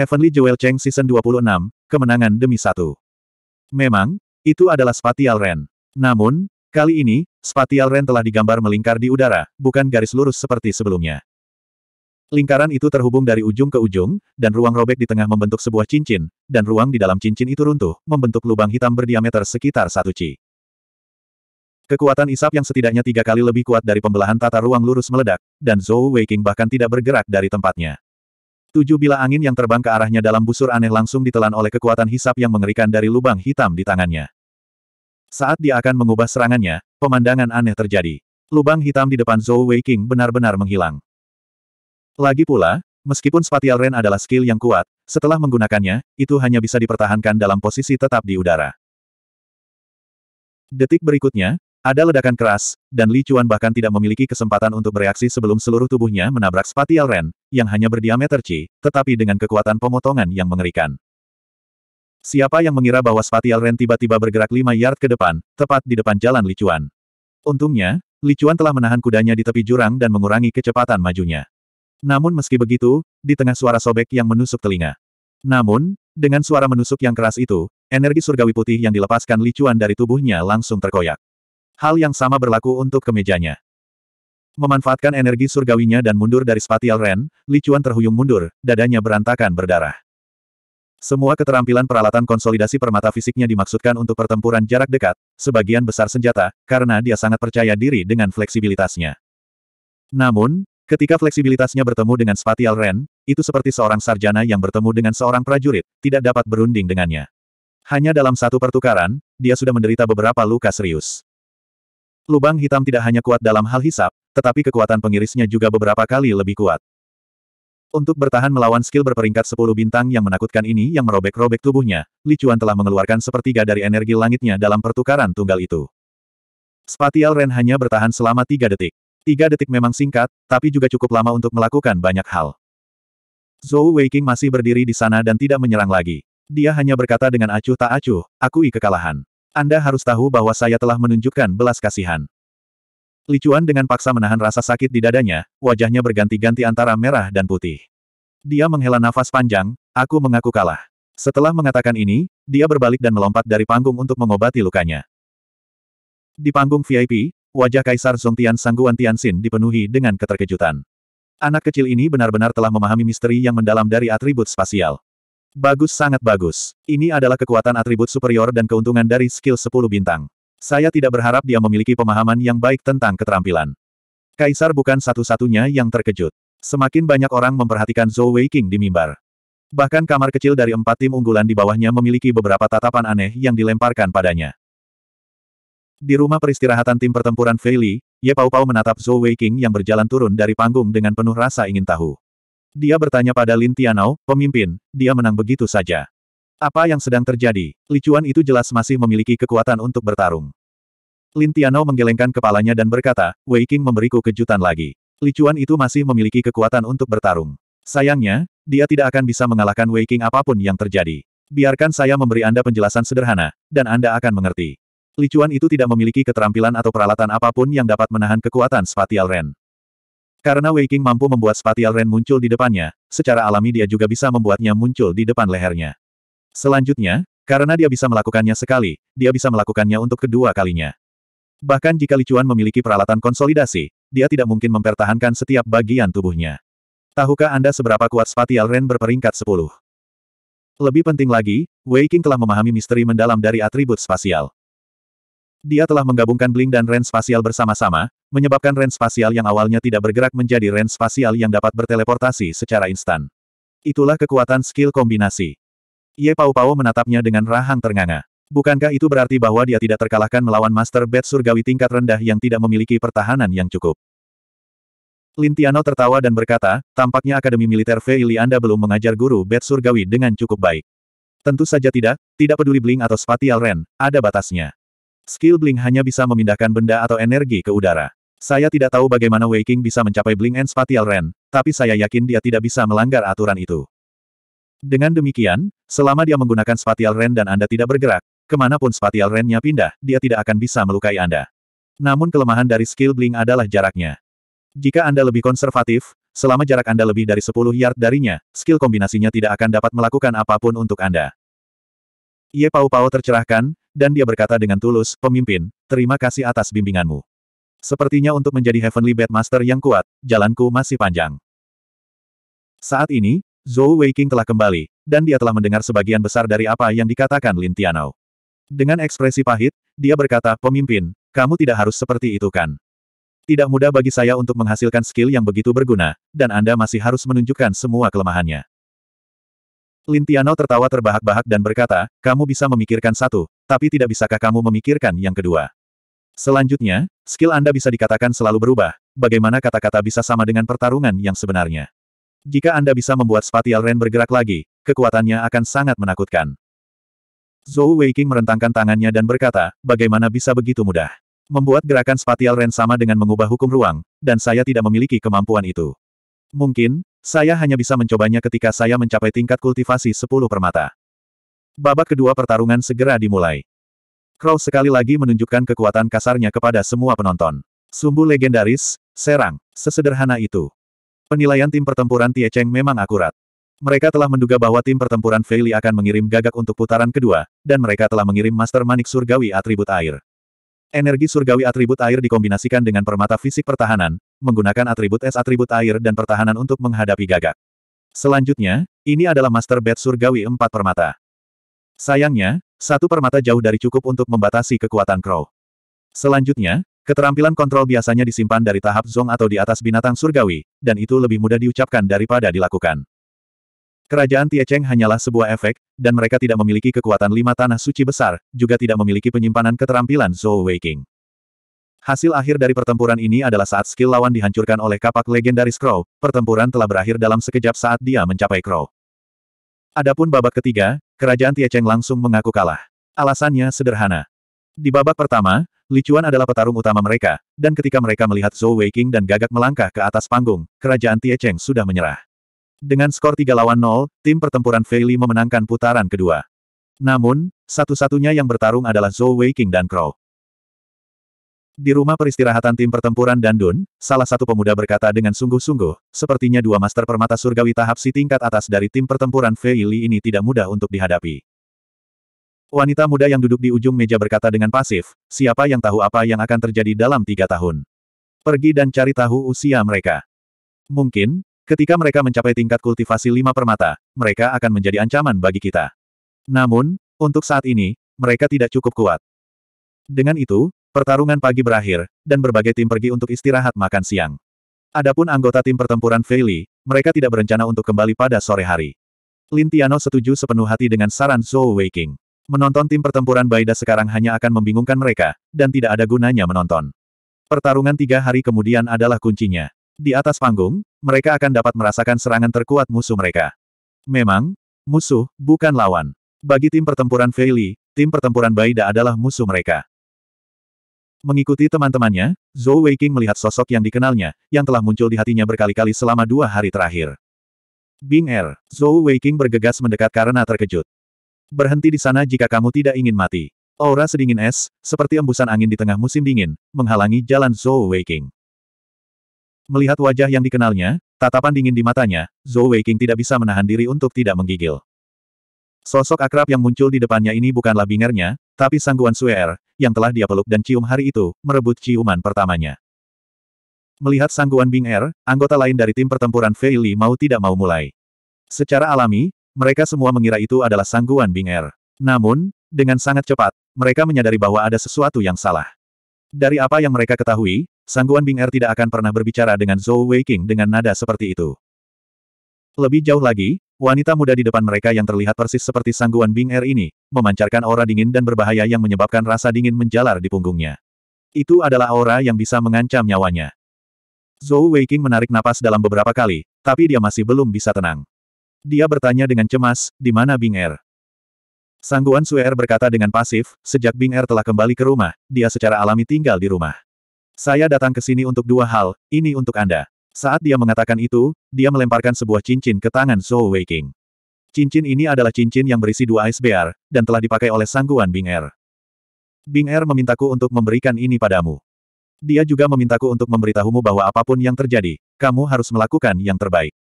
Heavenly Jewel Cheng Season 26, Kemenangan Demi Satu. Memang, itu adalah Spatial Ren. Namun, kali ini, Spatial Ren telah digambar melingkar di udara, bukan garis lurus seperti sebelumnya. Lingkaran itu terhubung dari ujung ke ujung, dan ruang robek di tengah membentuk sebuah cincin, dan ruang di dalam cincin itu runtuh, membentuk lubang hitam berdiameter sekitar satu ci. Kekuatan isap yang setidaknya tiga kali lebih kuat dari pembelahan tata ruang lurus meledak, dan Zhou Weiking bahkan tidak bergerak dari tempatnya. Tujuh bila angin yang terbang ke arahnya dalam busur aneh langsung ditelan oleh kekuatan hisap yang mengerikan dari lubang hitam di tangannya. Saat dia akan mengubah serangannya, pemandangan aneh terjadi. Lubang hitam di depan Zhou Wei King benar-benar menghilang. Lagi pula, meskipun Spatial Ren adalah skill yang kuat, setelah menggunakannya, itu hanya bisa dipertahankan dalam posisi tetap di udara. Detik berikutnya, ada ledakan keras, dan Li Chuan bahkan tidak memiliki kesempatan untuk bereaksi sebelum seluruh tubuhnya menabrak spatial ren, yang hanya berdiameter Qi, tetapi dengan kekuatan pemotongan yang mengerikan. Siapa yang mengira bahwa spatial ren tiba-tiba bergerak lima yard ke depan, tepat di depan jalan Li Chuan. Untungnya, Li Chuan telah menahan kudanya di tepi jurang dan mengurangi kecepatan majunya. Namun meski begitu, di tengah suara sobek yang menusuk telinga. Namun, dengan suara menusuk yang keras itu, energi surgawi putih yang dilepaskan Li Chuan dari tubuhnya langsung terkoyak. Hal yang sama berlaku untuk kemejanya. Memanfaatkan energi surgawinya dan mundur dari spatial ren, Licuan terhuyung mundur, dadanya berantakan berdarah. Semua keterampilan peralatan konsolidasi permata fisiknya dimaksudkan untuk pertempuran jarak dekat, sebagian besar senjata, karena dia sangat percaya diri dengan fleksibilitasnya. Namun, ketika fleksibilitasnya bertemu dengan spatial ren, itu seperti seorang sarjana yang bertemu dengan seorang prajurit, tidak dapat berunding dengannya. Hanya dalam satu pertukaran, dia sudah menderita beberapa luka serius. Lubang hitam tidak hanya kuat dalam hal hisap, tetapi kekuatan pengirisnya juga beberapa kali lebih kuat. Untuk bertahan melawan skill berperingkat 10 bintang yang menakutkan ini yang merobek-robek tubuhnya, Li Chuan telah mengeluarkan sepertiga dari energi langitnya dalam pertukaran tunggal itu. Spatial Ren hanya bertahan selama tiga detik. Tiga detik memang singkat, tapi juga cukup lama untuk melakukan banyak hal. Zhou Weiqing masih berdiri di sana dan tidak menyerang lagi. Dia hanya berkata dengan acuh tak acuh, akui kekalahan. Anda harus tahu bahwa saya telah menunjukkan belas kasihan. Licuan dengan paksa menahan rasa sakit di dadanya, wajahnya berganti-ganti antara merah dan putih. Dia menghela nafas panjang, aku mengaku kalah. Setelah mengatakan ini, dia berbalik dan melompat dari panggung untuk mengobati lukanya. Di panggung VIP, wajah Kaisar Zongtian Sangguan Tianxin dipenuhi dengan keterkejutan. Anak kecil ini benar-benar telah memahami misteri yang mendalam dari atribut spasial. Bagus sangat bagus. Ini adalah kekuatan atribut superior dan keuntungan dari skill 10 bintang. Saya tidak berharap dia memiliki pemahaman yang baik tentang keterampilan. Kaisar bukan satu-satunya yang terkejut. Semakin banyak orang memperhatikan Zhou Weiqing di mimbar. Bahkan kamar kecil dari empat tim unggulan di bawahnya memiliki beberapa tatapan aneh yang dilemparkan padanya. Di rumah peristirahatan tim pertempuran Feili, Ye Pao Pao menatap Zhou Weiqing yang berjalan turun dari panggung dengan penuh rasa ingin tahu. Dia bertanya pada Lin Tianao, pemimpin, dia menang begitu saja. Apa yang sedang terjadi? Licuan itu jelas masih memiliki kekuatan untuk bertarung. Lin Tianao menggelengkan kepalanya dan berkata, Wei Qing memberiku kejutan lagi. Licuan itu masih memiliki kekuatan untuk bertarung. Sayangnya, dia tidak akan bisa mengalahkan Wei Qing apapun yang terjadi. Biarkan saya memberi Anda penjelasan sederhana, dan Anda akan mengerti. Licuan itu tidak memiliki keterampilan atau peralatan apapun yang dapat menahan kekuatan spatial Ren. Karena Wei King mampu membuat spatial Ren muncul di depannya, secara alami dia juga bisa membuatnya muncul di depan lehernya. Selanjutnya, karena dia bisa melakukannya sekali, dia bisa melakukannya untuk kedua kalinya. Bahkan jika Licuan memiliki peralatan konsolidasi, dia tidak mungkin mempertahankan setiap bagian tubuhnya. Tahukah Anda seberapa kuat spatial Ren berperingkat 10? Lebih penting lagi, Wei King telah memahami misteri mendalam dari atribut spasial. Dia telah menggabungkan bling dan Ren spasial bersama-sama, menyebabkan ren spasial yang awalnya tidak bergerak menjadi ren spasial yang dapat berteleportasi secara instan. Itulah kekuatan skill kombinasi. Ye Pau Pau menatapnya dengan rahang ternganga. Bukankah itu berarti bahwa dia tidak terkalahkan melawan Master Bed Surgawi tingkat rendah yang tidak memiliki pertahanan yang cukup? Lintiano tertawa dan berkata, tampaknya Akademi Militer Veili Anda belum mengajar guru Bed Surgawi dengan cukup baik. Tentu saja tidak, tidak peduli Bling atau Spatial Ren, ada batasnya. Skill Bling hanya bisa memindahkan benda atau energi ke udara. Saya tidak tahu bagaimana Wei Qing bisa mencapai Bling and Spatial Ren, tapi saya yakin dia tidak bisa melanggar aturan itu. Dengan demikian, selama dia menggunakan Spatial Ren dan Anda tidak bergerak, kemanapun Spatial Ren-nya pindah, dia tidak akan bisa melukai Anda. Namun kelemahan dari skill Bling adalah jaraknya. Jika Anda lebih konservatif, selama jarak Anda lebih dari 10 yard darinya, skill kombinasinya tidak akan dapat melakukan apapun untuk Anda. Ye Pau Pau tercerahkan, dan dia berkata dengan tulus, Pemimpin, terima kasih atas bimbinganmu. Sepertinya untuk menjadi Heavenly Master yang kuat, jalanku masih panjang. Saat ini, Zhou Weiqing telah kembali, dan dia telah mendengar sebagian besar dari apa yang dikatakan Lin Tianao. Dengan ekspresi pahit, dia berkata, Pemimpin, kamu tidak harus seperti itu kan? Tidak mudah bagi saya untuk menghasilkan skill yang begitu berguna, dan Anda masih harus menunjukkan semua kelemahannya. Lin Tiano tertawa terbahak-bahak dan berkata, kamu bisa memikirkan satu, tapi tidak bisakah kamu memikirkan yang kedua? Selanjutnya, skill Anda bisa dikatakan selalu berubah, bagaimana kata-kata bisa sama dengan pertarungan yang sebenarnya. Jika Anda bisa membuat Spatial Ren bergerak lagi, kekuatannya akan sangat menakutkan. Zhou Weiqing merentangkan tangannya dan berkata, bagaimana bisa begitu mudah. Membuat gerakan Spatial Ren sama dengan mengubah hukum ruang, dan saya tidak memiliki kemampuan itu. Mungkin, saya hanya bisa mencobanya ketika saya mencapai tingkat kultivasi 10 permata. Babak kedua pertarungan segera dimulai. Crow sekali lagi menunjukkan kekuatan kasarnya kepada semua penonton. Sumbu legendaris, serang, sesederhana itu. Penilaian tim pertempuran Tie Cheng memang akurat. Mereka telah menduga bahwa tim pertempuran Feili akan mengirim gagak untuk putaran kedua, dan mereka telah mengirim Master Manik Surgawi atribut air. Energi surgawi atribut air dikombinasikan dengan permata fisik pertahanan, menggunakan atribut es atribut air dan pertahanan untuk menghadapi gagak. Selanjutnya, ini adalah Master Bed Surgawi empat Permata. Sayangnya, satu permata jauh dari cukup untuk membatasi kekuatan Crow. Selanjutnya, keterampilan kontrol biasanya disimpan dari tahap zong atau di atas binatang surgawi, dan itu lebih mudah diucapkan daripada dilakukan. Kerajaan Tiecheng hanyalah sebuah efek, dan mereka tidak memiliki kekuatan lima tanah suci besar, juga tidak memiliki penyimpanan keterampilan Zhou Waking. Hasil akhir dari pertempuran ini adalah saat skill lawan dihancurkan oleh kapak legendaris Crow, pertempuran telah berakhir dalam sekejap saat dia mencapai Crow. Adapun babak ketiga, kerajaan Tiecheng langsung mengaku kalah. Alasannya sederhana. Di babak pertama, Li Chuan adalah petarung utama mereka, dan ketika mereka melihat Zhou Weiqing dan gagak melangkah ke atas panggung, kerajaan Tiecheng sudah menyerah. Dengan skor 3 lawan 0, tim pertempuran Fei Li memenangkan putaran kedua. Namun, satu-satunya yang bertarung adalah Zhou Weiqing dan Crow. Di rumah peristirahatan tim pertempuran Dandun, salah satu pemuda berkata dengan sungguh-sungguh, sepertinya dua master permata surgawi tahap si tingkat atas dari tim pertempuran Fei ini tidak mudah untuk dihadapi. Wanita muda yang duduk di ujung meja berkata dengan pasif, siapa yang tahu apa yang akan terjadi dalam tiga tahun. Pergi dan cari tahu usia mereka. Mungkin, ketika mereka mencapai tingkat kultivasi lima permata, mereka akan menjadi ancaman bagi kita. Namun, untuk saat ini, mereka tidak cukup kuat. Dengan itu, Pertarungan pagi berakhir, dan berbagai tim pergi untuk istirahat makan siang. Adapun anggota tim pertempuran Feili, mereka tidak berencana untuk kembali pada sore hari. Lin Tiano setuju sepenuh hati dengan saran Zhou Weiqing. Menonton tim pertempuran Baida sekarang hanya akan membingungkan mereka, dan tidak ada gunanya menonton. Pertarungan tiga hari kemudian adalah kuncinya. Di atas panggung, mereka akan dapat merasakan serangan terkuat musuh mereka. Memang, musuh, bukan lawan. Bagi tim pertempuran Feili, tim pertempuran Baida adalah musuh mereka. Mengikuti teman-temannya, Zhou Weiqing melihat sosok yang dikenalnya, yang telah muncul di hatinya berkali-kali selama dua hari terakhir. Bing Er, Zhou Weiqing bergegas mendekat karena terkejut. Berhenti di sana jika kamu tidak ingin mati. Aura sedingin es, seperti embusan angin di tengah musim dingin, menghalangi jalan Zhou Weiqing. Melihat wajah yang dikenalnya, tatapan dingin di matanya, Zhou Weiqing tidak bisa menahan diri untuk tidak menggigil. Sosok akrab yang muncul di depannya ini bukanlah Bingernya, tapi Sangguan Suer, yang telah dia peluk dan cium hari itu, merebut ciuman pertamanya. Melihat sangguan Bing Er, anggota lain dari tim pertempuran Fei Li mau tidak mau mulai. Secara alami, mereka semua mengira itu adalah sangguan Bing Er. Namun, dengan sangat cepat, mereka menyadari bahwa ada sesuatu yang salah. Dari apa yang mereka ketahui, sangguan Bing Er tidak akan pernah berbicara dengan Zhou Weiqing dengan nada seperti itu. Lebih jauh lagi, Wanita muda di depan mereka yang terlihat persis seperti sangguan Bing Er ini, memancarkan aura dingin dan berbahaya yang menyebabkan rasa dingin menjalar di punggungnya. Itu adalah aura yang bisa mengancam nyawanya. Zhou Weiqing menarik napas dalam beberapa kali, tapi dia masih belum bisa tenang. Dia bertanya dengan cemas, di mana Bing Er? Sangguan Sue Er berkata dengan pasif, sejak Bing Er telah kembali ke rumah, dia secara alami tinggal di rumah. Saya datang ke sini untuk dua hal, ini untuk Anda. Saat dia mengatakan itu, dia melemparkan sebuah cincin ke tangan Zhou Weiqing. Cincin ini adalah cincin yang berisi dua ice bear, dan telah dipakai oleh sangguan Bing Er. Bing Er memintaku untuk memberikan ini padamu. Dia juga memintaku untuk memberitahumu bahwa apapun yang terjadi, kamu harus melakukan yang terbaik.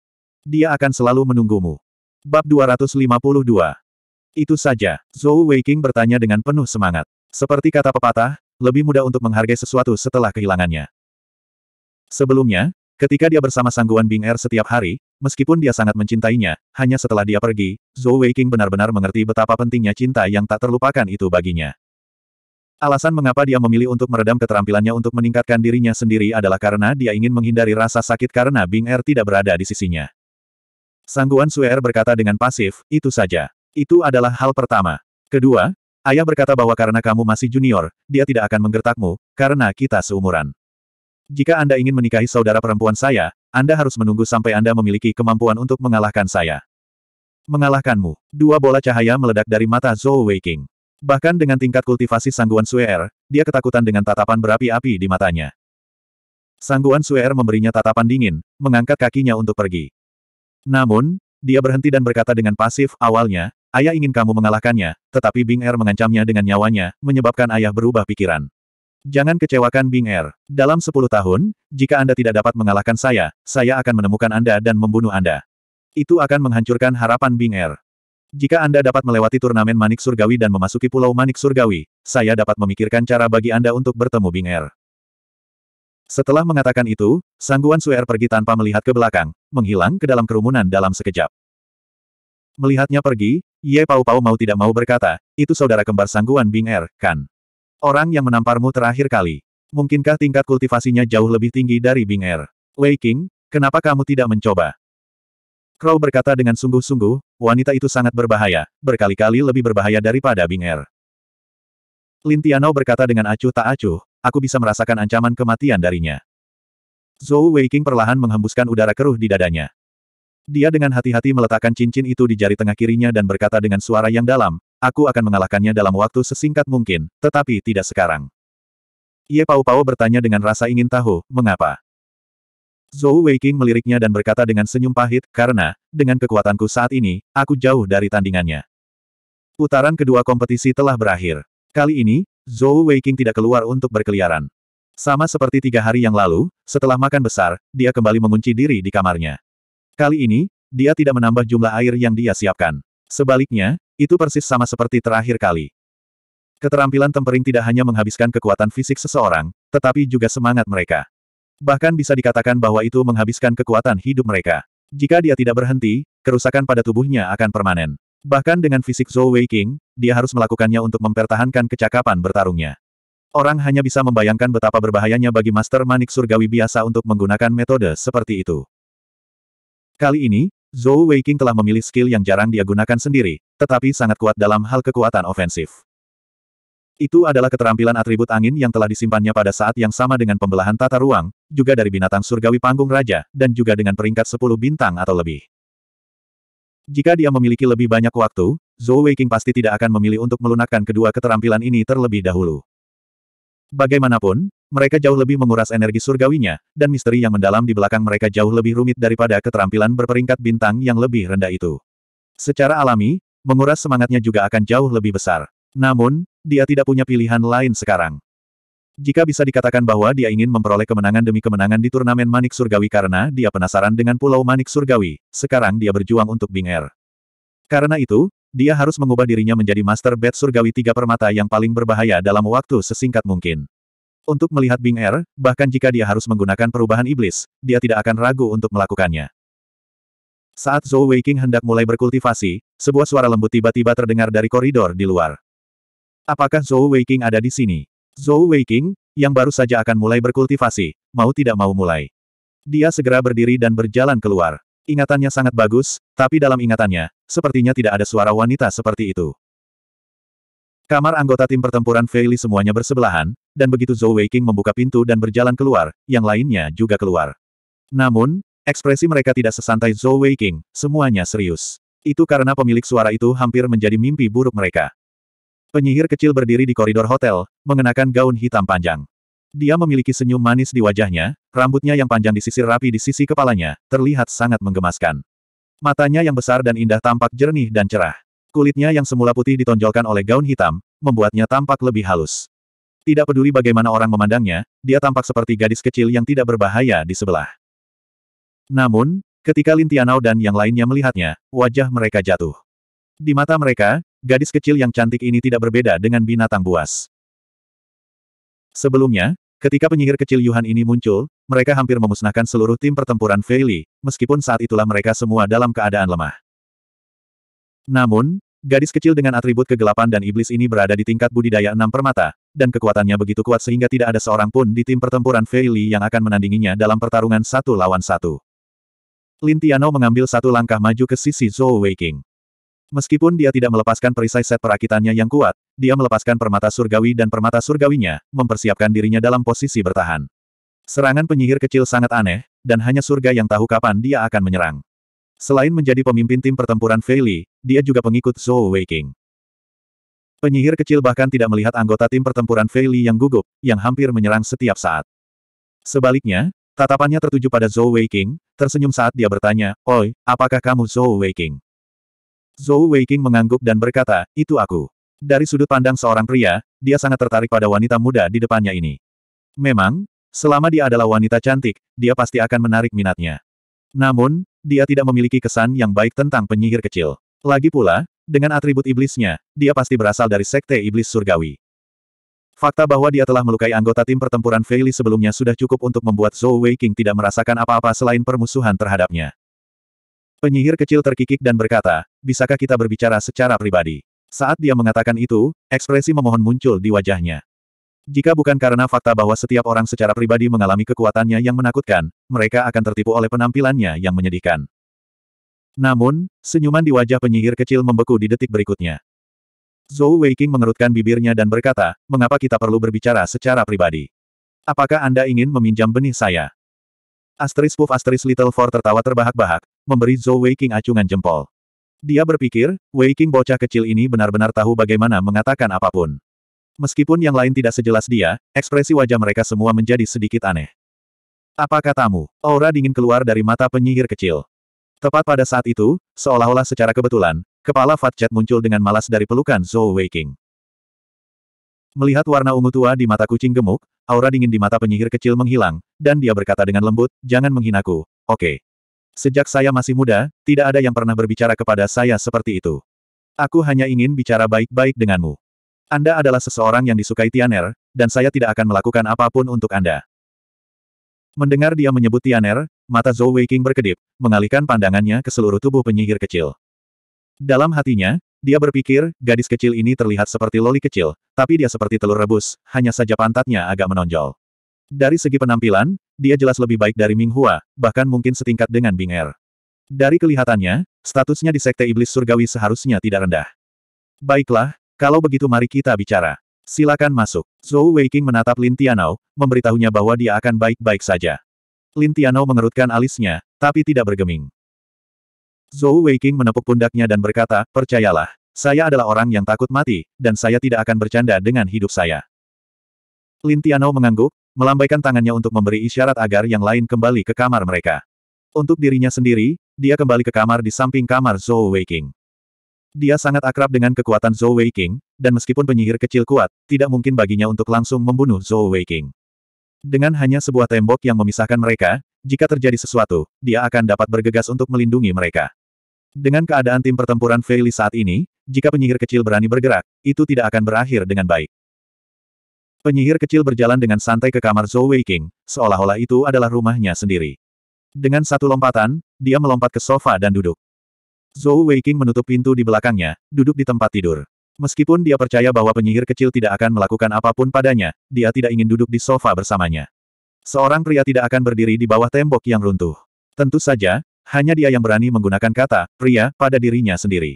Dia akan selalu menunggumu. Bab 252 Itu saja, Zhou Weiqing bertanya dengan penuh semangat. Seperti kata pepatah, lebih mudah untuk menghargai sesuatu setelah kehilangannya. Sebelumnya, Ketika dia bersama sangguan Bing Er setiap hari, meskipun dia sangat mencintainya, hanya setelah dia pergi, Zhou Weiqing benar-benar mengerti betapa pentingnya cinta yang tak terlupakan itu baginya. Alasan mengapa dia memilih untuk meredam keterampilannya untuk meningkatkan dirinya sendiri adalah karena dia ingin menghindari rasa sakit karena Bing Er tidak berada di sisinya. Sangguan Er berkata dengan pasif, itu saja. Itu adalah hal pertama. Kedua, Ayah berkata bahwa karena kamu masih junior, dia tidak akan menggertakmu, karena kita seumuran. Jika Anda ingin menikahi saudara perempuan saya, Anda harus menunggu sampai Anda memiliki kemampuan untuk mengalahkan saya. Mengalahkanmu. Dua bola cahaya meledak dari mata Zhou Weiqing. Bahkan dengan tingkat kultivasi sangguan Suer, dia ketakutan dengan tatapan berapi-api di matanya. Sangguan Suer memberinya tatapan dingin, mengangkat kakinya untuk pergi. Namun, dia berhenti dan berkata dengan pasif, awalnya, ayah ingin kamu mengalahkannya, tetapi Bing Er mengancamnya dengan nyawanya, menyebabkan ayah berubah pikiran. Jangan kecewakan Bing Er. Dalam sepuluh tahun, jika Anda tidak dapat mengalahkan saya, saya akan menemukan Anda dan membunuh Anda. Itu akan menghancurkan harapan Bing Er. Jika Anda dapat melewati turnamen Manik Surgawi dan memasuki Pulau Manik Surgawi, saya dapat memikirkan cara bagi Anda untuk bertemu Bing Er. Setelah mengatakan itu, Sangguan Suer er pergi tanpa melihat ke belakang, menghilang ke dalam kerumunan dalam sekejap. Melihatnya pergi, Ye Pau Pau mau tidak mau berkata, itu saudara kembar Sangguan Bing Er, kan? Orang yang menamparmu terakhir kali. Mungkinkah tingkat kultivasinya jauh lebih tinggi dari Bing Er? Wei King, kenapa kamu tidak mencoba? Crow berkata dengan sungguh-sungguh, wanita itu sangat berbahaya, berkali-kali lebih berbahaya daripada Bing Er. Lintiano berkata dengan acuh tak acuh, aku bisa merasakan ancaman kematian darinya. Zhou King perlahan menghembuskan udara keruh di dadanya. Dia dengan hati-hati meletakkan cincin itu di jari tengah kirinya dan berkata dengan suara yang dalam, aku akan mengalahkannya dalam waktu sesingkat mungkin, tetapi tidak sekarang. Ye Pao Pao bertanya dengan rasa ingin tahu, mengapa? Zhou Weiqing meliriknya dan berkata dengan senyum pahit, karena, dengan kekuatanku saat ini, aku jauh dari tandingannya. Putaran kedua kompetisi telah berakhir. Kali ini, Zhou Weiqing tidak keluar untuk berkeliaran. Sama seperti tiga hari yang lalu, setelah makan besar, dia kembali mengunci diri di kamarnya. Kali ini, dia tidak menambah jumlah air yang dia siapkan. Sebaliknya, itu persis sama seperti terakhir kali. Keterampilan tempering tidak hanya menghabiskan kekuatan fisik seseorang, tetapi juga semangat mereka. Bahkan bisa dikatakan bahwa itu menghabiskan kekuatan hidup mereka. Jika dia tidak berhenti, kerusakan pada tubuhnya akan permanen. Bahkan dengan fisik Zhou Wei King, dia harus melakukannya untuk mempertahankan kecakapan bertarungnya. Orang hanya bisa membayangkan betapa berbahayanya bagi Master Manik Surgawi biasa untuk menggunakan metode seperti itu. Kali ini, Zhou Weiqing telah memilih skill yang jarang dia gunakan sendiri, tetapi sangat kuat dalam hal kekuatan ofensif. Itu adalah keterampilan atribut angin yang telah disimpannya pada saat yang sama dengan pembelahan tata ruang, juga dari binatang surgawi panggung raja, dan juga dengan peringkat 10 bintang atau lebih. Jika dia memiliki lebih banyak waktu, Zhou Weiqing pasti tidak akan memilih untuk melunakkan kedua keterampilan ini terlebih dahulu. Bagaimanapun, mereka jauh lebih menguras energi surgawinya, dan misteri yang mendalam di belakang mereka jauh lebih rumit daripada keterampilan berperingkat bintang yang lebih rendah itu. Secara alami, menguras semangatnya juga akan jauh lebih besar. Namun, dia tidak punya pilihan lain sekarang. Jika bisa dikatakan bahwa dia ingin memperoleh kemenangan demi kemenangan di turnamen Manik Surgawi karena dia penasaran dengan Pulau Manik Surgawi, sekarang dia berjuang untuk Bing er. Karena itu, dia harus mengubah dirinya menjadi Master Bed Surgawi tiga permata yang paling berbahaya dalam waktu sesingkat mungkin. Untuk melihat Bing Er, bahkan jika dia harus menggunakan perubahan iblis, dia tidak akan ragu untuk melakukannya. Saat Zhou Weiqing hendak mulai berkultivasi, sebuah suara lembut tiba-tiba terdengar dari koridor di luar. Apakah Zhou Weiqing ada di sini? Zhou Weiqing, yang baru saja akan mulai berkultivasi, mau tidak mau mulai. Dia segera berdiri dan berjalan keluar. Ingatannya sangat bagus, tapi dalam ingatannya, sepertinya tidak ada suara wanita seperti itu. Kamar anggota tim pertempuran Feili semuanya bersebelahan, dan begitu Zhou Weiqing membuka pintu dan berjalan keluar, yang lainnya juga keluar. Namun, ekspresi mereka tidak sesantai Zhou Weiqing, semuanya serius. Itu karena pemilik suara itu hampir menjadi mimpi buruk mereka. Penyihir kecil berdiri di koridor hotel, mengenakan gaun hitam panjang. Dia memiliki senyum manis di wajahnya, rambutnya yang panjang disisir rapi di sisi kepalanya, terlihat sangat menggemaskan. Matanya yang besar dan indah tampak jernih dan cerah. Kulitnya yang semula putih ditonjolkan oleh gaun hitam, membuatnya tampak lebih halus. Tidak peduli bagaimana orang memandangnya, dia tampak seperti gadis kecil yang tidak berbahaya di sebelah. Namun, ketika Lin Tianao dan yang lainnya melihatnya, wajah mereka jatuh. Di mata mereka, gadis kecil yang cantik ini tidak berbeda dengan binatang buas. Sebelumnya, ketika penyihir kecil Yuhan ini muncul, mereka hampir memusnahkan seluruh tim pertempuran Feili, meskipun saat itulah mereka semua dalam keadaan lemah. Namun, Gadis kecil dengan atribut kegelapan dan iblis ini berada di tingkat budidaya enam permata, dan kekuatannya begitu kuat sehingga tidak ada seorang pun di tim pertempuran Feili yang akan menandinginya dalam pertarungan satu lawan satu. Lin Tiano mengambil satu langkah maju ke sisi Zhou Weiqing. Meskipun dia tidak melepaskan perisai set perakitannya yang kuat, dia melepaskan permata surgawi dan permata surgawinya, mempersiapkan dirinya dalam posisi bertahan. Serangan penyihir kecil sangat aneh, dan hanya surga yang tahu kapan dia akan menyerang. Selain menjadi pemimpin tim pertempuran Fei dia juga pengikut Zhou Weiqing. Penyihir kecil bahkan tidak melihat anggota tim pertempuran Fei yang gugup, yang hampir menyerang setiap saat. Sebaliknya, tatapannya tertuju pada Zhou Weiqing, tersenyum saat dia bertanya, Oi, apakah kamu Zhou Weiqing? Zhou Weiqing mengangguk dan berkata, itu aku. Dari sudut pandang seorang pria, dia sangat tertarik pada wanita muda di depannya ini. Memang, selama dia adalah wanita cantik, dia pasti akan menarik minatnya. Namun, dia tidak memiliki kesan yang baik tentang penyihir kecil. Lagi pula, dengan atribut iblisnya, dia pasti berasal dari sekte iblis surgawi. Fakta bahwa dia telah melukai anggota tim pertempuran Feili sebelumnya sudah cukup untuk membuat Zhou Wei King tidak merasakan apa-apa selain permusuhan terhadapnya. Penyihir kecil terkikik dan berkata, bisakah kita berbicara secara pribadi? Saat dia mengatakan itu, ekspresi memohon muncul di wajahnya. Jika bukan karena fakta bahwa setiap orang secara pribadi mengalami kekuatannya yang menakutkan, mereka akan tertipu oleh penampilannya yang menyedihkan. Namun, senyuman di wajah penyihir kecil membeku di detik berikutnya. Zhou Weiqing mengerutkan bibirnya dan berkata, mengapa kita perlu berbicara secara pribadi? Apakah Anda ingin meminjam benih saya? Astris Puff Astris Little Four tertawa terbahak-bahak, memberi Zhou Weiqing acungan jempol. Dia berpikir, Weiqing bocah kecil ini benar-benar tahu bagaimana mengatakan apapun. Meskipun yang lain tidak sejelas dia, ekspresi wajah mereka semua menjadi sedikit aneh. Apa katamu? Aura dingin keluar dari mata penyihir kecil. Tepat pada saat itu, seolah-olah secara kebetulan, kepala Fat Chat muncul dengan malas dari pelukan Zhou Weiking. Melihat warna ungu tua di mata kucing gemuk, aura dingin di mata penyihir kecil menghilang, dan dia berkata dengan lembut, jangan menghinaku, oke. Okay. Sejak saya masih muda, tidak ada yang pernah berbicara kepada saya seperti itu. Aku hanya ingin bicara baik-baik denganmu. Anda adalah seseorang yang disukai Tianer, dan saya tidak akan melakukan apapun untuk Anda. Mendengar dia menyebut Tianer, mata Zhou Weiqing berkedip, mengalihkan pandangannya ke seluruh tubuh penyihir kecil. Dalam hatinya, dia berpikir, gadis kecil ini terlihat seperti loli kecil, tapi dia seperti telur rebus, hanya saja pantatnya agak menonjol. Dari segi penampilan, dia jelas lebih baik dari Ming Hua, bahkan mungkin setingkat dengan Bing Er. Dari kelihatannya, statusnya di Sekte Iblis Surgawi seharusnya tidak rendah. Baiklah, kalau begitu mari kita bicara. Silakan masuk. Zhou Weiqing menatap Lin Tianao, memberitahunya bahwa dia akan baik-baik saja. Lin Tianao mengerutkan alisnya, tapi tidak bergeming. Zhou Weiqing menepuk pundaknya dan berkata, percayalah, saya adalah orang yang takut mati, dan saya tidak akan bercanda dengan hidup saya. Lin Tianao mengangguk, melambaikan tangannya untuk memberi isyarat agar yang lain kembali ke kamar mereka. Untuk dirinya sendiri, dia kembali ke kamar di samping kamar Zhou Weiqing. Dia sangat akrab dengan kekuatan Zhou Wei King, dan meskipun penyihir kecil kuat, tidak mungkin baginya untuk langsung membunuh Zhou Wei King. Dengan hanya sebuah tembok yang memisahkan mereka, jika terjadi sesuatu, dia akan dapat bergegas untuk melindungi mereka. Dengan keadaan tim pertempuran Feili saat ini, jika penyihir kecil berani bergerak, itu tidak akan berakhir dengan baik. Penyihir kecil berjalan dengan santai ke kamar Zhou Wei King, seolah-olah itu adalah rumahnya sendiri. Dengan satu lompatan, dia melompat ke sofa dan duduk. Zhou Weiqing menutup pintu di belakangnya, duduk di tempat tidur. Meskipun dia percaya bahwa penyihir kecil tidak akan melakukan apapun padanya, dia tidak ingin duduk di sofa bersamanya. Seorang pria tidak akan berdiri di bawah tembok yang runtuh. Tentu saja, hanya dia yang berani menggunakan kata, pria, pada dirinya sendiri.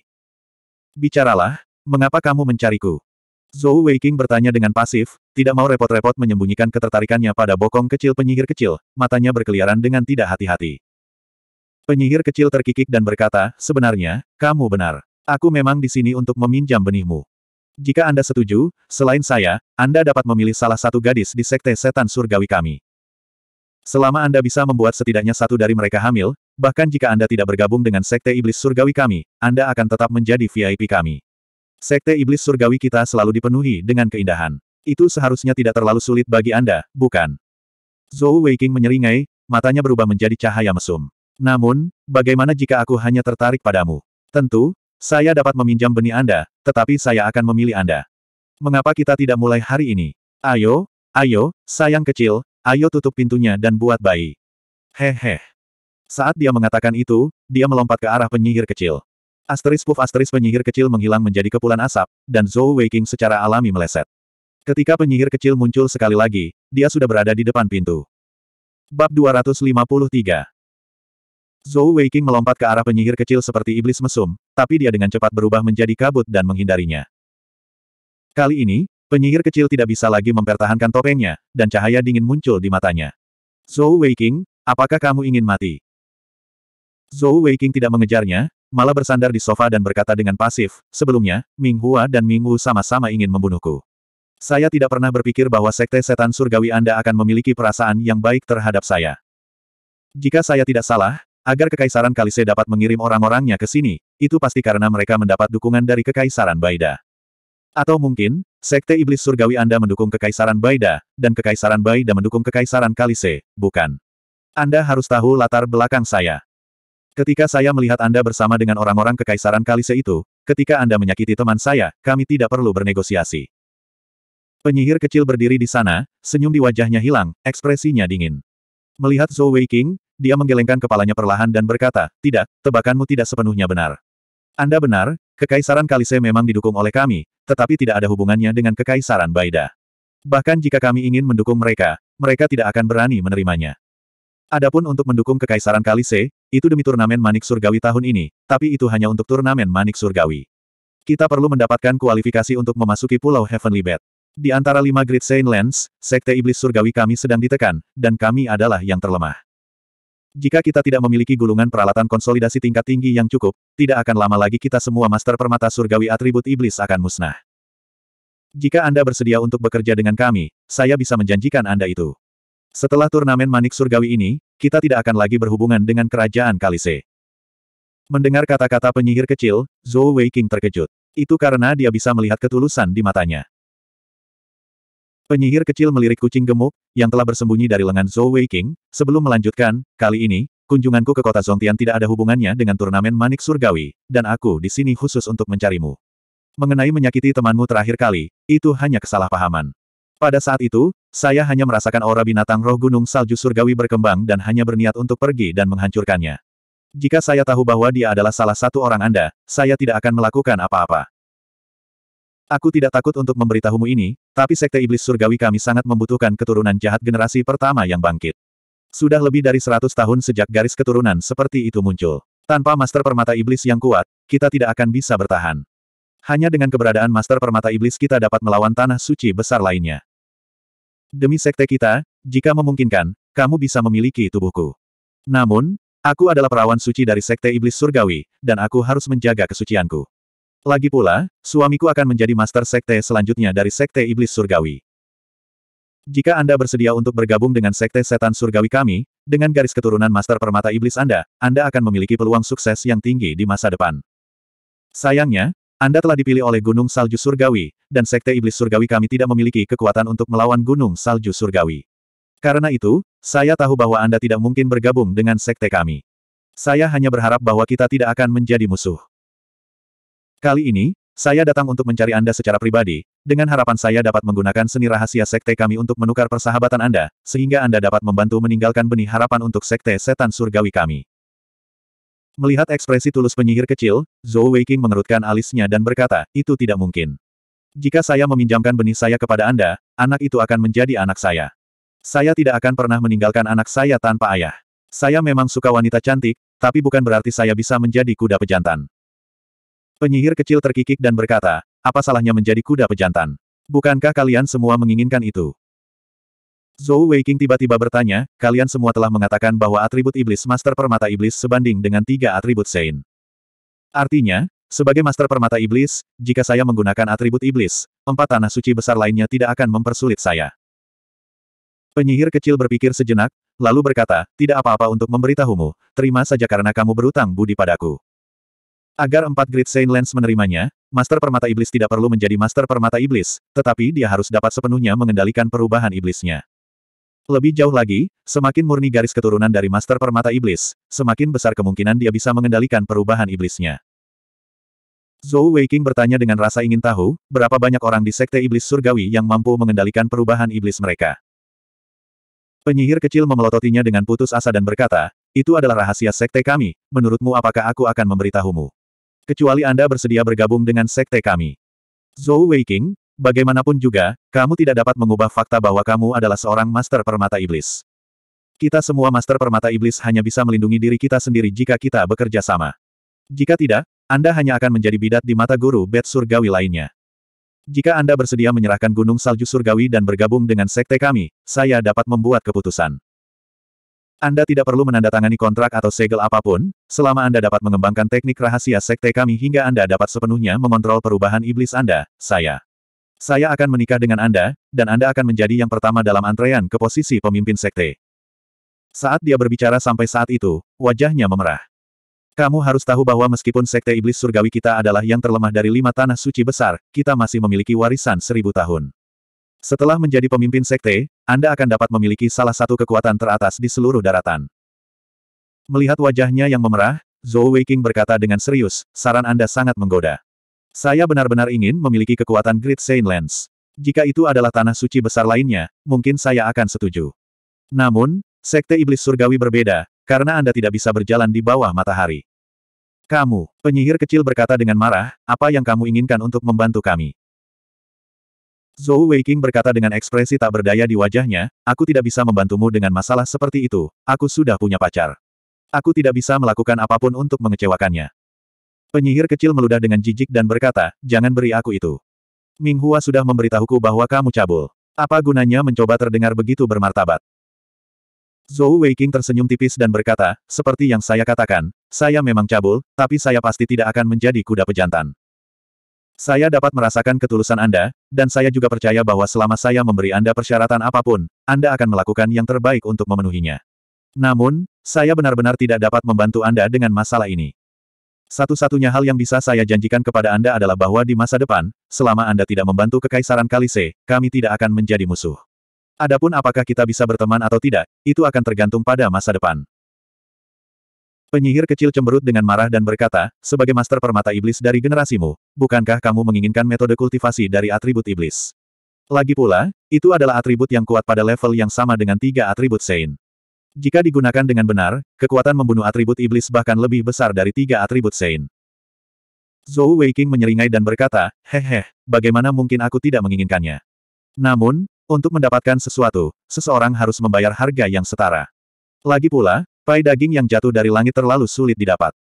Bicaralah, mengapa kamu mencariku? Zhou Weiqing bertanya dengan pasif, tidak mau repot-repot menyembunyikan ketertarikannya pada bokong kecil penyihir kecil, matanya berkeliaran dengan tidak hati-hati. Penyihir kecil terkikik dan berkata, sebenarnya, kamu benar. Aku memang di sini untuk meminjam benihmu. Jika Anda setuju, selain saya, Anda dapat memilih salah satu gadis di sekte setan surgawi kami. Selama Anda bisa membuat setidaknya satu dari mereka hamil, bahkan jika Anda tidak bergabung dengan sekte iblis surgawi kami, Anda akan tetap menjadi VIP kami. Sekte iblis surgawi kita selalu dipenuhi dengan keindahan. Itu seharusnya tidak terlalu sulit bagi Anda, bukan? Zhou Weiqing menyeringai, matanya berubah menjadi cahaya mesum. Namun, bagaimana jika aku hanya tertarik padamu? Tentu, saya dapat meminjam benih Anda, tetapi saya akan memilih Anda. Mengapa kita tidak mulai hari ini? Ayo, ayo, sayang kecil, ayo tutup pintunya dan buat bayi. Hehe. Saat dia mengatakan itu, dia melompat ke arah penyihir kecil. Asteris puff asteris penyihir kecil menghilang menjadi kepulan asap, dan Zhou Weiqing secara alami meleset. Ketika penyihir kecil muncul sekali lagi, dia sudah berada di depan pintu. Bab 253 Zhou Weiqing melompat ke arah penyihir kecil seperti iblis mesum, tapi dia dengan cepat berubah menjadi kabut dan menghindarinya. Kali ini, penyihir kecil tidak bisa lagi mempertahankan topengnya, dan cahaya dingin muncul di matanya. Zhou Weiqing, apakah kamu ingin mati? Zhou Weiqing tidak mengejarnya, malah bersandar di sofa dan berkata dengan pasif, sebelumnya, Ming Hua dan Ming Wu sama-sama ingin membunuhku. Saya tidak pernah berpikir bahwa sekte setan surgawi Anda akan memiliki perasaan yang baik terhadap saya. Jika saya tidak salah, Agar Kekaisaran Kalise dapat mengirim orang-orangnya ke sini, itu pasti karena mereka mendapat dukungan dari Kekaisaran Baida. Atau mungkin, Sekte Iblis Surgawi Anda mendukung Kekaisaran Baida, dan Kekaisaran Baida mendukung Kekaisaran Kalise, bukan? Anda harus tahu latar belakang saya. Ketika saya melihat Anda bersama dengan orang-orang Kekaisaran Kalise itu, ketika Anda menyakiti teman saya, kami tidak perlu bernegosiasi. Penyihir kecil berdiri di sana, senyum di wajahnya hilang, ekspresinya dingin. Melihat Zhou Weiqing, dia menggelengkan kepalanya perlahan dan berkata, tidak, tebakanmu tidak sepenuhnya benar. Anda benar, Kekaisaran Kalise memang didukung oleh kami, tetapi tidak ada hubungannya dengan Kekaisaran Baida. Bahkan jika kami ingin mendukung mereka, mereka tidak akan berani menerimanya. Adapun untuk mendukung Kekaisaran Kalise, itu demi turnamen Manik Surgawi tahun ini, tapi itu hanya untuk turnamen Manik Surgawi. Kita perlu mendapatkan kualifikasi untuk memasuki Pulau Heavenly Bed. Di antara lima Great Saint Lands, Sekte Iblis Surgawi kami sedang ditekan, dan kami adalah yang terlemah. Jika kita tidak memiliki gulungan peralatan konsolidasi tingkat tinggi yang cukup, tidak akan lama lagi kita semua master permata surgawi atribut iblis akan musnah. Jika Anda bersedia untuk bekerja dengan kami, saya bisa menjanjikan Anda itu. Setelah turnamen manik surgawi ini, kita tidak akan lagi berhubungan dengan kerajaan Kalise. Mendengar kata-kata penyihir kecil, Zhou Weiqing terkejut. Itu karena dia bisa melihat ketulusan di matanya. Penyihir kecil melirik kucing gemuk, yang telah bersembunyi dari lengan Zhou Wei King, sebelum melanjutkan, kali ini, kunjunganku ke kota Zongtian tidak ada hubungannya dengan turnamen manik surgawi, dan aku di sini khusus untuk mencarimu. Mengenai menyakiti temanmu terakhir kali, itu hanya kesalahpahaman. Pada saat itu, saya hanya merasakan aura binatang roh gunung salju surgawi berkembang dan hanya berniat untuk pergi dan menghancurkannya. Jika saya tahu bahwa dia adalah salah satu orang Anda, saya tidak akan melakukan apa-apa. Aku tidak takut untuk memberitahumu ini, tapi Sekte Iblis Surgawi kami sangat membutuhkan keturunan jahat generasi pertama yang bangkit. Sudah lebih dari seratus tahun sejak garis keturunan seperti itu muncul. Tanpa Master Permata Iblis yang kuat, kita tidak akan bisa bertahan. Hanya dengan keberadaan Master Permata Iblis kita dapat melawan tanah suci besar lainnya. Demi sekte kita, jika memungkinkan, kamu bisa memiliki tubuhku. Namun, aku adalah perawan suci dari Sekte Iblis Surgawi, dan aku harus menjaga kesucianku. Lagi pula, suamiku akan menjadi master sekte selanjutnya dari sekte iblis surgawi. Jika Anda bersedia untuk bergabung dengan sekte setan surgawi kami, dengan garis keturunan master permata iblis Anda, Anda akan memiliki peluang sukses yang tinggi di masa depan. Sayangnya, Anda telah dipilih oleh Gunung Salju Surgawi, dan sekte iblis surgawi kami tidak memiliki kekuatan untuk melawan Gunung Salju Surgawi. Karena itu, saya tahu bahwa Anda tidak mungkin bergabung dengan sekte kami. Saya hanya berharap bahwa kita tidak akan menjadi musuh. Kali ini, saya datang untuk mencari Anda secara pribadi, dengan harapan saya dapat menggunakan seni rahasia sekte kami untuk menukar persahabatan Anda, sehingga Anda dapat membantu meninggalkan benih harapan untuk sekte setan surgawi kami. Melihat ekspresi tulus penyihir kecil, Zhou Weiqing mengerutkan alisnya dan berkata, itu tidak mungkin. Jika saya meminjamkan benih saya kepada Anda, anak itu akan menjadi anak saya. Saya tidak akan pernah meninggalkan anak saya tanpa ayah. Saya memang suka wanita cantik, tapi bukan berarti saya bisa menjadi kuda pejantan. Penyihir kecil terkikik dan berkata, apa salahnya menjadi kuda pejantan? Bukankah kalian semua menginginkan itu? Zhou Weiqing tiba-tiba bertanya, kalian semua telah mengatakan bahwa atribut iblis master permata iblis sebanding dengan tiga atribut Sein. Artinya, sebagai master permata iblis, jika saya menggunakan atribut iblis, empat tanah suci besar lainnya tidak akan mempersulit saya. Penyihir kecil berpikir sejenak, lalu berkata, tidak apa-apa untuk memberitahumu, terima saja karena kamu berutang budi padaku. Agar empat grid Saint Lens menerimanya, Master Permata Iblis tidak perlu menjadi Master Permata Iblis, tetapi dia harus dapat sepenuhnya mengendalikan perubahan iblisnya. Lebih jauh lagi, semakin murni garis keturunan dari Master Permata Iblis, semakin besar kemungkinan dia bisa mengendalikan perubahan iblisnya. Zhou Weiqing bertanya dengan rasa ingin tahu, berapa banyak orang di Sekte Iblis Surgawi yang mampu mengendalikan perubahan iblis mereka. Penyihir kecil memelototinya dengan putus asa dan berkata, itu adalah rahasia Sekte kami, menurutmu apakah aku akan memberitahumu? kecuali Anda bersedia bergabung dengan sekte kami. Zhou Weiqing, bagaimanapun juga, kamu tidak dapat mengubah fakta bahwa kamu adalah seorang master permata iblis. Kita semua master permata iblis hanya bisa melindungi diri kita sendiri jika kita bekerja sama. Jika tidak, Anda hanya akan menjadi bidat di mata guru bed surgawi lainnya. Jika Anda bersedia menyerahkan gunung salju surgawi dan bergabung dengan sekte kami, saya dapat membuat keputusan. Anda tidak perlu menandatangani kontrak atau segel apapun, selama Anda dapat mengembangkan teknik rahasia sekte kami hingga Anda dapat sepenuhnya mengontrol perubahan iblis Anda, saya. Saya akan menikah dengan Anda, dan Anda akan menjadi yang pertama dalam antrean ke posisi pemimpin sekte. Saat dia berbicara sampai saat itu, wajahnya memerah. Kamu harus tahu bahwa meskipun sekte iblis surgawi kita adalah yang terlemah dari lima tanah suci besar, kita masih memiliki warisan seribu tahun. Setelah menjadi pemimpin sekte, Anda akan dapat memiliki salah satu kekuatan teratas di seluruh daratan. Melihat wajahnya yang memerah, Zhou Weiqing berkata dengan serius, saran Anda sangat menggoda. Saya benar-benar ingin memiliki kekuatan Great Saint Lens. Jika itu adalah tanah suci besar lainnya, mungkin saya akan setuju. Namun, sekte iblis surgawi berbeda, karena Anda tidak bisa berjalan di bawah matahari. Kamu, penyihir kecil berkata dengan marah, apa yang kamu inginkan untuk membantu kami? Zhou Weiqing berkata dengan ekspresi tak berdaya di wajahnya, aku tidak bisa membantumu dengan masalah seperti itu, aku sudah punya pacar. Aku tidak bisa melakukan apapun untuk mengecewakannya. Penyihir kecil meludah dengan jijik dan berkata, jangan beri aku itu. Ming Hua sudah memberitahuku bahwa kamu cabul. Apa gunanya mencoba terdengar begitu bermartabat? Zhou Weiqing tersenyum tipis dan berkata, seperti yang saya katakan, saya memang cabul, tapi saya pasti tidak akan menjadi kuda pejantan. Saya dapat merasakan ketulusan Anda, dan saya juga percaya bahwa selama saya memberi Anda persyaratan apapun, Anda akan melakukan yang terbaik untuk memenuhinya. Namun, saya benar-benar tidak dapat membantu Anda dengan masalah ini. Satu-satunya hal yang bisa saya janjikan kepada Anda adalah bahwa di masa depan, selama Anda tidak membantu Kekaisaran Kalise, kami tidak akan menjadi musuh. Adapun apakah kita bisa berteman atau tidak, itu akan tergantung pada masa depan. Penyihir kecil cemberut dengan marah dan berkata, sebagai master permata iblis dari generasimu, bukankah kamu menginginkan metode kultivasi dari atribut iblis? Lagi pula, itu adalah atribut yang kuat pada level yang sama dengan tiga atribut Sein. Jika digunakan dengan benar, kekuatan membunuh atribut iblis bahkan lebih besar dari tiga atribut Sein. Zhou Weiqing menyeringai dan berkata, Hehe, bagaimana mungkin aku tidak menginginkannya? Namun, untuk mendapatkan sesuatu, seseorang harus membayar harga yang setara. Lagi pula, Pai daging yang jatuh dari langit terlalu sulit didapat.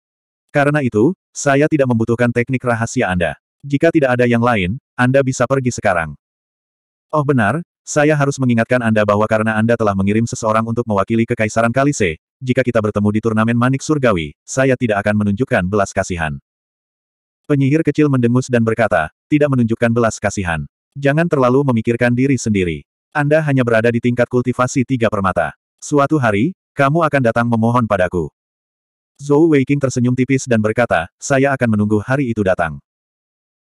Karena itu, saya tidak membutuhkan teknik rahasia Anda. Jika tidak ada yang lain, Anda bisa pergi sekarang. Oh benar, saya harus mengingatkan Anda bahwa karena Anda telah mengirim seseorang untuk mewakili Kekaisaran Kalise, jika kita bertemu di turnamen Manik Surgawi, saya tidak akan menunjukkan belas kasihan. Penyihir kecil mendengus dan berkata, tidak menunjukkan belas kasihan. Jangan terlalu memikirkan diri sendiri. Anda hanya berada di tingkat kultivasi tiga permata. Suatu hari, kamu akan datang memohon padaku. Zhou Weiqing tersenyum tipis dan berkata, saya akan menunggu hari itu datang.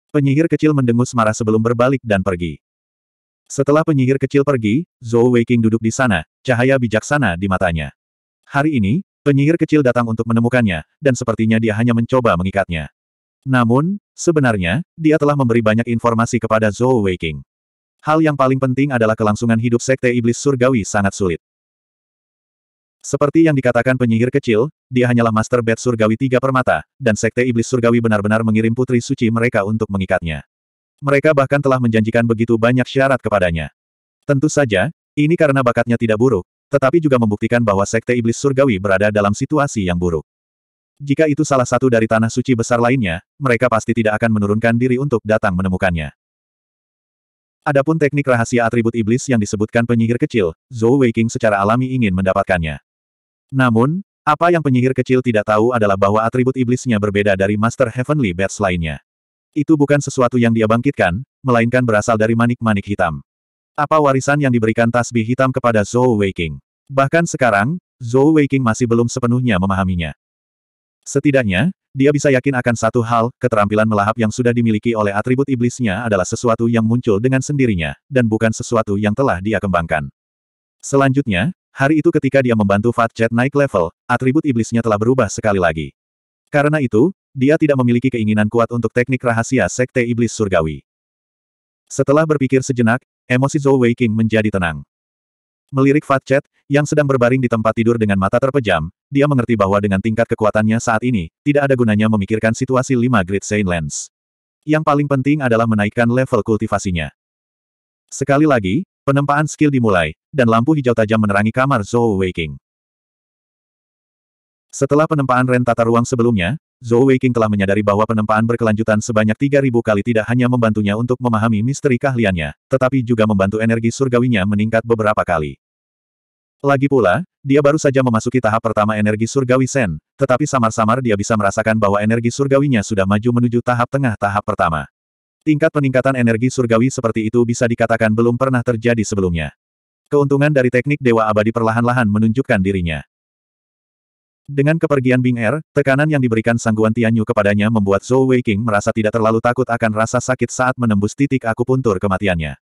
Penyihir kecil mendengus marah sebelum berbalik dan pergi. Setelah penyihir kecil pergi, Zhou Weiqing duduk di sana, cahaya bijaksana di matanya. Hari ini, penyihir kecil datang untuk menemukannya, dan sepertinya dia hanya mencoba mengikatnya. Namun, sebenarnya, dia telah memberi banyak informasi kepada Zhou Weiqing. Hal yang paling penting adalah kelangsungan hidup Sekte Iblis Surgawi sangat sulit. Seperti yang dikatakan penyihir kecil, dia hanyalah Master Bed Surgawi Tiga Permata, dan Sekte Iblis Surgawi benar-benar mengirim putri suci mereka untuk mengikatnya. Mereka bahkan telah menjanjikan begitu banyak syarat kepadanya. Tentu saja, ini karena bakatnya tidak buruk, tetapi juga membuktikan bahwa Sekte Iblis Surgawi berada dalam situasi yang buruk. Jika itu salah satu dari tanah suci besar lainnya, mereka pasti tidak akan menurunkan diri untuk datang menemukannya. Adapun teknik rahasia atribut iblis yang disebutkan penyihir kecil, Zhou Weiking secara alami ingin mendapatkannya. Namun, apa yang penyihir kecil tidak tahu adalah bahwa atribut iblisnya berbeda dari Master Heavenly Bats lainnya. Itu bukan sesuatu yang dia bangkitkan, melainkan berasal dari manik-manik hitam. Apa warisan yang diberikan tasbih hitam kepada Zhou Weiking? Bahkan sekarang, Zhou Weiking masih belum sepenuhnya memahaminya. Setidaknya, dia bisa yakin akan satu hal, keterampilan melahap yang sudah dimiliki oleh atribut iblisnya adalah sesuatu yang muncul dengan sendirinya, dan bukan sesuatu yang telah dia kembangkan. Selanjutnya, Hari itu ketika dia membantu Fat Chat naik level, atribut iblisnya telah berubah sekali lagi. Karena itu, dia tidak memiliki keinginan kuat untuk teknik rahasia Sekte Iblis Surgawi. Setelah berpikir sejenak, emosi Zhou Wei King menjadi tenang. Melirik Fat Chat, yang sedang berbaring di tempat tidur dengan mata terpejam, dia mengerti bahwa dengan tingkat kekuatannya saat ini, tidak ada gunanya memikirkan situasi 5 Great Saint Lens. Yang paling penting adalah menaikkan level kultivasinya. Sekali lagi, Penempaan skill dimulai, dan lampu hijau tajam menerangi kamar Zhou Weiqing. Setelah penempaan Ren Tata Ruang sebelumnya, Zhou Weiqing telah menyadari bahwa penempaan berkelanjutan sebanyak 3.000 kali tidak hanya membantunya untuk memahami misteri keahliannya, tetapi juga membantu energi surgawinya meningkat beberapa kali. Lagi pula, dia baru saja memasuki tahap pertama energi surgawi Sen, tetapi samar-samar dia bisa merasakan bahwa energi surgawinya sudah maju menuju tahap tengah tahap pertama. Tingkat peningkatan energi surgawi seperti itu bisa dikatakan belum pernah terjadi sebelumnya. Keuntungan dari teknik Dewa Abadi perlahan-lahan menunjukkan dirinya. Dengan kepergian Bing Er, tekanan yang diberikan sangguan Tianyu kepadanya membuat Zhou Weiqing merasa tidak terlalu takut akan rasa sakit saat menembus titik akupuntur kematiannya.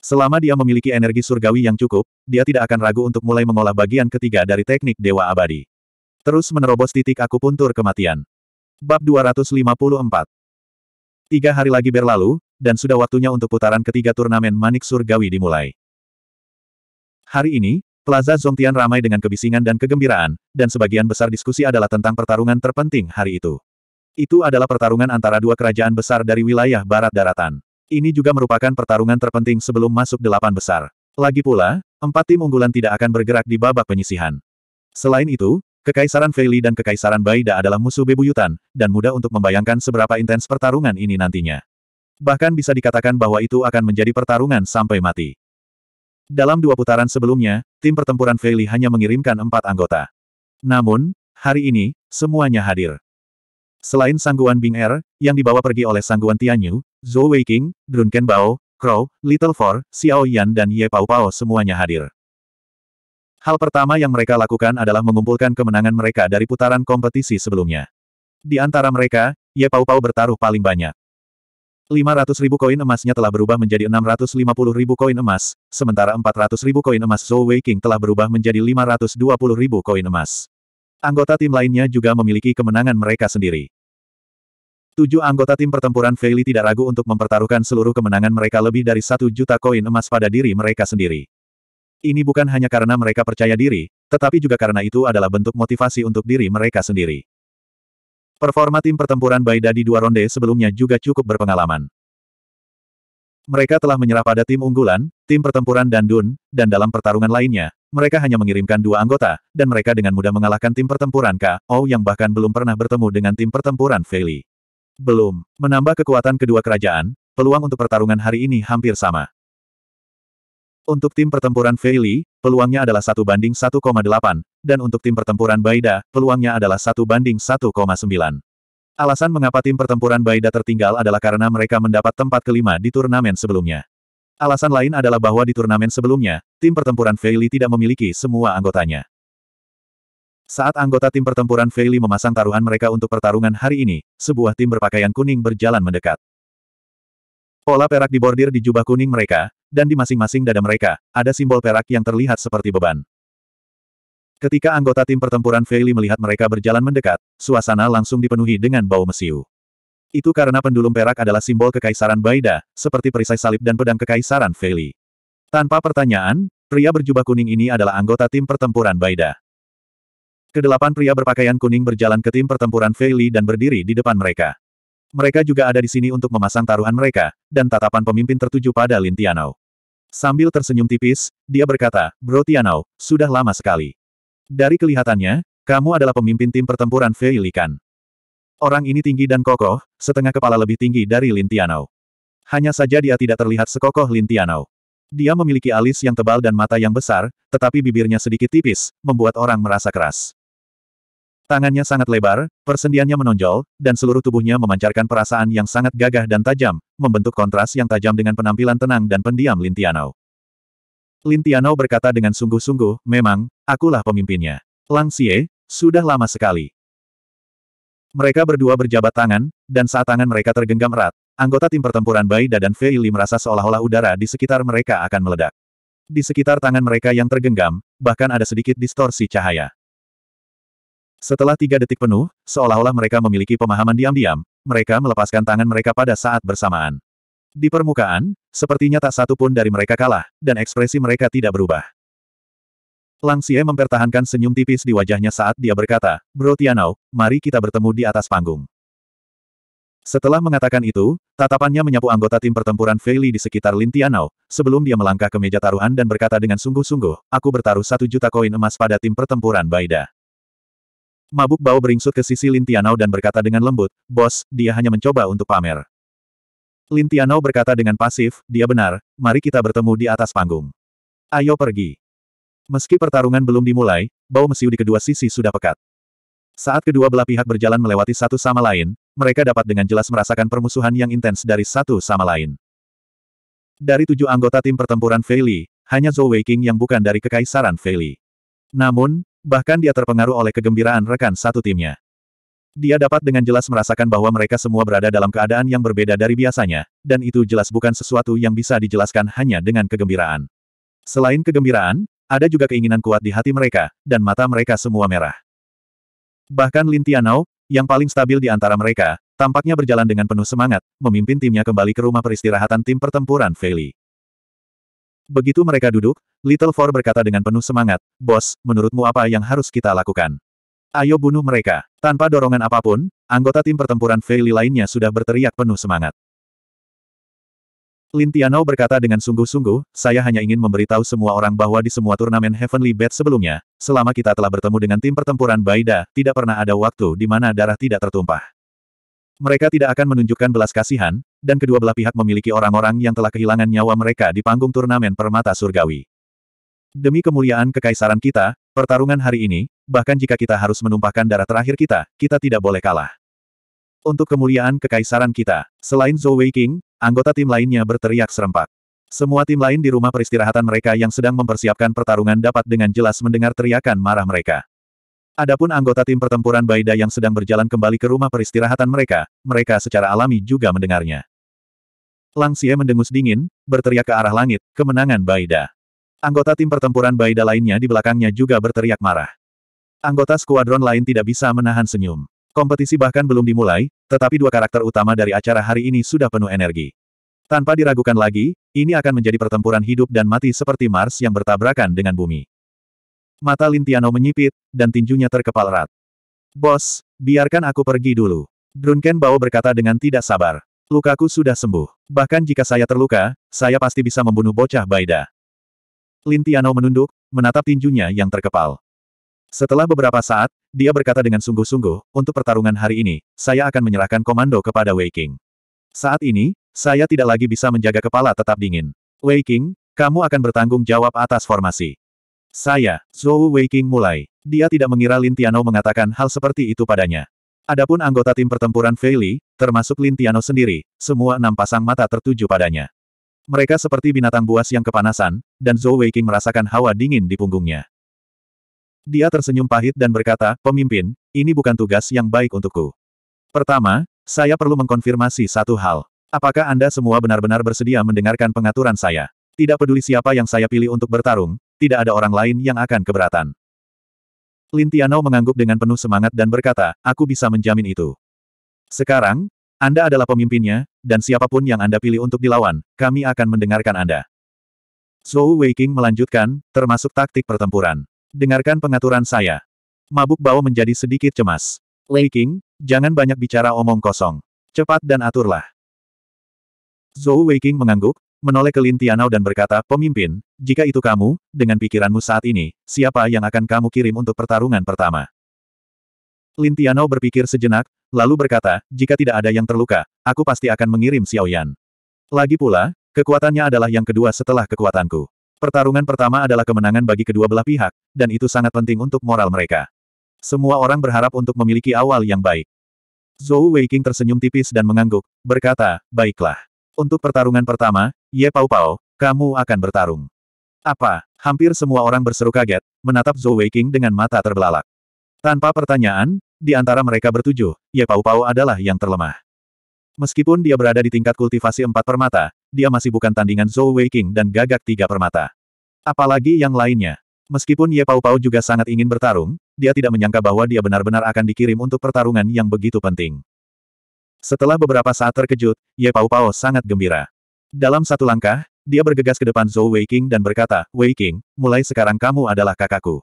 Selama dia memiliki energi surgawi yang cukup, dia tidak akan ragu untuk mulai mengolah bagian ketiga dari teknik Dewa Abadi. Terus menerobos titik akupuntur kematian. Bab 254 Tiga hari lagi berlalu, dan sudah waktunya untuk putaran ketiga turnamen Manik Surgawi dimulai. Hari ini, Plaza Zongtian ramai dengan kebisingan dan kegembiraan, dan sebagian besar diskusi adalah tentang pertarungan terpenting hari itu. Itu adalah pertarungan antara dua kerajaan besar dari wilayah barat daratan. Ini juga merupakan pertarungan terpenting sebelum masuk delapan besar. Lagi pula, empat tim unggulan tidak akan bergerak di babak penyisihan. Selain itu, Kekaisaran Feili dan Kekaisaran Baida adalah musuh bebuyutan, dan mudah untuk membayangkan seberapa intens pertarungan ini nantinya. Bahkan bisa dikatakan bahwa itu akan menjadi pertarungan sampai mati. Dalam dua putaran sebelumnya, tim pertempuran Feili hanya mengirimkan empat anggota. Namun, hari ini, semuanya hadir. Selain sangguan Bing Er, yang dibawa pergi oleh sangguan Tianyu, Zhou Weiking, Drunken Bao, Crow, Little Four, Xiao Yan dan Ye Pao Pao semuanya hadir. Hal pertama yang mereka lakukan adalah mengumpulkan kemenangan mereka dari putaran kompetisi sebelumnya. Di antara mereka, Ye Pau Pau bertaruh paling banyak. 500 ribu koin emasnya telah berubah menjadi 650 ribu koin emas, sementara 400 ribu koin emas Zhou Weiqing telah berubah menjadi 520 ribu koin emas. Anggota tim lainnya juga memiliki kemenangan mereka sendiri. Tujuh anggota tim pertempuran Feili tidak ragu untuk mempertaruhkan seluruh kemenangan mereka lebih dari satu juta koin emas pada diri mereka sendiri. Ini bukan hanya karena mereka percaya diri, tetapi juga karena itu adalah bentuk motivasi untuk diri mereka sendiri. Performa tim pertempuran Baida di dua ronde sebelumnya juga cukup berpengalaman. Mereka telah menyerah pada tim unggulan, tim pertempuran Dandun, dan dalam pertarungan lainnya, mereka hanya mengirimkan dua anggota, dan mereka dengan mudah mengalahkan tim pertempuran K.O. yang bahkan belum pernah bertemu dengan tim pertempuran Feli. Belum. Menambah kekuatan kedua kerajaan, peluang untuk pertarungan hari ini hampir sama. Untuk tim pertempuran Feili, peluangnya adalah satu banding 1,8, dan untuk tim pertempuran Baida, peluangnya adalah satu banding 1,9. Alasan mengapa tim pertempuran Baida tertinggal adalah karena mereka mendapat tempat kelima di turnamen sebelumnya. Alasan lain adalah bahwa di turnamen sebelumnya, tim pertempuran Feili tidak memiliki semua anggotanya. Saat anggota tim pertempuran Feili memasang taruhan mereka untuk pertarungan hari ini, sebuah tim berpakaian kuning berjalan mendekat. Pola perak dibordir di jubah kuning mereka, dan di masing-masing dada mereka, ada simbol perak yang terlihat seperti beban. Ketika anggota tim pertempuran Feili melihat mereka berjalan mendekat, suasana langsung dipenuhi dengan bau mesiu. Itu karena pendulum perak adalah simbol kekaisaran Baida, seperti perisai salib dan pedang kekaisaran Feili. Tanpa pertanyaan, pria berjubah kuning ini adalah anggota tim pertempuran Baida. Kedelapan pria berpakaian kuning berjalan ke tim pertempuran Feili dan berdiri di depan mereka mereka juga ada di sini untuk memasang taruhan mereka, dan tatapan pemimpin tertuju pada Lin Tianao. Sambil tersenyum tipis, dia berkata, Bro Tianao, sudah lama sekali. Dari kelihatannya, kamu adalah pemimpin tim pertempuran Fei Likan. Orang ini tinggi dan kokoh, setengah kepala lebih tinggi dari Lin Tianao. Hanya saja dia tidak terlihat sekokoh Lin Tianao. Dia memiliki alis yang tebal dan mata yang besar, tetapi bibirnya sedikit tipis, membuat orang merasa keras. Tangannya sangat lebar, persendiannya menonjol, dan seluruh tubuhnya memancarkan perasaan yang sangat gagah dan tajam, membentuk kontras yang tajam dengan penampilan tenang dan pendiam Lintianau. Lintianau berkata dengan sungguh-sungguh, memang, akulah pemimpinnya. Lang Xie, sudah lama sekali. Mereka berdua berjabat tangan, dan saat tangan mereka tergenggam erat, anggota tim pertempuran Bai Da dan Fei Li merasa seolah-olah udara di sekitar mereka akan meledak. Di sekitar tangan mereka yang tergenggam, bahkan ada sedikit distorsi cahaya. Setelah tiga detik penuh, seolah-olah mereka memiliki pemahaman diam-diam, mereka melepaskan tangan mereka pada saat bersamaan. Di permukaan, sepertinya tak satu pun dari mereka kalah, dan ekspresi mereka tidak berubah. Lang mempertahankan senyum tipis di wajahnya saat dia berkata, Bro Tianao, mari kita bertemu di atas panggung. Setelah mengatakan itu, tatapannya menyapu anggota tim pertempuran Feili di sekitar Lin Tianao, sebelum dia melangkah ke meja taruhan dan berkata dengan sungguh-sungguh, aku bertaruh satu juta koin emas pada tim pertempuran Baida. Mabuk bau beringsut ke sisi Lintianau dan berkata dengan lembut, Bos, dia hanya mencoba untuk pamer. Lintianau berkata dengan pasif, dia benar, mari kita bertemu di atas panggung. Ayo pergi. Meski pertarungan belum dimulai, bau mesiu di kedua sisi sudah pekat. Saat kedua belah pihak berjalan melewati satu sama lain, mereka dapat dengan jelas merasakan permusuhan yang intens dari satu sama lain. Dari tujuh anggota tim pertempuran Feili, hanya Zhou Weiqing yang bukan dari Kekaisaran Feili. Namun, bahkan dia terpengaruh oleh kegembiraan rekan satu timnya. Dia dapat dengan jelas merasakan bahwa mereka semua berada dalam keadaan yang berbeda dari biasanya, dan itu jelas bukan sesuatu yang bisa dijelaskan hanya dengan kegembiraan. Selain kegembiraan, ada juga keinginan kuat di hati mereka, dan mata mereka semua merah. Bahkan Lin Tianao, yang paling stabil di antara mereka, tampaknya berjalan dengan penuh semangat, memimpin timnya kembali ke rumah peristirahatan tim pertempuran Feli. Begitu mereka duduk, Little Four berkata dengan penuh semangat, Bos, menurutmu apa yang harus kita lakukan? Ayo bunuh mereka. Tanpa dorongan apapun, anggota tim pertempuran Veili lainnya sudah berteriak penuh semangat. Lintiano berkata dengan sungguh-sungguh, saya hanya ingin memberitahu semua orang bahwa di semua turnamen Heavenly Bat sebelumnya, selama kita telah bertemu dengan tim pertempuran Baida, tidak pernah ada waktu di mana darah tidak tertumpah. Mereka tidak akan menunjukkan belas kasihan, dan kedua belah pihak memiliki orang-orang yang telah kehilangan nyawa mereka di panggung turnamen permata surgawi. Demi kemuliaan kekaisaran kita, pertarungan hari ini, bahkan jika kita harus menumpahkan darah terakhir kita, kita tidak boleh kalah. Untuk kemuliaan kekaisaran kita, selain Zhou Wei King, anggota tim lainnya berteriak serempak. Semua tim lain di rumah peristirahatan mereka yang sedang mempersiapkan pertarungan dapat dengan jelas mendengar teriakan marah mereka. Adapun anggota tim pertempuran Baida yang sedang berjalan kembali ke rumah peristirahatan mereka, mereka secara alami juga mendengarnya. Lang mendengus dingin, berteriak ke arah langit, kemenangan Baida. Anggota tim pertempuran Baida lainnya di belakangnya juga berteriak marah. Anggota skuadron lain tidak bisa menahan senyum. Kompetisi bahkan belum dimulai, tetapi dua karakter utama dari acara hari ini sudah penuh energi. Tanpa diragukan lagi, ini akan menjadi pertempuran hidup dan mati seperti Mars yang bertabrakan dengan bumi. Mata Lintiano menyipit, dan tinjunya terkepal erat. Bos, biarkan aku pergi dulu. Drunken Bao berkata dengan tidak sabar. Lukaku sudah sembuh. Bahkan jika saya terluka, saya pasti bisa membunuh bocah Baida. Lintiano menunduk, menatap tinjunya yang terkepal. Setelah beberapa saat, dia berkata dengan sungguh-sungguh, untuk pertarungan hari ini, saya akan menyerahkan komando kepada Wei Qing. Saat ini, saya tidak lagi bisa menjaga kepala tetap dingin. Wei Qing, kamu akan bertanggung jawab atas formasi. Saya, Zhou Wei Qing mulai. Dia tidak mengira Lintiano mengatakan hal seperti itu padanya. Adapun anggota tim pertempuran Feili, termasuk Lintiano sendiri, semua enam pasang mata tertuju padanya. Mereka seperti binatang buas yang kepanasan, dan Zhou Weiqing merasakan hawa dingin di punggungnya. Dia tersenyum pahit dan berkata, Pemimpin, ini bukan tugas yang baik untukku. Pertama, saya perlu mengkonfirmasi satu hal. Apakah Anda semua benar-benar bersedia mendengarkan pengaturan saya? Tidak peduli siapa yang saya pilih untuk bertarung, tidak ada orang lain yang akan keberatan. Lintiano mengangguk dengan penuh semangat dan berkata, aku bisa menjamin itu. Sekarang, Anda adalah pemimpinnya, dan siapapun yang Anda pilih untuk dilawan, kami akan mendengarkan Anda. Zhou Weiking melanjutkan, termasuk taktik pertempuran. Dengarkan pengaturan saya. Mabuk bau menjadi sedikit cemas. Weiqing, jangan banyak bicara omong kosong. Cepat dan aturlah. Zhou Weiking mengangguk, menoleh ke Lin Tianao dan berkata, Pemimpin, jika itu kamu, dengan pikiranmu saat ini, siapa yang akan kamu kirim untuk pertarungan pertama? Lintiano berpikir sejenak, lalu berkata, jika tidak ada yang terluka, aku pasti akan mengirim Xiao Yan. Lagi pula, kekuatannya adalah yang kedua setelah kekuatanku. Pertarungan pertama adalah kemenangan bagi kedua belah pihak, dan itu sangat penting untuk moral mereka. Semua orang berharap untuk memiliki awal yang baik. Zhou Weiking tersenyum tipis dan mengangguk, berkata, baiklah. Untuk pertarungan pertama, Ye Pao Pao, kamu akan bertarung. Apa? Hampir semua orang berseru kaget, menatap Zhou Weiking dengan mata terbelalak. Tanpa pertanyaan, di antara mereka bertujuh, Ye Pau Pau adalah yang terlemah. Meskipun dia berada di tingkat kultivasi empat permata, dia masih bukan tandingan Zhou Wei King dan gagak tiga permata. Apalagi yang lainnya. Meskipun Ye Pau Pau juga sangat ingin bertarung, dia tidak menyangka bahwa dia benar-benar akan dikirim untuk pertarungan yang begitu penting. Setelah beberapa saat terkejut, Ye Pau Pau sangat gembira. Dalam satu langkah, dia bergegas ke depan Zhou Wei King dan berkata, Wei King, mulai sekarang kamu adalah kakakku.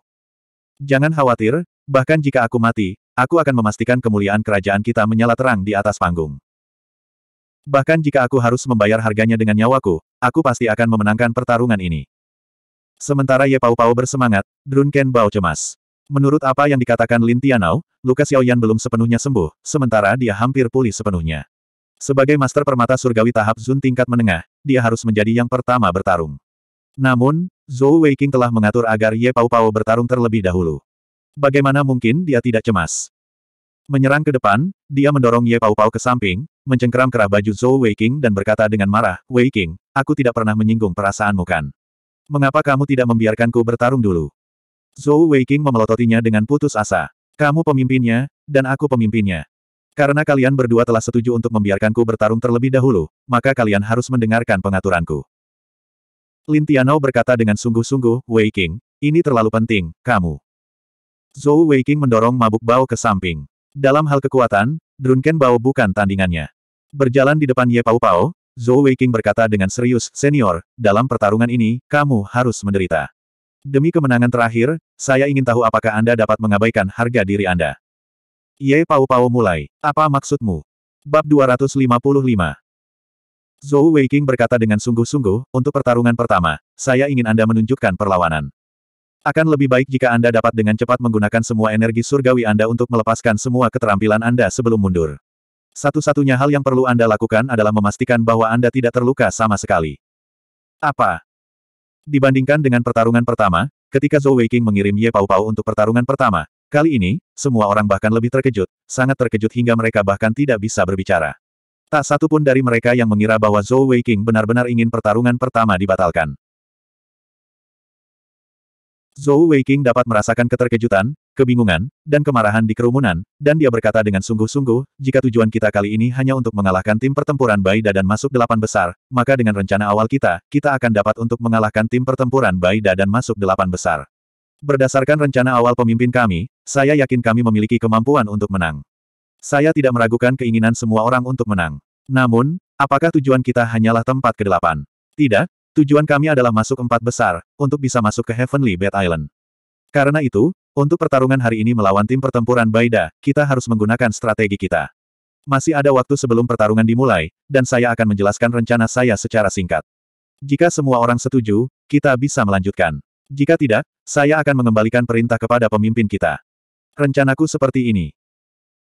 Jangan khawatir, bahkan jika aku mati, Aku akan memastikan kemuliaan kerajaan kita menyala terang di atas panggung. Bahkan jika aku harus membayar harganya dengan nyawaku, aku pasti akan memenangkan pertarungan ini. Sementara Ye Pau Pau bersemangat, Drun Ken Bao cemas. Menurut apa yang dikatakan Lin Tianao, Lukas Xiaoyan belum sepenuhnya sembuh, sementara dia hampir pulih sepenuhnya. Sebagai master permata surgawi tahap Zun tingkat menengah, dia harus menjadi yang pertama bertarung. Namun, Zhou Weiqing telah mengatur agar Ye Pau Pau bertarung terlebih dahulu. Bagaimana mungkin dia tidak cemas? Menyerang ke depan, dia mendorong Ye Pau Pau ke samping, mencengkeram kerah baju Zhou Weiqing dan berkata dengan marah, Weiqing, aku tidak pernah menyinggung perasaanmu kan? Mengapa kamu tidak membiarkanku bertarung dulu? Zhou Weiqing memelototinya dengan putus asa. Kamu pemimpinnya, dan aku pemimpinnya. Karena kalian berdua telah setuju untuk membiarkanku bertarung terlebih dahulu, maka kalian harus mendengarkan pengaturanku. Lin Tianao berkata dengan sungguh-sungguh, Weiqing, ini terlalu penting, kamu. Zhou Weiking mendorong mabuk Bao ke samping. Dalam hal kekuatan, Drunken Bao bukan tandingannya. Berjalan di depan Ye Pao Pao, Zhou Weiking berkata dengan serius, Senior, dalam pertarungan ini, kamu harus menderita. Demi kemenangan terakhir, saya ingin tahu apakah Anda dapat mengabaikan harga diri Anda. Ye Pao Pao mulai, apa maksudmu? Bab 255 Zhou Weiqing berkata dengan sungguh-sungguh, untuk pertarungan pertama, saya ingin Anda menunjukkan perlawanan. Akan lebih baik jika Anda dapat dengan cepat menggunakan semua energi surgawi Anda untuk melepaskan semua keterampilan Anda sebelum mundur. Satu-satunya hal yang perlu Anda lakukan adalah memastikan bahwa Anda tidak terluka sama sekali. Apa? Dibandingkan dengan pertarungan pertama, ketika Zhou Weiqing mengirim Ye Pao Pao untuk pertarungan pertama, kali ini, semua orang bahkan lebih terkejut, sangat terkejut hingga mereka bahkan tidak bisa berbicara. Tak satu pun dari mereka yang mengira bahwa Zhou Weiqing benar-benar ingin pertarungan pertama dibatalkan. Zhou Weiqing dapat merasakan keterkejutan, kebingungan, dan kemarahan di kerumunan, dan dia berkata dengan sungguh-sungguh, jika tujuan kita kali ini hanya untuk mengalahkan tim pertempuran Baida dan masuk delapan besar, maka dengan rencana awal kita, kita akan dapat untuk mengalahkan tim pertempuran Baida dan masuk delapan besar. Berdasarkan rencana awal pemimpin kami, saya yakin kami memiliki kemampuan untuk menang. Saya tidak meragukan keinginan semua orang untuk menang. Namun, apakah tujuan kita hanyalah tempat ke-8? Tidak, Tujuan kami adalah masuk empat besar, untuk bisa masuk ke Heavenly Bed Island. Karena itu, untuk pertarungan hari ini melawan tim pertempuran Baida, kita harus menggunakan strategi kita. Masih ada waktu sebelum pertarungan dimulai, dan saya akan menjelaskan rencana saya secara singkat. Jika semua orang setuju, kita bisa melanjutkan. Jika tidak, saya akan mengembalikan perintah kepada pemimpin kita. Rencanaku seperti ini.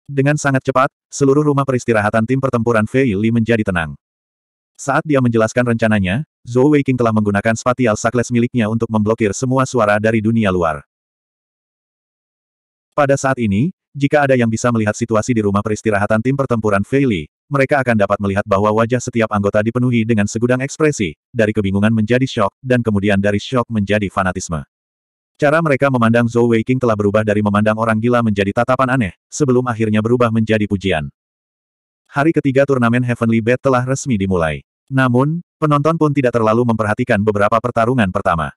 Dengan sangat cepat, seluruh rumah peristirahatan tim pertempuran Fei Li menjadi tenang. Saat dia menjelaskan rencananya, Zhou Weiqing telah menggunakan spatial sakles miliknya untuk memblokir semua suara dari dunia luar. Pada saat ini, jika ada yang bisa melihat situasi di rumah peristirahatan tim pertempuran Feili, mereka akan dapat melihat bahwa wajah setiap anggota dipenuhi dengan segudang ekspresi, dari kebingungan menjadi shock, dan kemudian dari shock menjadi fanatisme. Cara mereka memandang Zhou Weiqing telah berubah dari memandang orang gila menjadi tatapan aneh, sebelum akhirnya berubah menjadi pujian. Hari ketiga turnamen Heavenly Bet telah resmi dimulai. Namun, penonton pun tidak terlalu memperhatikan beberapa pertarungan pertama.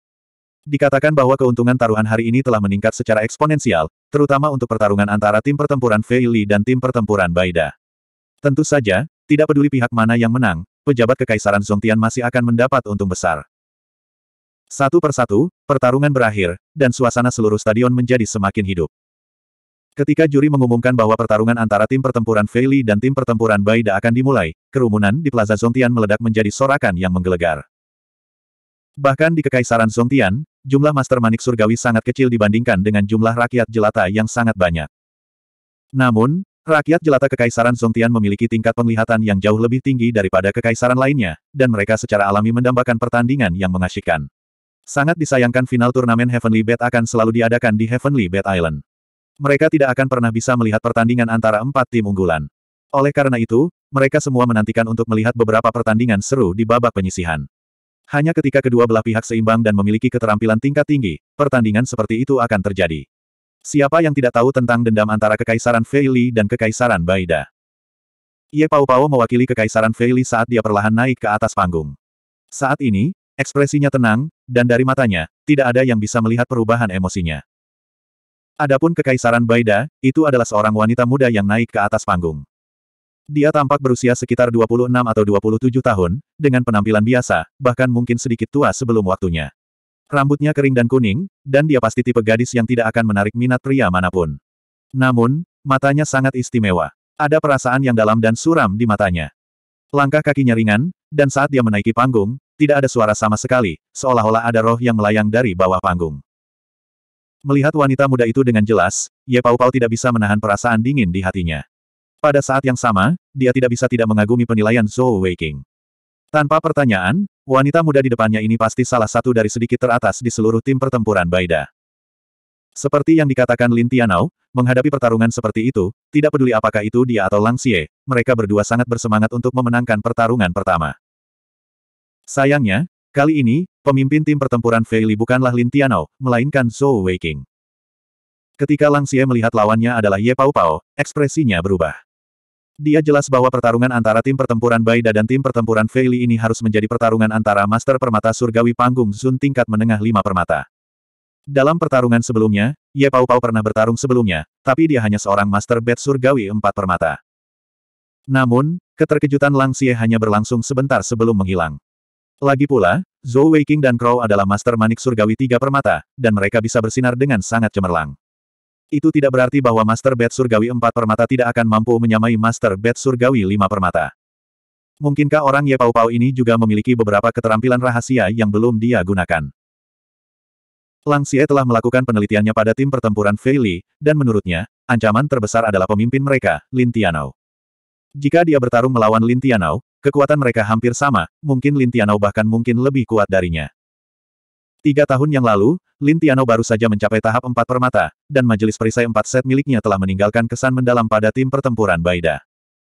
Dikatakan bahwa keuntungan taruhan hari ini telah meningkat secara eksponensial, terutama untuk pertarungan antara tim pertempuran Feili dan tim pertempuran Baida. Tentu saja, tidak peduli pihak mana yang menang, pejabat kekaisaran Zongtian masih akan mendapat untung besar. Satu persatu, pertarungan berakhir, dan suasana seluruh stadion menjadi semakin hidup. Ketika juri mengumumkan bahwa pertarungan antara tim pertempuran Feili dan tim pertempuran Baida akan dimulai, kerumunan di Plaza Zongtian meledak menjadi sorakan yang menggelegar. Bahkan di Kekaisaran Zongtian, jumlah Master Manik Surgawi sangat kecil dibandingkan dengan jumlah rakyat jelata yang sangat banyak. Namun, Rakyat jelata Kekaisaran Zongtian memiliki tingkat penglihatan yang jauh lebih tinggi daripada kekaisaran lainnya, dan mereka secara alami mendambakan pertandingan yang mengasyikkan. Sangat disayangkan final turnamen Heavenly Bet akan selalu diadakan di Heavenly Bet Island mereka tidak akan pernah bisa melihat pertandingan antara empat tim unggulan. Oleh karena itu, mereka semua menantikan untuk melihat beberapa pertandingan seru di babak penyisihan. Hanya ketika kedua belah pihak seimbang dan memiliki keterampilan tingkat tinggi, pertandingan seperti itu akan terjadi. Siapa yang tidak tahu tentang dendam antara Kekaisaran Feili dan Kekaisaran Baida? Ye Pau Pau mewakili Kekaisaran Feili saat dia perlahan naik ke atas panggung. Saat ini, ekspresinya tenang, dan dari matanya, tidak ada yang bisa melihat perubahan emosinya. Adapun Kekaisaran Baida, itu adalah seorang wanita muda yang naik ke atas panggung. Dia tampak berusia sekitar 26 atau 27 tahun, dengan penampilan biasa, bahkan mungkin sedikit tua sebelum waktunya. Rambutnya kering dan kuning, dan dia pasti tipe gadis yang tidak akan menarik minat pria manapun. Namun, matanya sangat istimewa. Ada perasaan yang dalam dan suram di matanya. Langkah kakinya ringan, dan saat dia menaiki panggung, tidak ada suara sama sekali, seolah-olah ada roh yang melayang dari bawah panggung. Melihat wanita muda itu dengan jelas, Ye Pao Pao tidak bisa menahan perasaan dingin di hatinya. Pada saat yang sama, dia tidak bisa tidak mengagumi penilaian Zhou Weiqing. Tanpa pertanyaan, wanita muda di depannya ini pasti salah satu dari sedikit teratas di seluruh tim pertempuran Baida. Seperti yang dikatakan Lin Tianao, menghadapi pertarungan seperti itu, tidak peduli apakah itu dia atau Lang Xie, mereka berdua sangat bersemangat untuk memenangkan pertarungan pertama. Sayangnya, kali ini, pemimpin tim pertempuran Feili bukanlah Lin Tianao, melainkan Zhou Weiqing. Ketika Lang Xie melihat lawannya adalah Ye Pao Pao, ekspresinya berubah. Dia jelas bahwa pertarungan antara tim pertempuran Baida dan tim pertempuran Feili ini harus menjadi pertarungan antara Master Permata Surgawi Panggung Zun tingkat menengah lima permata. Dalam pertarungan sebelumnya, Ye Pao Pao pernah bertarung sebelumnya, tapi dia hanya seorang Master Bed Surgawi empat permata. Namun, keterkejutan Lang Xie hanya berlangsung sebentar sebelum menghilang. Lagi pula, Zhou Weiqing dan Crow adalah master manik surgawi tiga permata, dan mereka bisa bersinar dengan sangat cemerlang. Itu tidak berarti bahwa Master Bed Surgawi empat permata tidak akan mampu menyamai Master Bed Surgawi lima permata. Mungkinkah orang Ye Pau Pau ini juga memiliki beberapa keterampilan rahasia yang belum dia gunakan? Lang Xie telah melakukan penelitiannya pada tim pertempuran Fei Li, dan menurutnya, ancaman terbesar adalah pemimpin mereka, Lin Tianao. Jika dia bertarung melawan Lin Tianao, Kekuatan mereka hampir sama, mungkin Lin bahkan mungkin lebih kuat darinya. Tiga tahun yang lalu, Lin baru saja mencapai tahap empat permata, dan majelis perisai empat set miliknya telah meninggalkan kesan mendalam pada tim pertempuran Baida.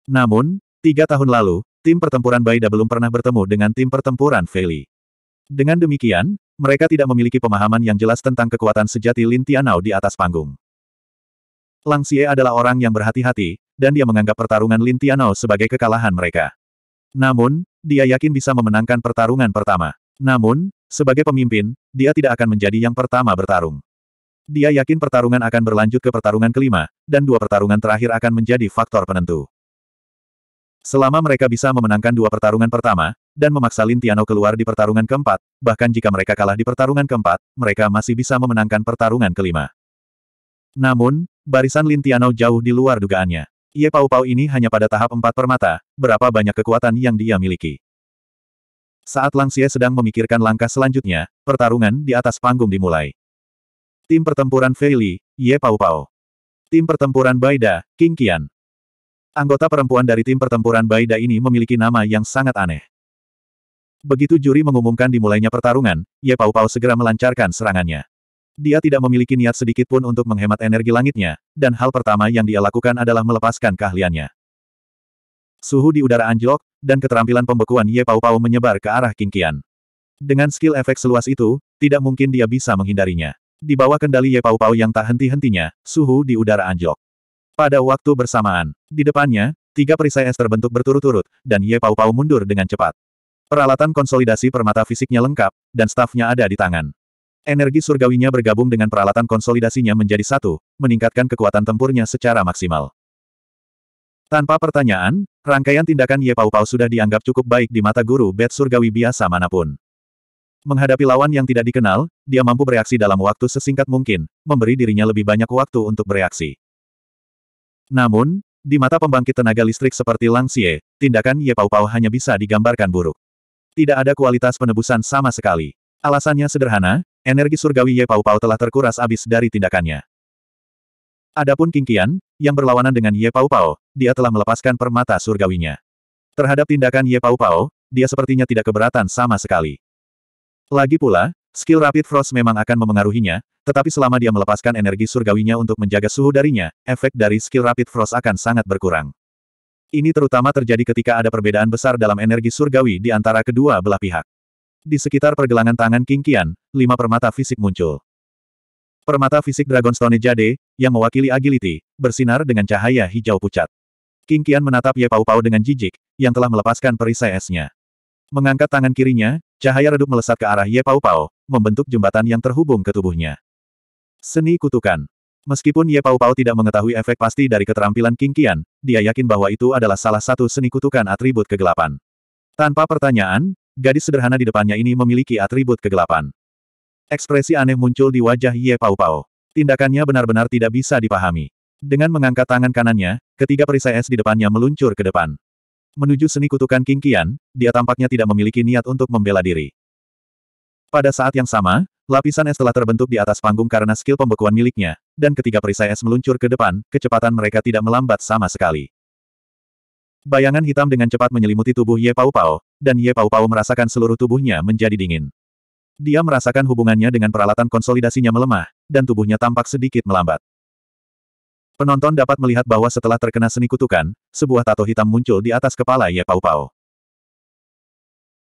Namun, tiga tahun lalu, tim pertempuran Baida belum pernah bertemu dengan tim pertempuran Feli. Dengan demikian, mereka tidak memiliki pemahaman yang jelas tentang kekuatan sejati Lin di atas panggung. Lang Xie adalah orang yang berhati-hati, dan dia menganggap pertarungan Lin sebagai kekalahan mereka. Namun, dia yakin bisa memenangkan pertarungan pertama. Namun, sebagai pemimpin, dia tidak akan menjadi yang pertama bertarung. Dia yakin pertarungan akan berlanjut ke pertarungan kelima, dan dua pertarungan terakhir akan menjadi faktor penentu. Selama mereka bisa memenangkan dua pertarungan pertama, dan memaksa Lin Tiano keluar di pertarungan keempat, bahkan jika mereka kalah di pertarungan keempat, mereka masih bisa memenangkan pertarungan kelima. Namun, barisan Lin Tiano jauh di luar dugaannya. Ye iya, Pau Pau ini hanya pada tahap empat permata, berapa banyak kekuatan yang dia miliki. Saat Xie sedang memikirkan langkah selanjutnya, pertarungan di atas panggung dimulai. Tim pertempuran Feili, Ye Pau Pau. Tim pertempuran Baida, King Qian. Anggota perempuan dari tim pertempuran Baida ini memiliki nama yang sangat aneh. Begitu juri mengumumkan dimulainya pertarungan, Ye Pau Pau segera melancarkan serangannya. Dia tidak memiliki niat sedikit pun untuk menghemat energi langitnya, dan hal pertama yang dia lakukan adalah melepaskan keahliannya. Suhu di udara anjlok, dan keterampilan pembekuan Ye Pau Pau menyebar ke arah Kingkian. Dengan skill efek seluas itu, tidak mungkin dia bisa menghindarinya. Di bawah kendali Ye Pau Pau yang tak henti-hentinya, suhu di udara anjlok. Pada waktu bersamaan, di depannya, tiga perisai es terbentuk berturut-turut, dan Ye Pau Pau mundur dengan cepat. Peralatan konsolidasi permata fisiknya lengkap, dan stafnya ada di tangan. Energi surgawinya bergabung dengan peralatan konsolidasinya menjadi satu, meningkatkan kekuatan tempurnya secara maksimal. Tanpa pertanyaan, rangkaian tindakan Ye Pau Pau sudah dianggap cukup baik di mata guru bed surgawi biasa manapun. Menghadapi lawan yang tidak dikenal, dia mampu bereaksi dalam waktu sesingkat mungkin, memberi dirinya lebih banyak waktu untuk bereaksi. Namun, di mata pembangkit tenaga listrik seperti Lang Xie, tindakan Ye Pau Pau hanya bisa digambarkan buruk. Tidak ada kualitas penebusan sama sekali. Alasannya sederhana, Energi surgawi Ye Pao Pao telah terkuras habis dari tindakannya. Adapun King Kian, yang berlawanan dengan Ye Pao Pao, dia telah melepaskan permata surgawinya. Terhadap tindakan Ye Pao Pao, dia sepertinya tidak keberatan sama sekali. Lagi pula, skill Rapid Frost memang akan memengaruhinya, tetapi selama dia melepaskan energi surgawinya untuk menjaga suhu darinya, efek dari skill Rapid Frost akan sangat berkurang. Ini terutama terjadi ketika ada perbedaan besar dalam energi surgawi di antara kedua belah pihak. Di sekitar pergelangan tangan King Kian, lima permata fisik muncul. Permata fisik Dragonstone Jade, yang mewakili agility, bersinar dengan cahaya hijau pucat. King Kian menatap Ye Pau Pau dengan jijik, yang telah melepaskan perisai esnya. Mengangkat tangan kirinya, cahaya redup melesat ke arah Ye Pau Pau, membentuk jembatan yang terhubung ke tubuhnya. Seni kutukan. Meskipun Ye Pau Pau tidak mengetahui efek pasti dari keterampilan King Kian, dia yakin bahwa itu adalah salah satu seni kutukan atribut kegelapan. Tanpa pertanyaan, gadis sederhana di depannya ini memiliki atribut kegelapan. Ekspresi aneh muncul di wajah Ye Pau Pau. Tindakannya benar-benar tidak bisa dipahami. Dengan mengangkat tangan kanannya, ketiga perisai es di depannya meluncur ke depan. Menuju seni kutukan King Qian, dia tampaknya tidak memiliki niat untuk membela diri. Pada saat yang sama, lapisan es telah terbentuk di atas panggung karena skill pembekuan miliknya, dan ketiga perisai es meluncur ke depan, kecepatan mereka tidak melambat sama sekali. Bayangan hitam dengan cepat menyelimuti tubuh Ye Pau Pau, dan Ye Pau Pau merasakan seluruh tubuhnya menjadi dingin. Dia merasakan hubungannya dengan peralatan konsolidasinya melemah, dan tubuhnya tampak sedikit melambat. Penonton dapat melihat bahwa setelah terkena seni kutukan, sebuah tato hitam muncul di atas kepala Ye Pau Pau.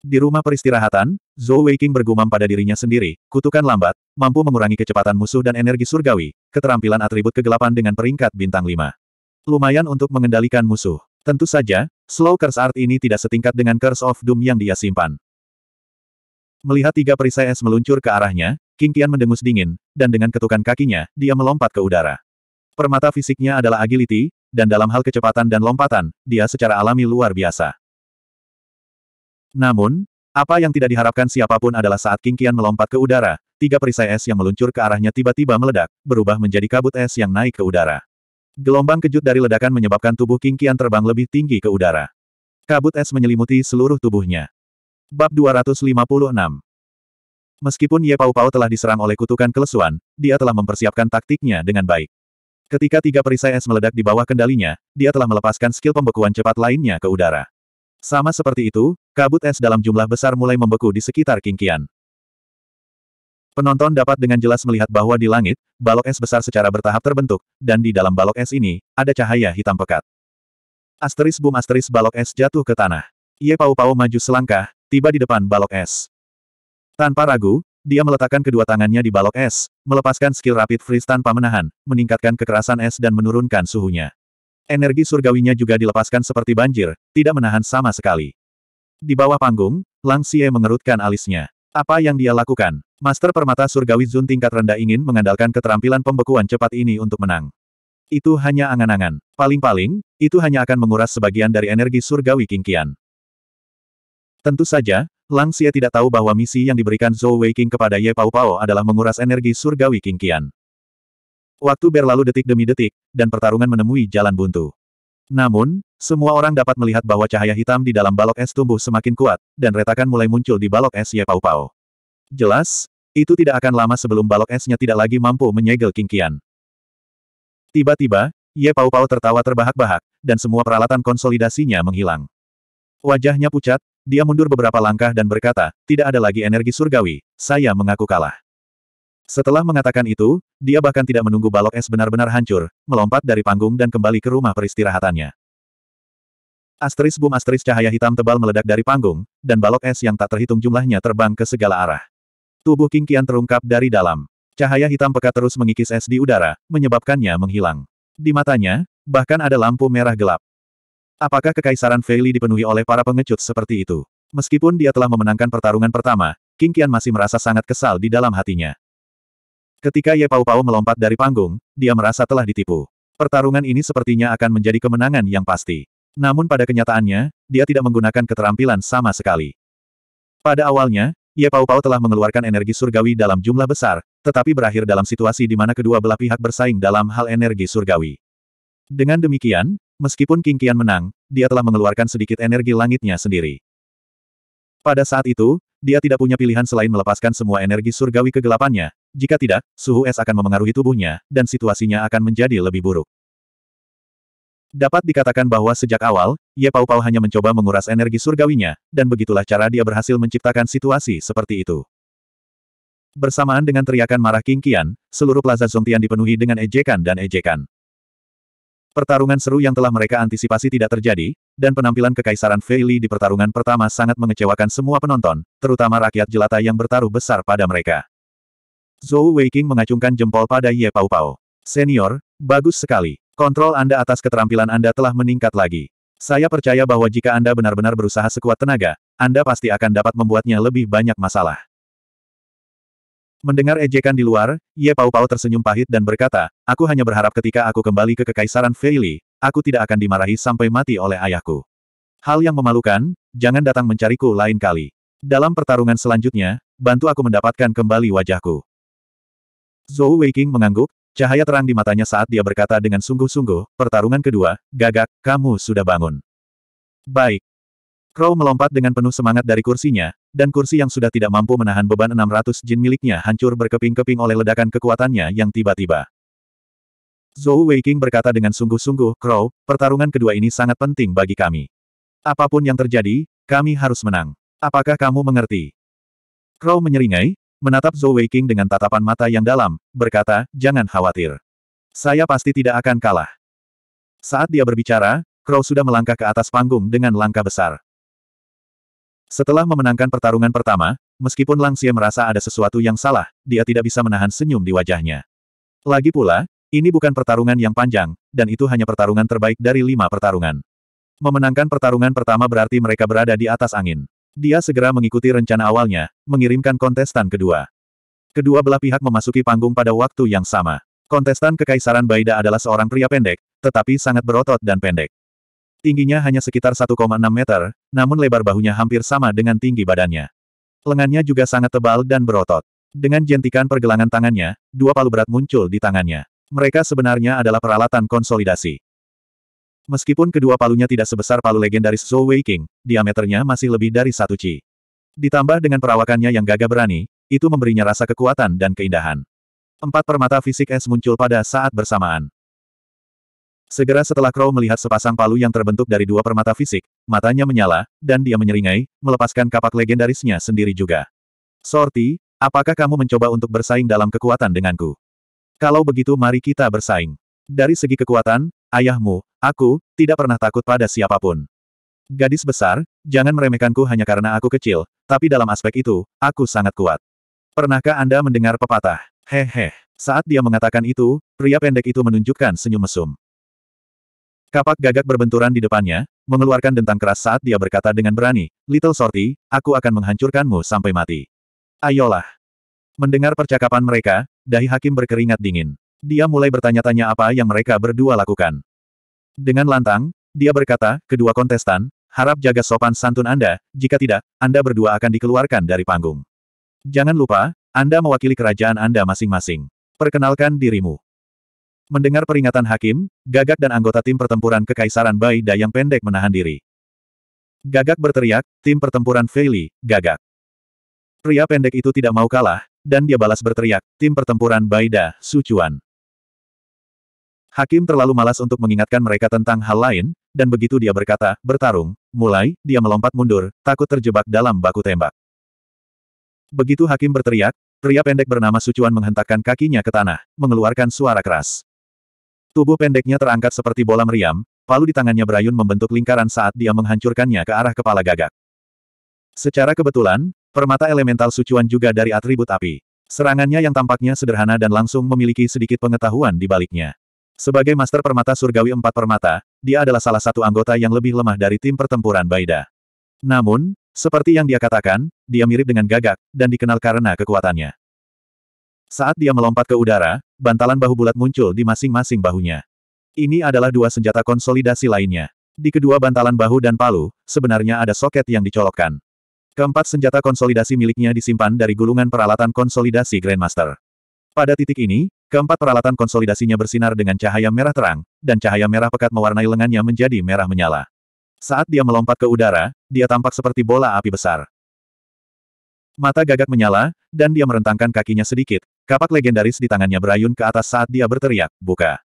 Di rumah peristirahatan, Zhou Weiqing bergumam pada dirinya sendiri, kutukan lambat, mampu mengurangi kecepatan musuh dan energi surgawi, keterampilan atribut kegelapan dengan peringkat bintang 5. Lumayan untuk mengendalikan musuh. Tentu saja, Slow Curse Art ini tidak setingkat dengan Curse of Doom yang dia simpan. Melihat tiga perisai es meluncur ke arahnya, King Tian mendengus dingin, dan dengan ketukan kakinya, dia melompat ke udara. Permata fisiknya adalah agility, dan dalam hal kecepatan dan lompatan, dia secara alami luar biasa. Namun, apa yang tidak diharapkan siapapun adalah saat King Tian melompat ke udara, tiga perisai es yang meluncur ke arahnya tiba-tiba meledak, berubah menjadi kabut es yang naik ke udara. Gelombang kejut dari ledakan menyebabkan tubuh King Qian terbang lebih tinggi ke udara. Kabut es menyelimuti seluruh tubuhnya. Bab 256 Meskipun Ye Pau Pau telah diserang oleh kutukan kelesuan, dia telah mempersiapkan taktiknya dengan baik. Ketika tiga perisai es meledak di bawah kendalinya, dia telah melepaskan skill pembekuan cepat lainnya ke udara. Sama seperti itu, kabut es dalam jumlah besar mulai membeku di sekitar King Qian. Penonton dapat dengan jelas melihat bahwa di langit, balok es besar secara bertahap terbentuk, dan di dalam balok es ini, ada cahaya hitam pekat. Asteris bum asteris balok es jatuh ke tanah. Ye Pau Pau maju selangkah, tiba di depan balok es. Tanpa ragu, dia meletakkan kedua tangannya di balok es, melepaskan skill rapid freeze tanpa menahan, meningkatkan kekerasan es dan menurunkan suhunya. Energi surgawinya juga dilepaskan seperti banjir, tidak menahan sama sekali. Di bawah panggung, Lang Xie mengerutkan alisnya. Apa yang dia lakukan? Master Permata Surgawi Zun tingkat rendah ingin mengandalkan keterampilan pembekuan cepat ini untuk menang. Itu hanya angan-angan. Paling-paling, itu hanya akan menguras sebagian dari energi surgawi Kingkian. Tentu saja, Lang Xie tidak tahu bahwa misi yang diberikan Zhou Weiqing kepada Ye Pao Pao adalah menguras energi surgawi Kingkian. Waktu berlalu detik demi detik, dan pertarungan menemui jalan buntu. Namun, semua orang dapat melihat bahwa cahaya hitam di dalam balok es tumbuh semakin kuat, dan retakan mulai muncul di balok es Ye Pau Pau. Jelas, itu tidak akan lama sebelum balok esnya tidak lagi mampu menyegel Kingkian. Tiba-tiba, Ye Pau Pau tertawa terbahak-bahak, dan semua peralatan konsolidasinya menghilang. Wajahnya pucat, dia mundur beberapa langkah dan berkata, tidak ada lagi energi surgawi, saya mengaku kalah. Setelah mengatakan itu, dia bahkan tidak menunggu balok es benar-benar hancur, melompat dari panggung dan kembali ke rumah peristirahatannya. Asteris bum asteris cahaya hitam tebal meledak dari panggung, dan balok es yang tak terhitung jumlahnya terbang ke segala arah. Tubuh King Kian terungkap dari dalam. Cahaya hitam pekat terus mengikis es di udara, menyebabkannya menghilang. Di matanya, bahkan ada lampu merah gelap. Apakah kekaisaran Feili dipenuhi oleh para pengecut seperti itu? Meskipun dia telah memenangkan pertarungan pertama, King Kian masih merasa sangat kesal di dalam hatinya. Ketika Ye Pao Pao melompat dari panggung, dia merasa telah ditipu. Pertarungan ini sepertinya akan menjadi kemenangan yang pasti. Namun pada kenyataannya, dia tidak menggunakan keterampilan sama sekali. Pada awalnya, Ye Pao Pao telah mengeluarkan energi surgawi dalam jumlah besar, tetapi berakhir dalam situasi di mana kedua belah pihak bersaing dalam hal energi surgawi. Dengan demikian, meskipun King Kian menang, dia telah mengeluarkan sedikit energi langitnya sendiri. Pada saat itu, dia tidak punya pilihan selain melepaskan semua energi surgawi kegelapannya, jika tidak, suhu es akan memengaruhi tubuhnya, dan situasinya akan menjadi lebih buruk. Dapat dikatakan bahwa sejak awal, Ye Pau Pau hanya mencoba menguras energi surgawinya, dan begitulah cara dia berhasil menciptakan situasi seperti itu. Bersamaan dengan teriakan marah King Qian, seluruh plaza Zongtian dipenuhi dengan ejekan dan ejekan. Pertarungan seru yang telah mereka antisipasi tidak terjadi, dan penampilan kekaisaran Fei Li di pertarungan pertama sangat mengecewakan semua penonton, terutama rakyat jelata yang bertaruh besar pada mereka. Zhou Weiqing mengacungkan jempol pada Ye Pao Pao. Senior, bagus sekali. Kontrol Anda atas keterampilan Anda telah meningkat lagi. Saya percaya bahwa jika Anda benar-benar berusaha sekuat tenaga, Anda pasti akan dapat membuatnya lebih banyak masalah. Mendengar ejekan di luar, Ye Pao Pao tersenyum pahit dan berkata, Aku hanya berharap ketika aku kembali ke Kekaisaran Feili, aku tidak akan dimarahi sampai mati oleh ayahku. Hal yang memalukan, jangan datang mencariku lain kali. Dalam pertarungan selanjutnya, bantu aku mendapatkan kembali wajahku. Zhou Weiqing mengangguk, cahaya terang di matanya saat dia berkata dengan sungguh-sungguh, pertarungan kedua, gagak, kamu sudah bangun. Baik. Crow melompat dengan penuh semangat dari kursinya, dan kursi yang sudah tidak mampu menahan beban 600 jin miliknya hancur berkeping-keping oleh ledakan kekuatannya yang tiba-tiba. Zhou Weiqing berkata dengan sungguh-sungguh, Crow, pertarungan kedua ini sangat penting bagi kami. Apapun yang terjadi, kami harus menang. Apakah kamu mengerti? Crow menyeringai, menatap Zhou Weiqing dengan tatapan mata yang dalam, berkata, jangan khawatir. Saya pasti tidak akan kalah. Saat dia berbicara, Crow sudah melangkah ke atas panggung dengan langkah besar. Setelah memenangkan pertarungan pertama, meskipun Lang Xie merasa ada sesuatu yang salah, dia tidak bisa menahan senyum di wajahnya. Lagi pula, ini bukan pertarungan yang panjang, dan itu hanya pertarungan terbaik dari lima pertarungan. Memenangkan pertarungan pertama berarti mereka berada di atas angin. Dia segera mengikuti rencana awalnya, mengirimkan kontestan kedua. Kedua belah pihak memasuki panggung pada waktu yang sama. Kontestan Kekaisaran Baida adalah seorang pria pendek, tetapi sangat berotot dan pendek. Tingginya hanya sekitar 1,6 meter, namun lebar bahunya hampir sama dengan tinggi badannya. Lengannya juga sangat tebal dan berotot. Dengan jentikan pergelangan tangannya, dua palu berat muncul di tangannya. Mereka sebenarnya adalah peralatan konsolidasi. Meskipun kedua palunya tidak sebesar palu legendaris Zhou Wei King, diameternya masih lebih dari satu ci. Ditambah dengan perawakannya yang gagah berani, itu memberinya rasa kekuatan dan keindahan. Empat permata fisik es muncul pada saat bersamaan. Segera setelah Crow melihat sepasang palu yang terbentuk dari dua permata fisik, matanya menyala, dan dia menyeringai, melepaskan kapak legendarisnya sendiri juga. Sorti, apakah kamu mencoba untuk bersaing dalam kekuatan denganku? Kalau begitu mari kita bersaing. Dari segi kekuatan, Ayahmu, aku, tidak pernah takut pada siapapun. Gadis besar, jangan meremehkanku hanya karena aku kecil, tapi dalam aspek itu, aku sangat kuat. Pernahkah Anda mendengar pepatah? Hehe. Saat dia mengatakan itu, pria pendek itu menunjukkan senyum mesum. Kapak gagak berbenturan di depannya, mengeluarkan dentang keras saat dia berkata dengan berani, Little Sorty, aku akan menghancurkanmu sampai mati. Ayolah. Mendengar percakapan mereka, dahi hakim berkeringat dingin. Dia mulai bertanya-tanya apa yang mereka berdua lakukan. Dengan lantang, dia berkata, kedua kontestan, harap jaga sopan santun Anda, jika tidak, Anda berdua akan dikeluarkan dari panggung. Jangan lupa, Anda mewakili kerajaan Anda masing-masing. Perkenalkan dirimu. Mendengar peringatan hakim, Gagak dan anggota tim pertempuran Kekaisaran Bai yang pendek menahan diri. Gagak berteriak, tim pertempuran Feili, Gagak. Pria pendek itu tidak mau kalah, dan dia balas berteriak, tim pertempuran Baida, Sucuan. Hakim terlalu malas untuk mengingatkan mereka tentang hal lain, dan begitu dia berkata, bertarung, mulai, dia melompat mundur, takut terjebak dalam baku tembak. Begitu Hakim berteriak, pria pendek bernama Sucuan menghentakkan kakinya ke tanah, mengeluarkan suara keras. Tubuh pendeknya terangkat seperti bola meriam, palu di tangannya berayun membentuk lingkaran saat dia menghancurkannya ke arah kepala gagak. Secara kebetulan, permata elemental Sucuan juga dari atribut api. Serangannya yang tampaknya sederhana dan langsung memiliki sedikit pengetahuan di baliknya. Sebagai Master Permata Surgawi Empat Permata, dia adalah salah satu anggota yang lebih lemah dari tim pertempuran Baida. Namun, seperti yang dia katakan, dia mirip dengan gagak, dan dikenal karena kekuatannya. Saat dia melompat ke udara, bantalan bahu bulat muncul di masing-masing bahunya. Ini adalah dua senjata konsolidasi lainnya. Di kedua bantalan bahu dan palu, sebenarnya ada soket yang dicolokkan. Keempat senjata konsolidasi miliknya disimpan dari gulungan peralatan konsolidasi Grandmaster. Pada titik ini, Keempat peralatan konsolidasinya bersinar dengan cahaya merah terang, dan cahaya merah pekat mewarnai lengannya menjadi merah menyala. Saat dia melompat ke udara, dia tampak seperti bola api besar. Mata gagak menyala, dan dia merentangkan kakinya sedikit, kapak legendaris di tangannya berayun ke atas saat dia berteriak, buka.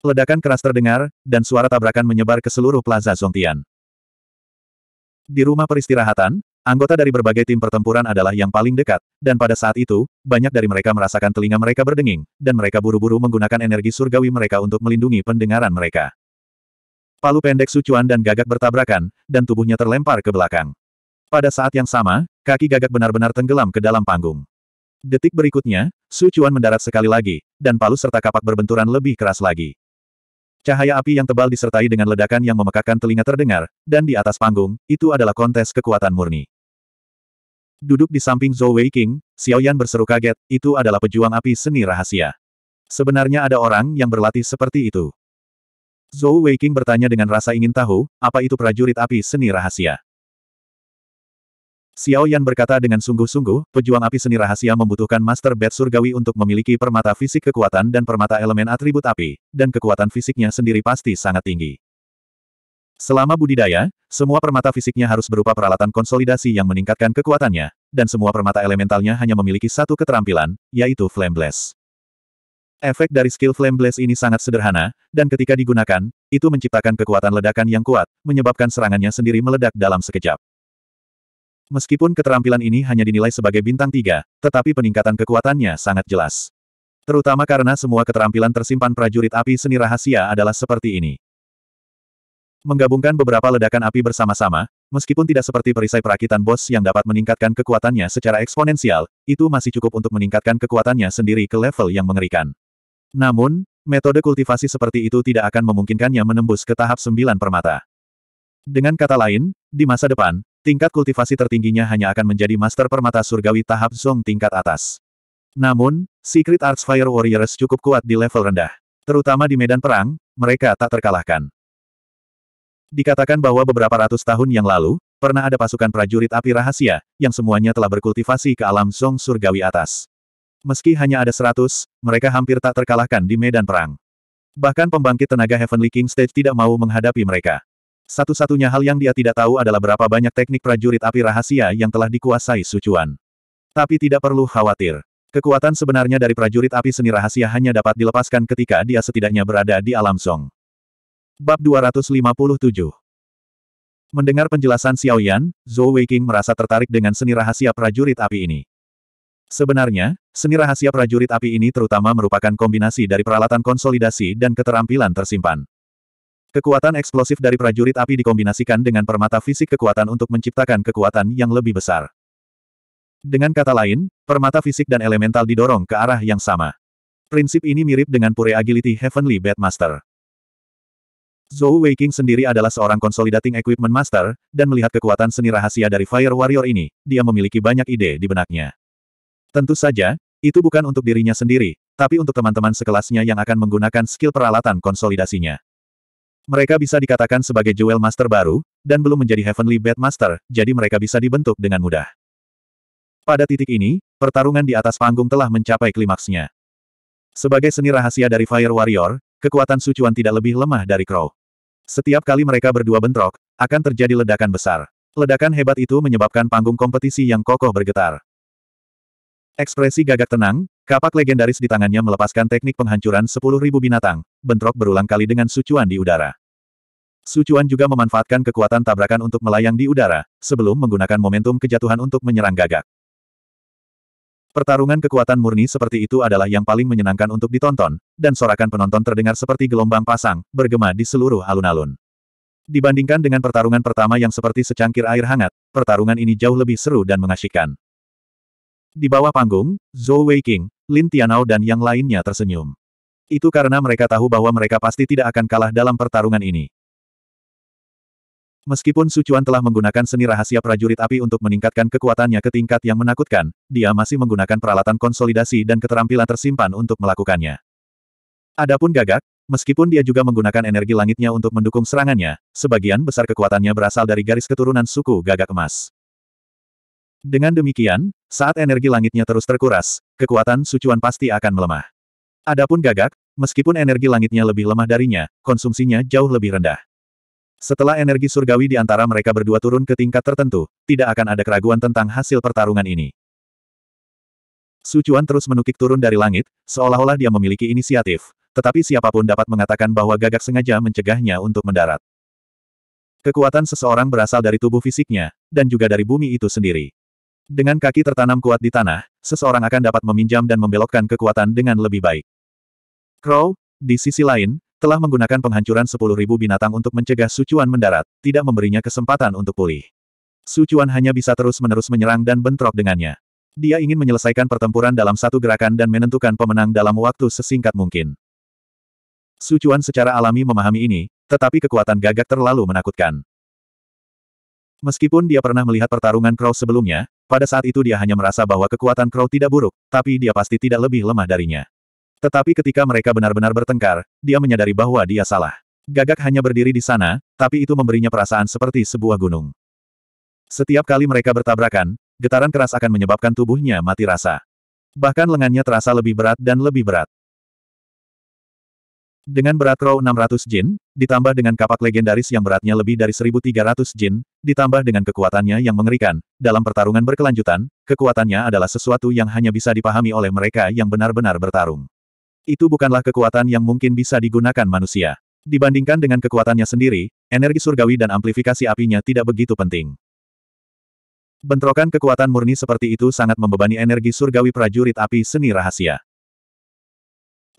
Ledakan keras terdengar, dan suara tabrakan menyebar ke seluruh plaza Zongtian. Di rumah peristirahatan, Anggota dari berbagai tim pertempuran adalah yang paling dekat, dan pada saat itu, banyak dari mereka merasakan telinga mereka berdenging, dan mereka buru-buru menggunakan energi surgawi mereka untuk melindungi pendengaran mereka. Palu pendek Sucuan dan gagak bertabrakan, dan tubuhnya terlempar ke belakang. Pada saat yang sama, kaki gagak benar-benar tenggelam ke dalam panggung. Detik berikutnya, Sucuan mendarat sekali lagi, dan palu serta kapak berbenturan lebih keras lagi. Cahaya api yang tebal disertai dengan ledakan yang memekakan telinga terdengar, dan di atas panggung, itu adalah kontes kekuatan murni. Duduk di samping Zhou weiqing King, Xiaoyan berseru kaget, itu adalah pejuang api seni rahasia. Sebenarnya ada orang yang berlatih seperti itu. Zhou weiqing bertanya dengan rasa ingin tahu, apa itu prajurit api seni rahasia. Xiaoyan berkata dengan sungguh-sungguh, pejuang api seni rahasia membutuhkan master bed surgawi untuk memiliki permata fisik kekuatan dan permata elemen atribut api, dan kekuatan fisiknya sendiri pasti sangat tinggi. Selama budidaya, semua permata fisiknya harus berupa peralatan konsolidasi yang meningkatkan kekuatannya, dan semua permata elementalnya hanya memiliki satu keterampilan, yaitu Flame Blast. Efek dari skill Flame Blast ini sangat sederhana, dan ketika digunakan, itu menciptakan kekuatan ledakan yang kuat, menyebabkan serangannya sendiri meledak dalam sekejap. Meskipun keterampilan ini hanya dinilai sebagai bintang tiga, tetapi peningkatan kekuatannya sangat jelas. Terutama karena semua keterampilan tersimpan prajurit api seni rahasia adalah seperti ini. Menggabungkan beberapa ledakan api bersama-sama, meskipun tidak seperti perisai perakitan bos yang dapat meningkatkan kekuatannya secara eksponensial, itu masih cukup untuk meningkatkan kekuatannya sendiri ke level yang mengerikan. Namun, metode kultivasi seperti itu tidak akan memungkinkannya menembus ke tahap sembilan permata. Dengan kata lain, di masa depan, tingkat kultivasi tertingginya hanya akan menjadi master permata surgawi tahap zong tingkat atas. Namun, Secret Arts Fire Warriors cukup kuat di level rendah. Terutama di medan perang, mereka tak terkalahkan. Dikatakan bahwa beberapa ratus tahun yang lalu, pernah ada pasukan prajurit api rahasia, yang semuanya telah berkultivasi ke alam Song surgawi atas. Meski hanya ada seratus, mereka hampir tak terkalahkan di medan perang. Bahkan pembangkit tenaga Heavenly King Stage tidak mau menghadapi mereka. Satu-satunya hal yang dia tidak tahu adalah berapa banyak teknik prajurit api rahasia yang telah dikuasai Sucuan. Tapi tidak perlu khawatir. Kekuatan sebenarnya dari prajurit api seni rahasia hanya dapat dilepaskan ketika dia setidaknya berada di alam Song. Bab 257 Mendengar penjelasan Xiao Yan, Zhou Weiqing merasa tertarik dengan seni rahasia prajurit api ini. Sebenarnya, seni rahasia prajurit api ini terutama merupakan kombinasi dari peralatan konsolidasi dan keterampilan tersimpan. Kekuatan eksplosif dari prajurit api dikombinasikan dengan permata fisik kekuatan untuk menciptakan kekuatan yang lebih besar. Dengan kata lain, permata fisik dan elemental didorong ke arah yang sama. Prinsip ini mirip dengan Pure Agility Heavenly Master. Zhou Weiqing sendiri adalah seorang consolidating equipment master, dan melihat kekuatan seni rahasia dari Fire Warrior ini, dia memiliki banyak ide di benaknya. Tentu saja, itu bukan untuk dirinya sendiri, tapi untuk teman-teman sekelasnya yang akan menggunakan skill peralatan konsolidasinya. Mereka bisa dikatakan sebagai Jewel Master baru, dan belum menjadi Heavenly Bed Master, jadi mereka bisa dibentuk dengan mudah. Pada titik ini, pertarungan di atas panggung telah mencapai klimaksnya. Sebagai seni rahasia dari Fire Warrior, kekuatan Sucuan tidak lebih lemah dari Crow. Setiap kali mereka berdua bentrok, akan terjadi ledakan besar. Ledakan hebat itu menyebabkan panggung kompetisi yang kokoh bergetar. Ekspresi gagak tenang, kapak legendaris di tangannya melepaskan teknik penghancuran 10.000 binatang, bentrok berulang kali dengan sucuan di udara. Sucuan juga memanfaatkan kekuatan tabrakan untuk melayang di udara, sebelum menggunakan momentum kejatuhan untuk menyerang gagak. Pertarungan kekuatan murni seperti itu adalah yang paling menyenangkan untuk ditonton, dan sorakan penonton terdengar seperti gelombang pasang, bergema di seluruh alun-alun. Dibandingkan dengan pertarungan pertama yang seperti secangkir air hangat, pertarungan ini jauh lebih seru dan mengasyikkan. Di bawah panggung, Zhou Weiqing, Lin Tianao dan yang lainnya tersenyum. Itu karena mereka tahu bahwa mereka pasti tidak akan kalah dalam pertarungan ini. Meskipun Sucuan telah menggunakan seni rahasia prajurit api untuk meningkatkan kekuatannya ke tingkat yang menakutkan, dia masih menggunakan peralatan konsolidasi dan keterampilan tersimpan untuk melakukannya. Adapun gagak, meskipun dia juga menggunakan energi langitnya untuk mendukung serangannya, sebagian besar kekuatannya berasal dari garis keturunan suku gagak emas. Dengan demikian, saat energi langitnya terus terkuras, kekuatan Sucuan pasti akan melemah. Adapun gagak, meskipun energi langitnya lebih lemah darinya, konsumsinya jauh lebih rendah. Setelah energi surgawi di antara mereka berdua turun ke tingkat tertentu, tidak akan ada keraguan tentang hasil pertarungan ini. Sucuan terus menukik turun dari langit, seolah-olah dia memiliki inisiatif, tetapi siapapun dapat mengatakan bahwa gagak sengaja mencegahnya untuk mendarat. Kekuatan seseorang berasal dari tubuh fisiknya, dan juga dari bumi itu sendiri. Dengan kaki tertanam kuat di tanah, seseorang akan dapat meminjam dan membelokkan kekuatan dengan lebih baik. Crow, di sisi lain, telah menggunakan penghancuran 10.000 binatang untuk mencegah Sucuan mendarat, tidak memberinya kesempatan untuk pulih. Sucuan hanya bisa terus-menerus menyerang dan bentrok dengannya. Dia ingin menyelesaikan pertempuran dalam satu gerakan dan menentukan pemenang dalam waktu sesingkat mungkin. Sucuan secara alami memahami ini, tetapi kekuatan gagak terlalu menakutkan. Meskipun dia pernah melihat pertarungan Crow sebelumnya, pada saat itu dia hanya merasa bahwa kekuatan Crow tidak buruk, tapi dia pasti tidak lebih lemah darinya. Tetapi ketika mereka benar-benar bertengkar, dia menyadari bahwa dia salah. Gagak hanya berdiri di sana, tapi itu memberinya perasaan seperti sebuah gunung. Setiap kali mereka bertabrakan, getaran keras akan menyebabkan tubuhnya mati rasa. Bahkan lengannya terasa lebih berat dan lebih berat. Dengan berat Crow 600 jin, ditambah dengan kapak legendaris yang beratnya lebih dari 1300 jin, ditambah dengan kekuatannya yang mengerikan, dalam pertarungan berkelanjutan, kekuatannya adalah sesuatu yang hanya bisa dipahami oleh mereka yang benar-benar bertarung. Itu bukanlah kekuatan yang mungkin bisa digunakan manusia. Dibandingkan dengan kekuatannya sendiri, energi surgawi dan amplifikasi apinya tidak begitu penting. Bentrokan kekuatan murni seperti itu sangat membebani energi surgawi prajurit api seni rahasia.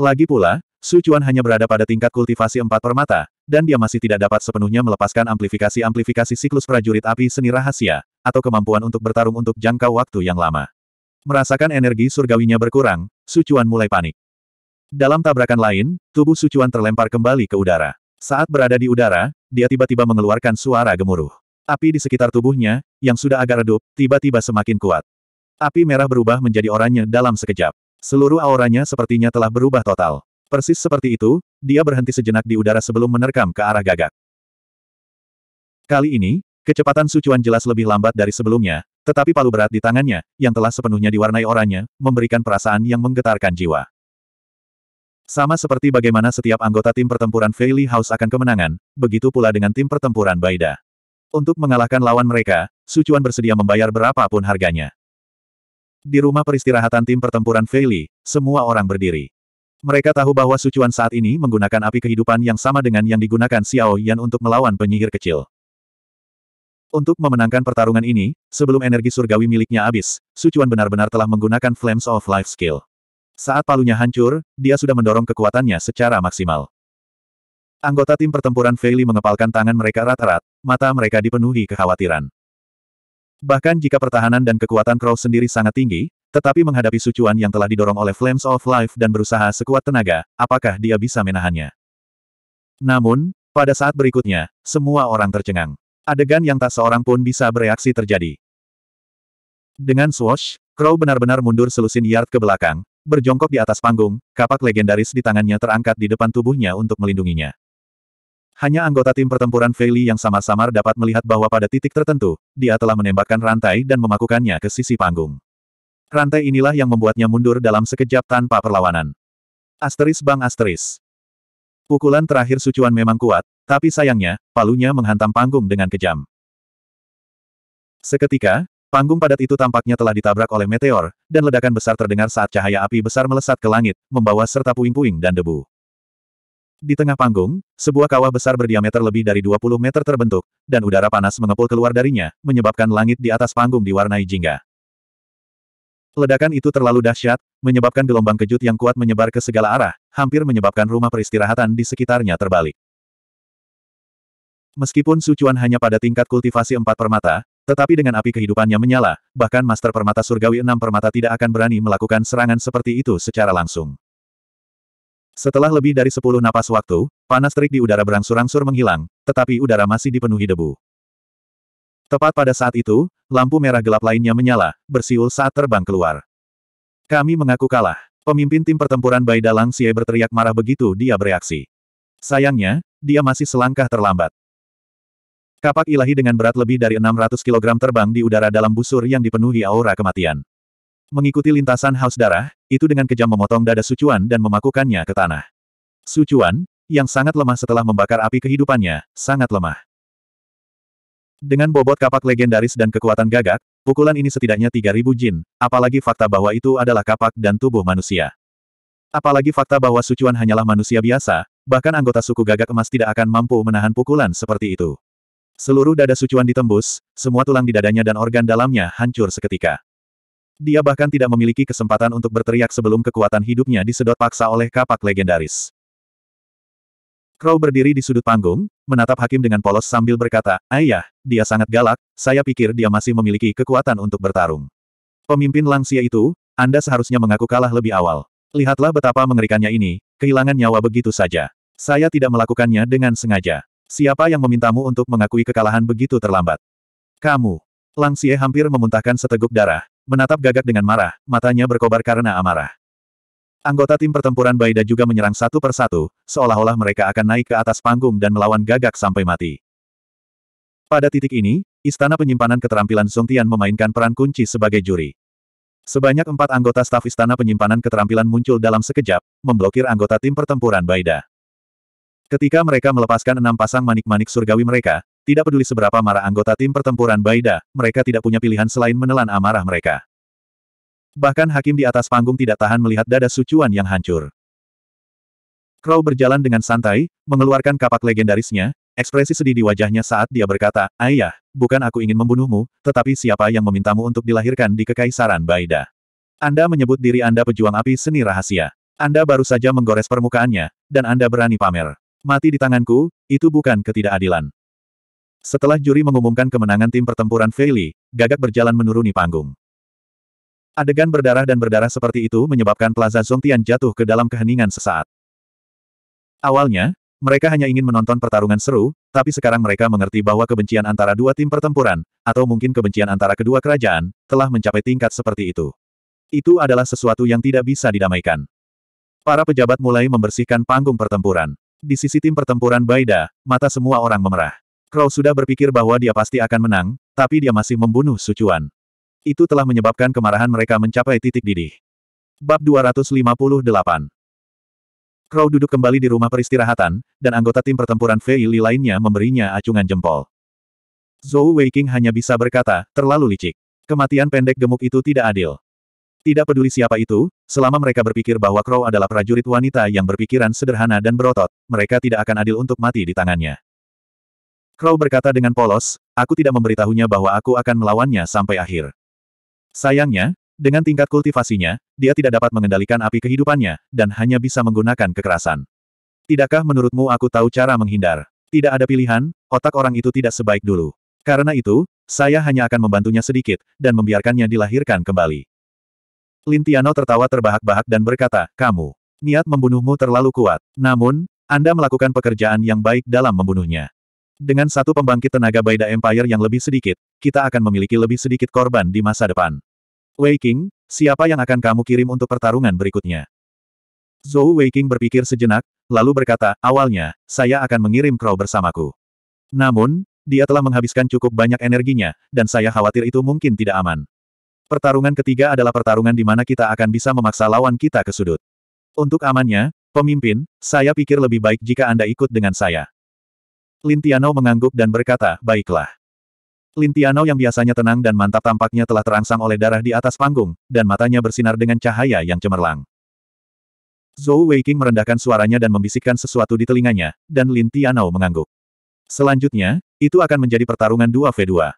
Lagi pula, Su Chuan hanya berada pada tingkat kultivasi empat permata, dan dia masih tidak dapat sepenuhnya melepaskan amplifikasi-amplifikasi siklus prajurit api seni rahasia, atau kemampuan untuk bertarung untuk jangka waktu yang lama. Merasakan energi surgawinya berkurang, Su Chuan mulai panik. Dalam tabrakan lain, tubuh Sucuan terlempar kembali ke udara. Saat berada di udara, dia tiba-tiba mengeluarkan suara gemuruh. Api di sekitar tubuhnya, yang sudah agak redup, tiba-tiba semakin kuat. Api merah berubah menjadi oranye dalam sekejap. Seluruh auranya sepertinya telah berubah total. Persis seperti itu, dia berhenti sejenak di udara sebelum menerkam ke arah gagak. Kali ini, kecepatan Sucuan jelas lebih lambat dari sebelumnya, tetapi palu berat di tangannya, yang telah sepenuhnya diwarnai oranye, memberikan perasaan yang menggetarkan jiwa. Sama seperti bagaimana setiap anggota tim pertempuran Feili House akan kemenangan, begitu pula dengan tim pertempuran Baida. Untuk mengalahkan lawan mereka, Sucuan bersedia membayar berapapun harganya. Di rumah peristirahatan tim pertempuran Feili, semua orang berdiri. Mereka tahu bahwa Sucuan saat ini menggunakan api kehidupan yang sama dengan yang digunakan Xiao Yan untuk melawan penyihir kecil. Untuk memenangkan pertarungan ini, sebelum energi surgawi miliknya habis, Sucuan benar-benar telah menggunakan Flames of Life skill. Saat palunya hancur, dia sudah mendorong kekuatannya secara maksimal. Anggota tim pertempuran Feili mengepalkan tangan mereka rata mata mereka dipenuhi kekhawatiran. Bahkan jika pertahanan dan kekuatan Crow sendiri sangat tinggi, tetapi menghadapi sucuan yang telah didorong oleh Flames of Life dan berusaha sekuat tenaga, apakah dia bisa menahannya? Namun, pada saat berikutnya, semua orang tercengang. Adegan yang tak seorang pun bisa bereaksi terjadi. Dengan swash, Crow benar-benar mundur selusin yard ke belakang, berjongkok di atas panggung, kapak legendaris di tangannya terangkat di depan tubuhnya untuk melindunginya. Hanya anggota tim pertempuran Feili yang samar-samar dapat melihat bahwa pada titik tertentu, dia telah menembakkan rantai dan memakukannya ke sisi panggung. Rantai inilah yang membuatnya mundur dalam sekejap tanpa perlawanan. Asteris bang asteris. Pukulan terakhir Sucuan memang kuat, tapi sayangnya, palunya menghantam panggung dengan kejam. Seketika, Panggung padat itu tampaknya telah ditabrak oleh meteor, dan ledakan besar terdengar saat cahaya api besar melesat ke langit, membawa serta puing-puing dan debu. Di tengah panggung, sebuah kawah besar berdiameter lebih dari 20 meter terbentuk, dan udara panas mengepul keluar darinya, menyebabkan langit di atas panggung diwarnai jingga. Ledakan itu terlalu dahsyat, menyebabkan gelombang kejut yang kuat menyebar ke segala arah, hampir menyebabkan rumah peristirahatan di sekitarnya terbalik. Meskipun Sucuan hanya pada tingkat kultivasi empat permata, tetapi dengan api kehidupannya menyala, bahkan Master Permata Surgawi enam permata tidak akan berani melakukan serangan seperti itu secara langsung. Setelah lebih dari sepuluh napas waktu, panas terik di udara berangsur-angsur menghilang, tetapi udara masih dipenuhi debu. Tepat pada saat itu, lampu merah gelap lainnya menyala, bersiul saat terbang keluar. Kami mengaku kalah. Pemimpin tim pertempuran Bai Dalang Xie berteriak marah begitu dia bereaksi. Sayangnya, dia masih selangkah terlambat. Kapak ilahi dengan berat lebih dari 600 kg terbang di udara dalam busur yang dipenuhi aura kematian. Mengikuti lintasan haus darah, itu dengan kejam memotong dada Sucuan dan memakukannya ke tanah. Sucuan, yang sangat lemah setelah membakar api kehidupannya, sangat lemah. Dengan bobot kapak legendaris dan kekuatan gagak, pukulan ini setidaknya 3000 jin, apalagi fakta bahwa itu adalah kapak dan tubuh manusia. Apalagi fakta bahwa Sucuan hanyalah manusia biasa, bahkan anggota suku gagak emas tidak akan mampu menahan pukulan seperti itu. Seluruh dada Sucuan ditembus, semua tulang di dadanya dan organ dalamnya hancur seketika. Dia bahkan tidak memiliki kesempatan untuk berteriak sebelum kekuatan hidupnya disedot paksa oleh kapak legendaris. Crow berdiri di sudut panggung, menatap hakim dengan polos sambil berkata, Ayah, dia sangat galak, saya pikir dia masih memiliki kekuatan untuk bertarung. Pemimpin langsia itu, Anda seharusnya mengaku kalah lebih awal. Lihatlah betapa mengerikannya ini, kehilangan nyawa begitu saja. Saya tidak melakukannya dengan sengaja. Siapa yang memintamu untuk mengakui kekalahan begitu terlambat? Kamu. Lang Xie hampir memuntahkan seteguk darah, menatap gagak dengan marah, matanya berkobar karena amarah. Anggota tim pertempuran Baida juga menyerang satu persatu, seolah-olah mereka akan naik ke atas panggung dan melawan gagak sampai mati. Pada titik ini, Istana Penyimpanan Keterampilan Song Tian memainkan peran kunci sebagai juri. Sebanyak empat anggota staf Istana Penyimpanan Keterampilan muncul dalam sekejap, memblokir anggota tim pertempuran Baida. Ketika mereka melepaskan enam pasang manik-manik surgawi mereka, tidak peduli seberapa marah anggota tim pertempuran Baida, mereka tidak punya pilihan selain menelan amarah mereka. Bahkan hakim di atas panggung tidak tahan melihat dada sucuan yang hancur. Crow berjalan dengan santai, mengeluarkan kapak legendarisnya, ekspresi sedih di wajahnya saat dia berkata, Ayah, bukan aku ingin membunuhmu, tetapi siapa yang memintamu untuk dilahirkan di Kekaisaran Baida? Anda menyebut diri Anda pejuang api seni rahasia. Anda baru saja menggores permukaannya, dan Anda berani pamer. Mati di tanganku, itu bukan ketidakadilan. Setelah juri mengumumkan kemenangan tim pertempuran Feili, gagak berjalan menuruni panggung. Adegan berdarah dan berdarah seperti itu menyebabkan Plaza Zongtian jatuh ke dalam keheningan sesaat. Awalnya, mereka hanya ingin menonton pertarungan seru, tapi sekarang mereka mengerti bahwa kebencian antara dua tim pertempuran, atau mungkin kebencian antara kedua kerajaan, telah mencapai tingkat seperti itu. Itu adalah sesuatu yang tidak bisa didamaikan. Para pejabat mulai membersihkan panggung pertempuran. Di sisi tim pertempuran Baida, mata semua orang memerah. Crow sudah berpikir bahwa dia pasti akan menang, tapi dia masih membunuh Sucuan. Itu telah menyebabkan kemarahan mereka mencapai titik didih. Bab 258 Crow duduk kembali di rumah peristirahatan, dan anggota tim pertempuran Fei Li lainnya memberinya acungan jempol. Zhou Weiking hanya bisa berkata, terlalu licik. Kematian pendek gemuk itu tidak adil. Tidak peduli siapa itu, selama mereka berpikir bahwa Crow adalah prajurit wanita yang berpikiran sederhana dan berotot, mereka tidak akan adil untuk mati di tangannya. Crow berkata dengan polos, aku tidak memberitahunya bahwa aku akan melawannya sampai akhir. Sayangnya, dengan tingkat kultivasinya, dia tidak dapat mengendalikan api kehidupannya, dan hanya bisa menggunakan kekerasan. Tidakkah menurutmu aku tahu cara menghindar? Tidak ada pilihan, otak orang itu tidak sebaik dulu. Karena itu, saya hanya akan membantunya sedikit, dan membiarkannya dilahirkan kembali. Lintiano tertawa terbahak-bahak dan berkata, kamu, niat membunuhmu terlalu kuat. Namun, Anda melakukan pekerjaan yang baik dalam membunuhnya. Dengan satu pembangkit tenaga Baida Empire yang lebih sedikit, kita akan memiliki lebih sedikit korban di masa depan. Wei King, siapa yang akan kamu kirim untuk pertarungan berikutnya? Zhou Wei King berpikir sejenak, lalu berkata, awalnya, saya akan mengirim Crow bersamaku. Namun, dia telah menghabiskan cukup banyak energinya, dan saya khawatir itu mungkin tidak aman. Pertarungan ketiga adalah pertarungan di mana kita akan bisa memaksa lawan kita ke sudut. Untuk amannya, pemimpin, saya pikir lebih baik jika Anda ikut dengan saya. Lintiano mengangguk dan berkata, baiklah. Lintiano yang biasanya tenang dan mantap tampaknya telah terangsang oleh darah di atas panggung, dan matanya bersinar dengan cahaya yang cemerlang. Zhou Weiqing merendahkan suaranya dan membisikkan sesuatu di telinganya, dan Lintiano mengangguk. Selanjutnya, itu akan menjadi pertarungan 2v2.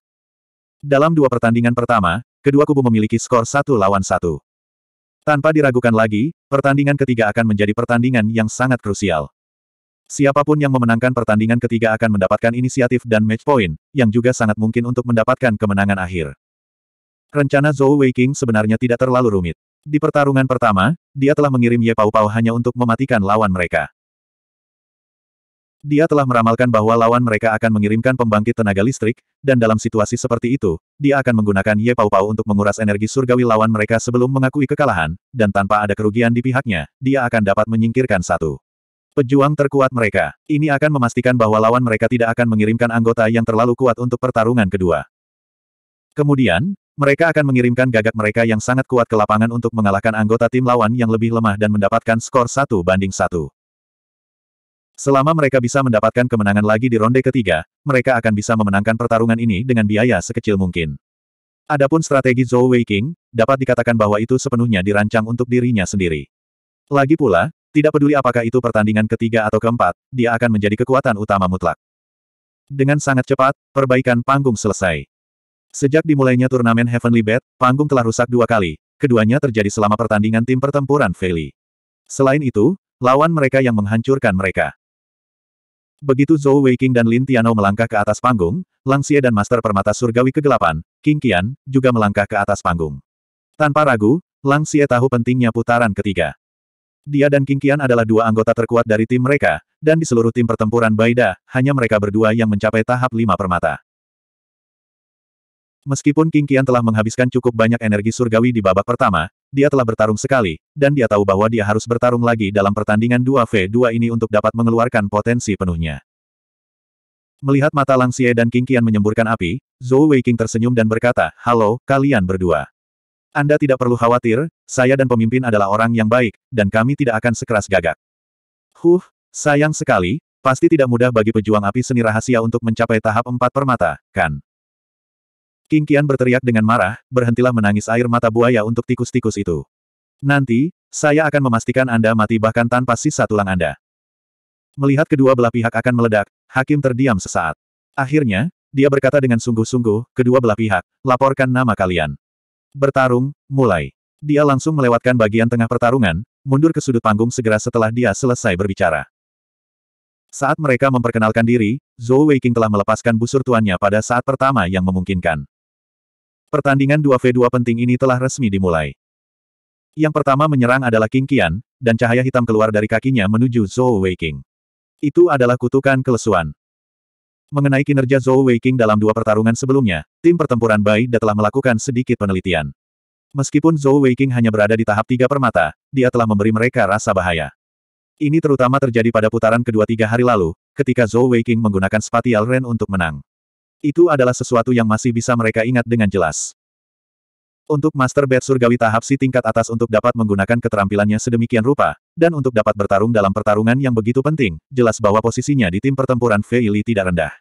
Dalam dua pertandingan pertama, kedua kubu memiliki skor satu lawan satu. Tanpa diragukan lagi, pertandingan ketiga akan menjadi pertandingan yang sangat krusial. Siapapun yang memenangkan pertandingan ketiga akan mendapatkan inisiatif dan match point, yang juga sangat mungkin untuk mendapatkan kemenangan akhir. Rencana Zhou Weiqing sebenarnya tidak terlalu rumit. Di pertarungan pertama, dia telah mengirim Ye Pau Pau hanya untuk mematikan lawan mereka. Dia telah meramalkan bahwa lawan mereka akan mengirimkan pembangkit tenaga listrik, dan dalam situasi seperti itu, dia akan menggunakan Ye Pau Pau untuk menguras energi surgawi lawan mereka sebelum mengakui kekalahan, dan tanpa ada kerugian di pihaknya, dia akan dapat menyingkirkan satu. Pejuang terkuat mereka. Ini akan memastikan bahwa lawan mereka tidak akan mengirimkan anggota yang terlalu kuat untuk pertarungan kedua. Kemudian, mereka akan mengirimkan gagak mereka yang sangat kuat ke lapangan untuk mengalahkan anggota tim lawan yang lebih lemah dan mendapatkan skor satu banding satu. Selama mereka bisa mendapatkan kemenangan lagi di ronde ketiga, mereka akan bisa memenangkan pertarungan ini dengan biaya sekecil mungkin. Adapun strategi Zhou Weiqing, dapat dikatakan bahwa itu sepenuhnya dirancang untuk dirinya sendiri. Lagi pula, tidak peduli apakah itu pertandingan ketiga atau keempat, dia akan menjadi kekuatan utama mutlak. Dengan sangat cepat, perbaikan panggung selesai. Sejak dimulainya turnamen Heavenly Bet, panggung telah rusak dua kali, keduanya terjadi selama pertandingan tim pertempuran Veli. Selain itu, lawan mereka yang menghancurkan mereka. Begitu Zhou Weiqing dan Lin Tiano melangkah ke atas panggung, Lang Xie dan Master Permata Surgawi Kegelapan, King Qian, juga melangkah ke atas panggung. Tanpa ragu, Lang Xie tahu pentingnya putaran ketiga. Dia dan King Qian adalah dua anggota terkuat dari tim mereka, dan di seluruh tim pertempuran Baida, hanya mereka berdua yang mencapai tahap lima permata. Meskipun King Qian telah menghabiskan cukup banyak energi surgawi di babak pertama, dia telah bertarung sekali, dan dia tahu bahwa dia harus bertarung lagi dalam pertandingan 2v2 ini untuk dapat mengeluarkan potensi penuhnya. Melihat mata Lang Xie dan King Qian menyemburkan api, Zhou Weiqing tersenyum dan berkata, Halo, kalian berdua. Anda tidak perlu khawatir, saya dan pemimpin adalah orang yang baik, dan kami tidak akan sekeras gagak. Huh, sayang sekali, pasti tidak mudah bagi pejuang api seni rahasia untuk mencapai tahap empat permata, kan? King Qian berteriak dengan marah, berhentilah menangis air mata buaya untuk tikus-tikus itu. Nanti, saya akan memastikan Anda mati bahkan tanpa sisa tulang Anda. Melihat kedua belah pihak akan meledak, Hakim terdiam sesaat. Akhirnya, dia berkata dengan sungguh-sungguh, kedua belah pihak, laporkan nama kalian. Bertarung, mulai. Dia langsung melewatkan bagian tengah pertarungan, mundur ke sudut panggung segera setelah dia selesai berbicara. Saat mereka memperkenalkan diri, Zhou Weiqing telah melepaskan busur tuannya pada saat pertama yang memungkinkan. Pertandingan 2v2 penting ini telah resmi dimulai. Yang pertama menyerang adalah King Qian, dan cahaya hitam keluar dari kakinya menuju Zhou Weiqing. Itu adalah kutukan kelesuan. Mengenai kinerja Zhou Weiqing dalam dua pertarungan sebelumnya, tim pertempuran Bai Da telah melakukan sedikit penelitian. Meskipun Zhou Weiqing hanya berada di tahap tiga permata, dia telah memberi mereka rasa bahaya. Ini terutama terjadi pada putaran kedua tiga hari lalu, ketika Zhou Weiqing menggunakan Spatial Ren untuk menang. Itu adalah sesuatu yang masih bisa mereka ingat dengan jelas. Untuk Master Bed Surgawi tahap si tingkat atas untuk dapat menggunakan keterampilannya sedemikian rupa, dan untuk dapat bertarung dalam pertarungan yang begitu penting, jelas bahwa posisinya di tim pertempuran Feili tidak rendah.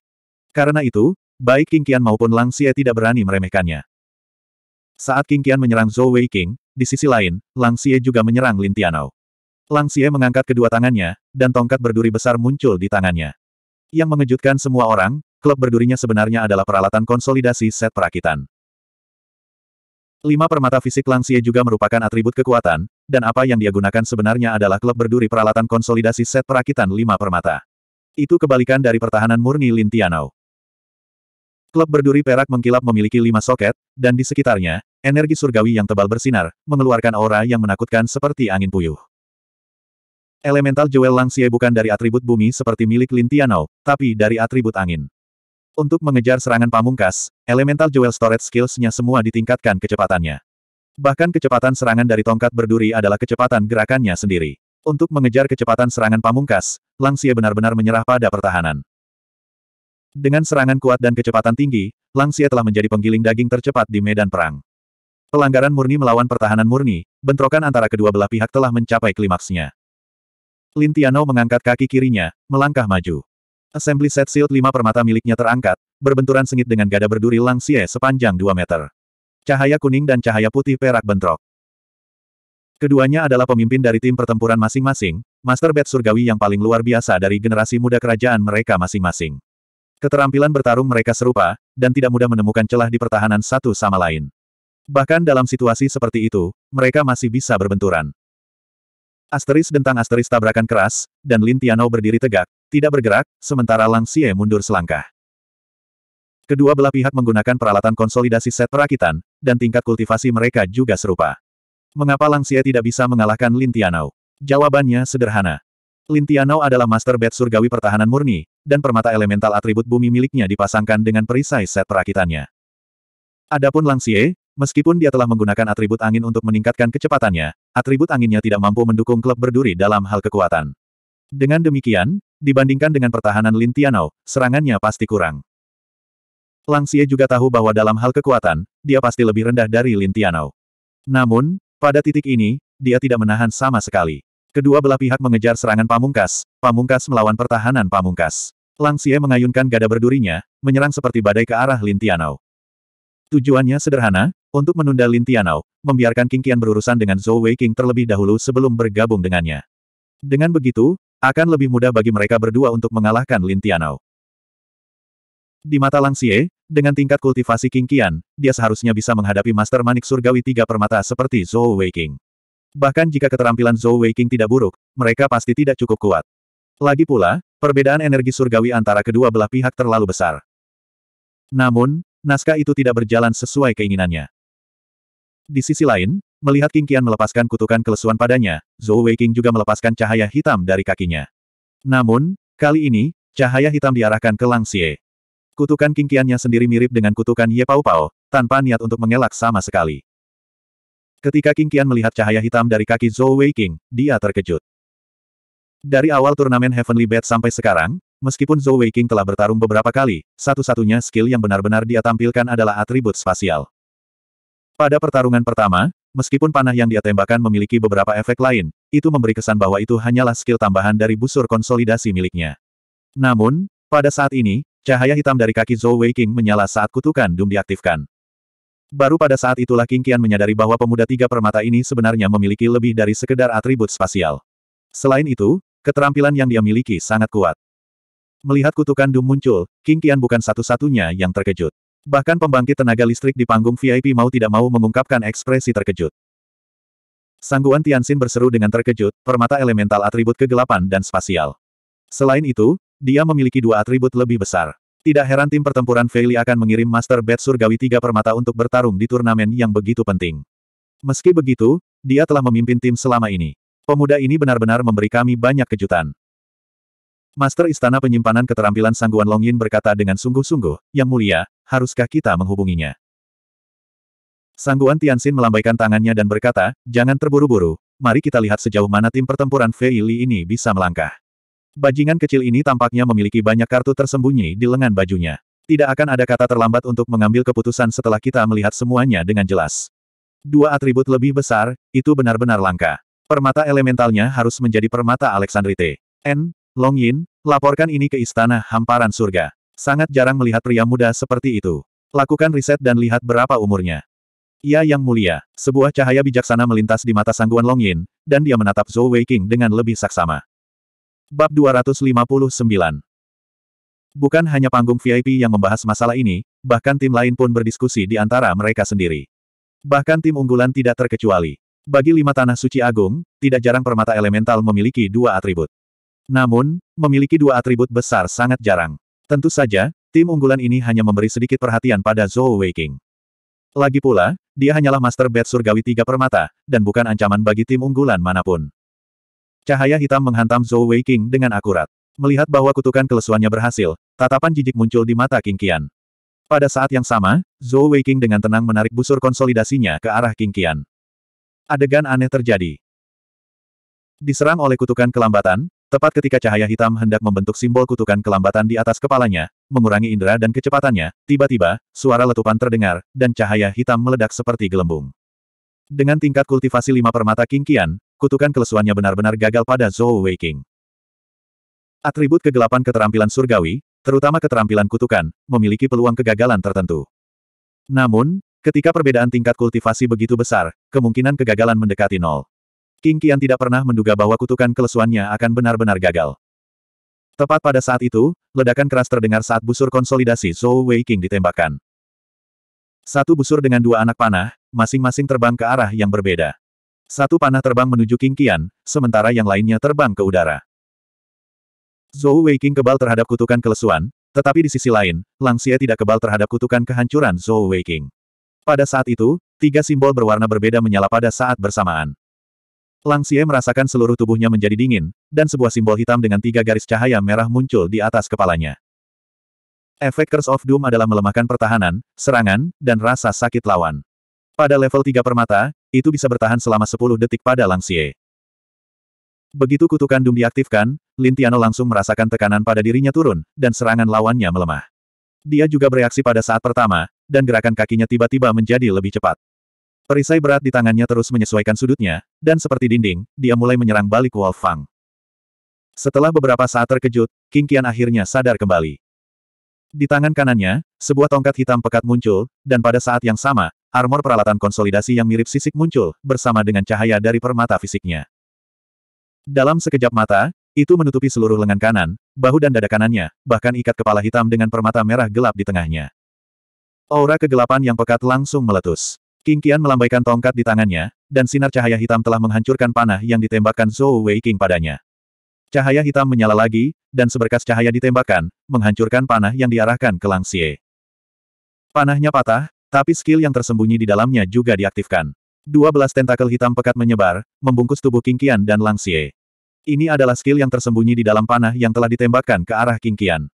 Karena itu, baik King Qian maupun Lang Xie tidak berani meremehkannya. Saat King Qian menyerang Zhou Wei King, di sisi lain, Lang Xie juga menyerang Lin Tianao. Lang Xie mengangkat kedua tangannya, dan tongkat berduri besar muncul di tangannya. Yang mengejutkan semua orang, klub berdurinya sebenarnya adalah peralatan konsolidasi set perakitan. Lima permata fisik Langsie juga merupakan atribut kekuatan, dan apa yang dia gunakan sebenarnya adalah klub berduri peralatan konsolidasi set perakitan lima permata. Itu kebalikan dari pertahanan murni Lintianau. Klub berduri perak mengkilap memiliki lima soket, dan di sekitarnya, energi surgawi yang tebal bersinar, mengeluarkan aura yang menakutkan seperti angin puyuh. Elemental Jewel Langsie bukan dari atribut bumi seperti milik Lintianau, tapi dari atribut angin. Untuk mengejar serangan pamungkas, elemental jewel storage skills-nya semua ditingkatkan kecepatannya. Bahkan kecepatan serangan dari tongkat berduri adalah kecepatan gerakannya sendiri. Untuk mengejar kecepatan serangan pamungkas, Langsia benar-benar menyerah pada pertahanan. Dengan serangan kuat dan kecepatan tinggi, Langsia telah menjadi penggiling daging tercepat di medan perang. Pelanggaran murni melawan pertahanan murni, bentrokan antara kedua belah pihak telah mencapai klimaksnya. Lintiano mengangkat kaki kirinya, melangkah maju. Assembly set shield lima permata miliknya terangkat, berbenturan sengit dengan gada berduri langsie sepanjang dua meter. Cahaya kuning dan cahaya putih perak bentrok. Keduanya adalah pemimpin dari tim pertempuran masing-masing, Master Bat Surgawi yang paling luar biasa dari generasi muda kerajaan mereka masing-masing. Keterampilan bertarung mereka serupa, dan tidak mudah menemukan celah di pertahanan satu sama lain. Bahkan dalam situasi seperti itu, mereka masih bisa berbenturan. Asteris dentang asteris tabrakan keras, dan Lin Tianou berdiri tegak, tidak bergerak, sementara Lang Xie mundur selangkah. Kedua belah pihak menggunakan peralatan konsolidasi set perakitan, dan tingkat kultivasi mereka juga serupa. Mengapa Lang Xie tidak bisa mengalahkan Lin Tianou? Jawabannya sederhana. Lin Tianou adalah master bed surgawi pertahanan murni, dan permata elemental atribut bumi miliknya dipasangkan dengan perisai set perakitannya. Adapun Lang Xie, Meskipun dia telah menggunakan atribut angin untuk meningkatkan kecepatannya, atribut anginnya tidak mampu mendukung klub berduri dalam hal kekuatan. Dengan demikian, dibandingkan dengan pertahanan Lin Tianao, serangannya pasti kurang. Lang Xie juga tahu bahwa dalam hal kekuatan, dia pasti lebih rendah dari Lin Tianao. Namun, pada titik ini, dia tidak menahan sama sekali. Kedua belah pihak mengejar serangan pamungkas, pamungkas melawan pertahanan pamungkas. Lang Xie mengayunkan gada berdurinya, menyerang seperti badai ke arah Lin Tianao. Tujuannya sederhana, untuk menunda Lin Tianao, membiarkan King Qian berurusan dengan Zhou Wei King terlebih dahulu sebelum bergabung dengannya. Dengan begitu, akan lebih mudah bagi mereka berdua untuk mengalahkan Lin Tianao. Di mata Lang Xie, dengan tingkat kultivasi King Qian, dia seharusnya bisa menghadapi Master Manik Surgawi tiga permata seperti Zhou Wei King. Bahkan jika keterampilan Zhou Wei King tidak buruk, mereka pasti tidak cukup kuat. Lagi pula, perbedaan energi surgawi antara kedua belah pihak terlalu besar. Namun, naskah itu tidak berjalan sesuai keinginannya. Di sisi lain, melihat King Qian melepaskan kutukan kelesuan padanya, Zhou Weiqing juga melepaskan cahaya hitam dari kakinya. Namun, kali ini, cahaya hitam diarahkan ke Lang Xie. Kutukan King Qiannya sendiri mirip dengan kutukan Ye Pao Pao, tanpa niat untuk mengelak sama sekali. Ketika King Qian melihat cahaya hitam dari kaki Zhou Weiqing, dia terkejut. Dari awal turnamen Heavenly Bat sampai sekarang, meskipun Zhou Weiqing telah bertarung beberapa kali, satu-satunya skill yang benar-benar dia tampilkan adalah atribut spasial. Pada pertarungan pertama, meskipun panah yang dia tembakan memiliki beberapa efek lain, itu memberi kesan bahwa itu hanyalah skill tambahan dari busur konsolidasi miliknya. Namun, pada saat ini, cahaya hitam dari kaki Zhou Wei King menyala saat kutukan Doom diaktifkan. Baru pada saat itulah King Qian menyadari bahwa pemuda tiga permata ini sebenarnya memiliki lebih dari sekedar atribut spasial. Selain itu, keterampilan yang dia miliki sangat kuat. Melihat kutukan Doom muncul, King Qian bukan satu-satunya yang terkejut. Bahkan pembangkit tenaga listrik di panggung VIP mau tidak mau mengungkapkan ekspresi terkejut. Sangguan Tianxin berseru dengan terkejut, permata elemental atribut kegelapan dan spasial. Selain itu, dia memiliki dua atribut lebih besar. Tidak heran tim pertempuran Feili akan mengirim Master Bat Surgawi tiga permata untuk bertarung di turnamen yang begitu penting. Meski begitu, dia telah memimpin tim selama ini. Pemuda ini benar-benar memberi kami banyak kejutan. Master Istana Penyimpanan Keterampilan Sangguan Longyin berkata dengan sungguh-sungguh, Yang mulia, haruskah kita menghubunginya? Sangguan Tianxin melambaikan tangannya dan berkata, jangan terburu-buru, mari kita lihat sejauh mana tim pertempuran Fei Li ini bisa melangkah. Bajingan kecil ini tampaknya memiliki banyak kartu tersembunyi di lengan bajunya. Tidak akan ada kata terlambat untuk mengambil keputusan setelah kita melihat semuanya dengan jelas. Dua atribut lebih besar, itu benar-benar langka. Permata elementalnya harus menjadi permata Alexandrite. N. Yin, laporkan ini ke Istana Hamparan Surga. Sangat jarang melihat pria muda seperti itu. Lakukan riset dan lihat berapa umurnya. Ia yang mulia, sebuah cahaya bijaksana melintas di mata sangguan Long Yin, dan dia menatap Zhou Weiqing dengan lebih saksama. Bab 259 Bukan hanya panggung VIP yang membahas masalah ini, bahkan tim lain pun berdiskusi di antara mereka sendiri. Bahkan tim unggulan tidak terkecuali. Bagi lima tanah suci agung, tidak jarang permata elemental memiliki dua atribut. Namun, memiliki dua atribut besar sangat jarang. Tentu saja, tim unggulan ini hanya memberi sedikit perhatian pada Zhou Weiqing. Lagi pula, dia hanyalah Master Bed Surgawi Tiga Permata, dan bukan ancaman bagi tim unggulan manapun. Cahaya hitam menghantam Zhou Weiqing dengan akurat. Melihat bahwa kutukan kelesuannya berhasil, tatapan jijik muncul di mata King Qian. Pada saat yang sama, Zhou Weiqing dengan tenang menarik busur konsolidasinya ke arah King Qian. Adegan aneh terjadi. Diserang oleh kutukan kelambatan, Tepat ketika cahaya hitam hendak membentuk simbol kutukan kelambatan di atas kepalanya, mengurangi indera dan kecepatannya, tiba-tiba, suara letupan terdengar, dan cahaya hitam meledak seperti gelembung. Dengan tingkat kultivasi lima permata kingkian, kutukan kelesuannya benar-benar gagal pada Zhou Weiking. Atribut kegelapan keterampilan surgawi, terutama keterampilan kutukan, memiliki peluang kegagalan tertentu. Namun, ketika perbedaan tingkat kultivasi begitu besar, kemungkinan kegagalan mendekati nol. King Qian tidak pernah menduga bahwa kutukan kelesuannya akan benar-benar gagal. Tepat pada saat itu, ledakan keras terdengar saat busur konsolidasi Zhou Wei King ditembakkan. Satu busur dengan dua anak panah, masing-masing terbang ke arah yang berbeda. Satu panah terbang menuju King Qian, sementara yang lainnya terbang ke udara. Zhou Wei King kebal terhadap kutukan kelesuan, tetapi di sisi lain, Lang Langsia tidak kebal terhadap kutukan kehancuran Zhou Wei King. Pada saat itu, tiga simbol berwarna berbeda menyala pada saat bersamaan. Lang Xie merasakan seluruh tubuhnya menjadi dingin, dan sebuah simbol hitam dengan tiga garis cahaya merah muncul di atas kepalanya. Efek Curse of Doom adalah melemahkan pertahanan, serangan, dan rasa sakit lawan. Pada level 3 permata, itu bisa bertahan selama 10 detik pada Lang Xie. Begitu kutukan Doom diaktifkan, Lintiano langsung merasakan tekanan pada dirinya turun, dan serangan lawannya melemah. Dia juga bereaksi pada saat pertama, dan gerakan kakinya tiba-tiba menjadi lebih cepat. Perisai berat di tangannya terus menyesuaikan sudutnya, dan seperti dinding, dia mulai menyerang balik Wolf Fang. Setelah beberapa saat terkejut, King Kian akhirnya sadar kembali. Di tangan kanannya, sebuah tongkat hitam pekat muncul, dan pada saat yang sama, armor peralatan konsolidasi yang mirip sisik muncul, bersama dengan cahaya dari permata fisiknya. Dalam sekejap mata, itu menutupi seluruh lengan kanan, bahu dan dada kanannya, bahkan ikat kepala hitam dengan permata merah gelap di tengahnya. Aura kegelapan yang pekat langsung meletus. King Qian melambaikan tongkat di tangannya, dan sinar cahaya hitam telah menghancurkan panah yang ditembakkan Zhou Wei King padanya. Cahaya hitam menyala lagi, dan seberkas cahaya ditembakkan, menghancurkan panah yang diarahkan ke Lang Xie. Panahnya patah, tapi skill yang tersembunyi di dalamnya juga diaktifkan. Dua tentakel hitam pekat menyebar, membungkus tubuh King Qian dan Lang Xie. Ini adalah skill yang tersembunyi di dalam panah yang telah ditembakkan ke arah King Qian.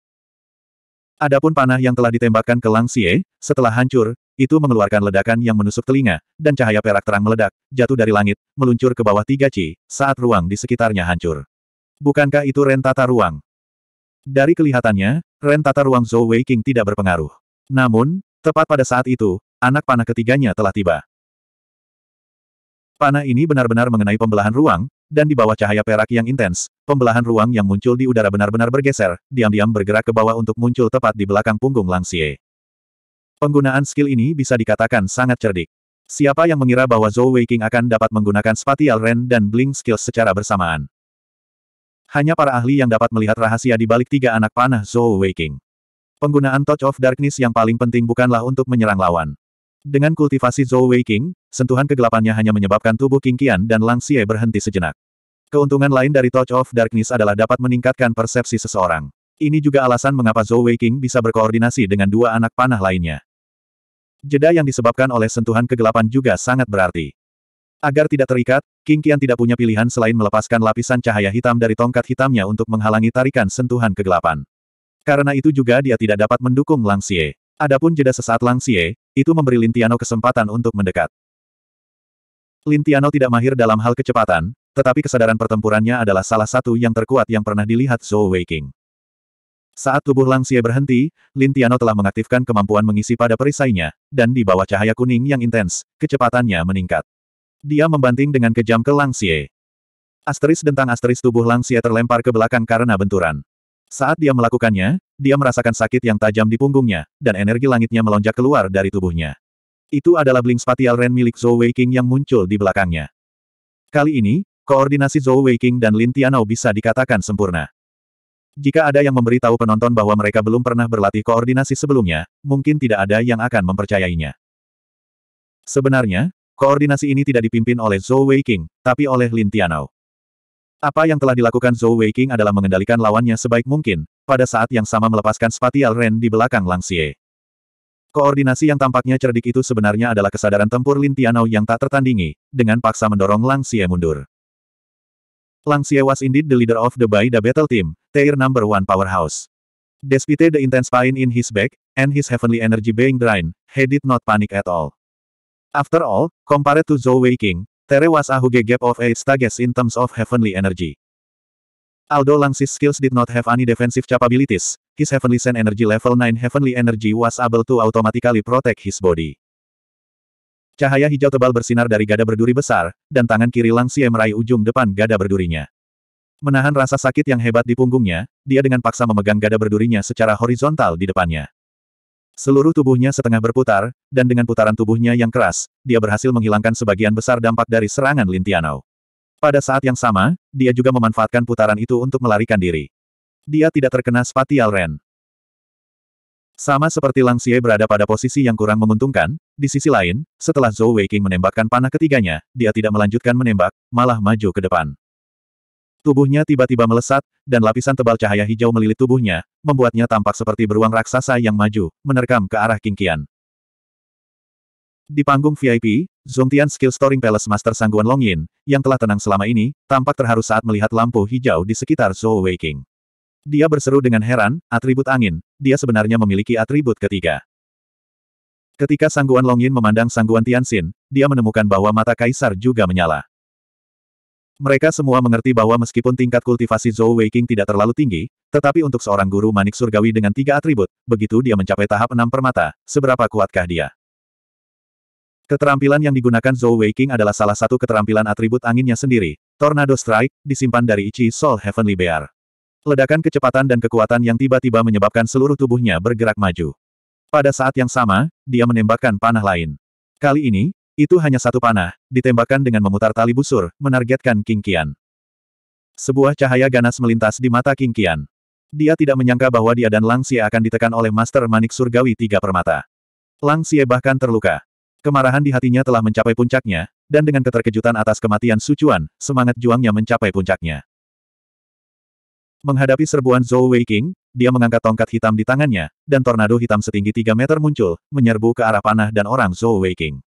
Adapun panah yang telah ditembakkan ke Lang Xie, setelah hancur, itu mengeluarkan ledakan yang menusuk telinga, dan cahaya perak terang meledak, jatuh dari langit, meluncur ke bawah tiga ci, saat ruang di sekitarnya hancur. Bukankah itu Ren Tata Ruang? Dari kelihatannya, Ren Tata Ruang Zhou Wei King tidak berpengaruh. Namun, tepat pada saat itu, anak panah ketiganya telah tiba. Panah ini benar-benar mengenai pembelahan ruang, dan di bawah cahaya perak yang intens, pembelahan ruang yang muncul di udara benar-benar bergeser, diam-diam bergerak ke bawah untuk muncul tepat di belakang punggung Lang Xie. Penggunaan skill ini bisa dikatakan sangat cerdik. Siapa yang mengira bahwa Zhou Weiqing akan dapat menggunakan Spatial Ren dan Blink skill secara bersamaan? Hanya para ahli yang dapat melihat rahasia di balik tiga anak panah Zhou Weiqing. Penggunaan Touch of Darkness yang paling penting bukanlah untuk menyerang lawan. Dengan kultivasi Zhou Weiqing, sentuhan kegelapannya hanya menyebabkan tubuh King Qian dan Lang Xie berhenti sejenak. Keuntungan lain dari Touch of Darkness adalah dapat meningkatkan persepsi seseorang. Ini juga alasan mengapa Zhou Weiqing bisa berkoordinasi dengan dua anak panah lainnya. Jeda yang disebabkan oleh sentuhan kegelapan juga sangat berarti. Agar tidak terikat, King Qian tidak punya pilihan selain melepaskan lapisan cahaya hitam dari tongkat hitamnya untuk menghalangi tarikan sentuhan kegelapan. Karena itu juga dia tidak dapat mendukung Lang Xie. Adapun jeda sesaat Lang Xie, itu memberi Lintiano kesempatan untuk mendekat. Lintiano tidak mahir dalam hal kecepatan, tetapi kesadaran pertempurannya adalah salah satu yang terkuat yang pernah dilihat Zhou Waking. Saat tubuh Langsie berhenti, Lin Tiano telah mengaktifkan kemampuan mengisi pada perisainya, dan di bawah cahaya kuning yang intens, kecepatannya meningkat. Dia membanting dengan kejam ke Langsie. Asteris dentang asteris tubuh Langsie terlempar ke belakang karena benturan. Saat dia melakukannya, dia merasakan sakit yang tajam di punggungnya, dan energi langitnya melonjak keluar dari tubuhnya. Itu adalah bling spatial Ren milik Zhou Weiqing yang muncul di belakangnya. Kali ini, koordinasi Zhou Weiqing dan Lin Tiano bisa dikatakan sempurna. Jika ada yang memberitahu penonton bahwa mereka belum pernah berlatih koordinasi sebelumnya, mungkin tidak ada yang akan mempercayainya. Sebenarnya, koordinasi ini tidak dipimpin oleh Zhou Weiqing, tapi oleh Lin Tianao. Apa yang telah dilakukan Zhou Weiqing adalah mengendalikan lawannya sebaik mungkin, pada saat yang sama melepaskan spatial ren di belakang Lang Xie. Koordinasi yang tampaknya cerdik itu sebenarnya adalah kesadaran tempur Lin Tianao yang tak tertandingi, dengan paksa mendorong Lang Xie mundur. Lang Xie was indeed the leader of the Bai Da Battle Team, tier number one powerhouse. Despite the intense pain in his back, and his heavenly energy being drained, he did not panic at all. After all, compared to Zhou Wei King, Tere was a huge gap of eight stages in terms of heavenly energy. Although Langsi's skills did not have any defensive capabilities, his heavenly sen energy level 9 heavenly energy was able to automatically protect his body. Cahaya hijau tebal bersinar dari gada berduri besar, dan tangan kiri Lang meraih ujung depan gada berdurinya. Menahan rasa sakit yang hebat di punggungnya, dia dengan paksa memegang gada berdurinya secara horizontal di depannya. Seluruh tubuhnya setengah berputar, dan dengan putaran tubuhnya yang keras, dia berhasil menghilangkan sebagian besar dampak dari serangan Lintianau. Pada saat yang sama, dia juga memanfaatkan putaran itu untuk melarikan diri. Dia tidak terkena spatial ren. Sama seperti Lang Xie berada pada posisi yang kurang menguntungkan, di sisi lain, setelah Zhou Weiqing menembakkan panah ketiganya, dia tidak melanjutkan menembak, malah maju ke depan. Tubuhnya tiba-tiba melesat, dan lapisan tebal cahaya hijau melilit tubuhnya, membuatnya tampak seperti beruang raksasa yang maju, menerkam ke arah King Qian. Di panggung VIP, Tian Skill Storing Palace Master Sangguan Long Yin, yang telah tenang selama ini, tampak terharu saat melihat lampu hijau di sekitar Zhou Weiqing. Dia berseru dengan heran, atribut angin, dia sebenarnya memiliki atribut ketiga. Ketika sangguan Longin memandang sangguan Tianxin, dia menemukan bahwa mata kaisar juga menyala. Mereka semua mengerti bahwa meskipun tingkat kultivasi Zhou Weiqing tidak terlalu tinggi, tetapi untuk seorang guru manik surgawi dengan tiga atribut, begitu dia mencapai tahap enam permata, seberapa kuatkah dia? Keterampilan yang digunakan Zhou Weiqing adalah salah satu keterampilan atribut anginnya sendiri, Tornado Strike, disimpan dari Ichi Soul Heavenly Bear. Ledakan kecepatan dan kekuatan yang tiba-tiba menyebabkan seluruh tubuhnya bergerak maju. Pada saat yang sama, dia menembakkan panah lain. Kali ini, itu hanya satu panah, ditembakkan dengan memutar tali busur, menargetkan King Qian. Sebuah cahaya ganas melintas di mata King Qian. Dia tidak menyangka bahwa dia dan Lang Xie akan ditekan oleh Master Manik Surgawi Tiga Permata. Lang Xie bahkan terluka. Kemarahan di hatinya telah mencapai puncaknya, dan dengan keterkejutan atas kematian Su semangat juangnya mencapai puncaknya. Menghadapi serbuan Zhou Wei King, dia mengangkat tongkat hitam di tangannya, dan tornado hitam setinggi 3 meter muncul, menyerbu ke arah panah dan orang Zhou Wei King.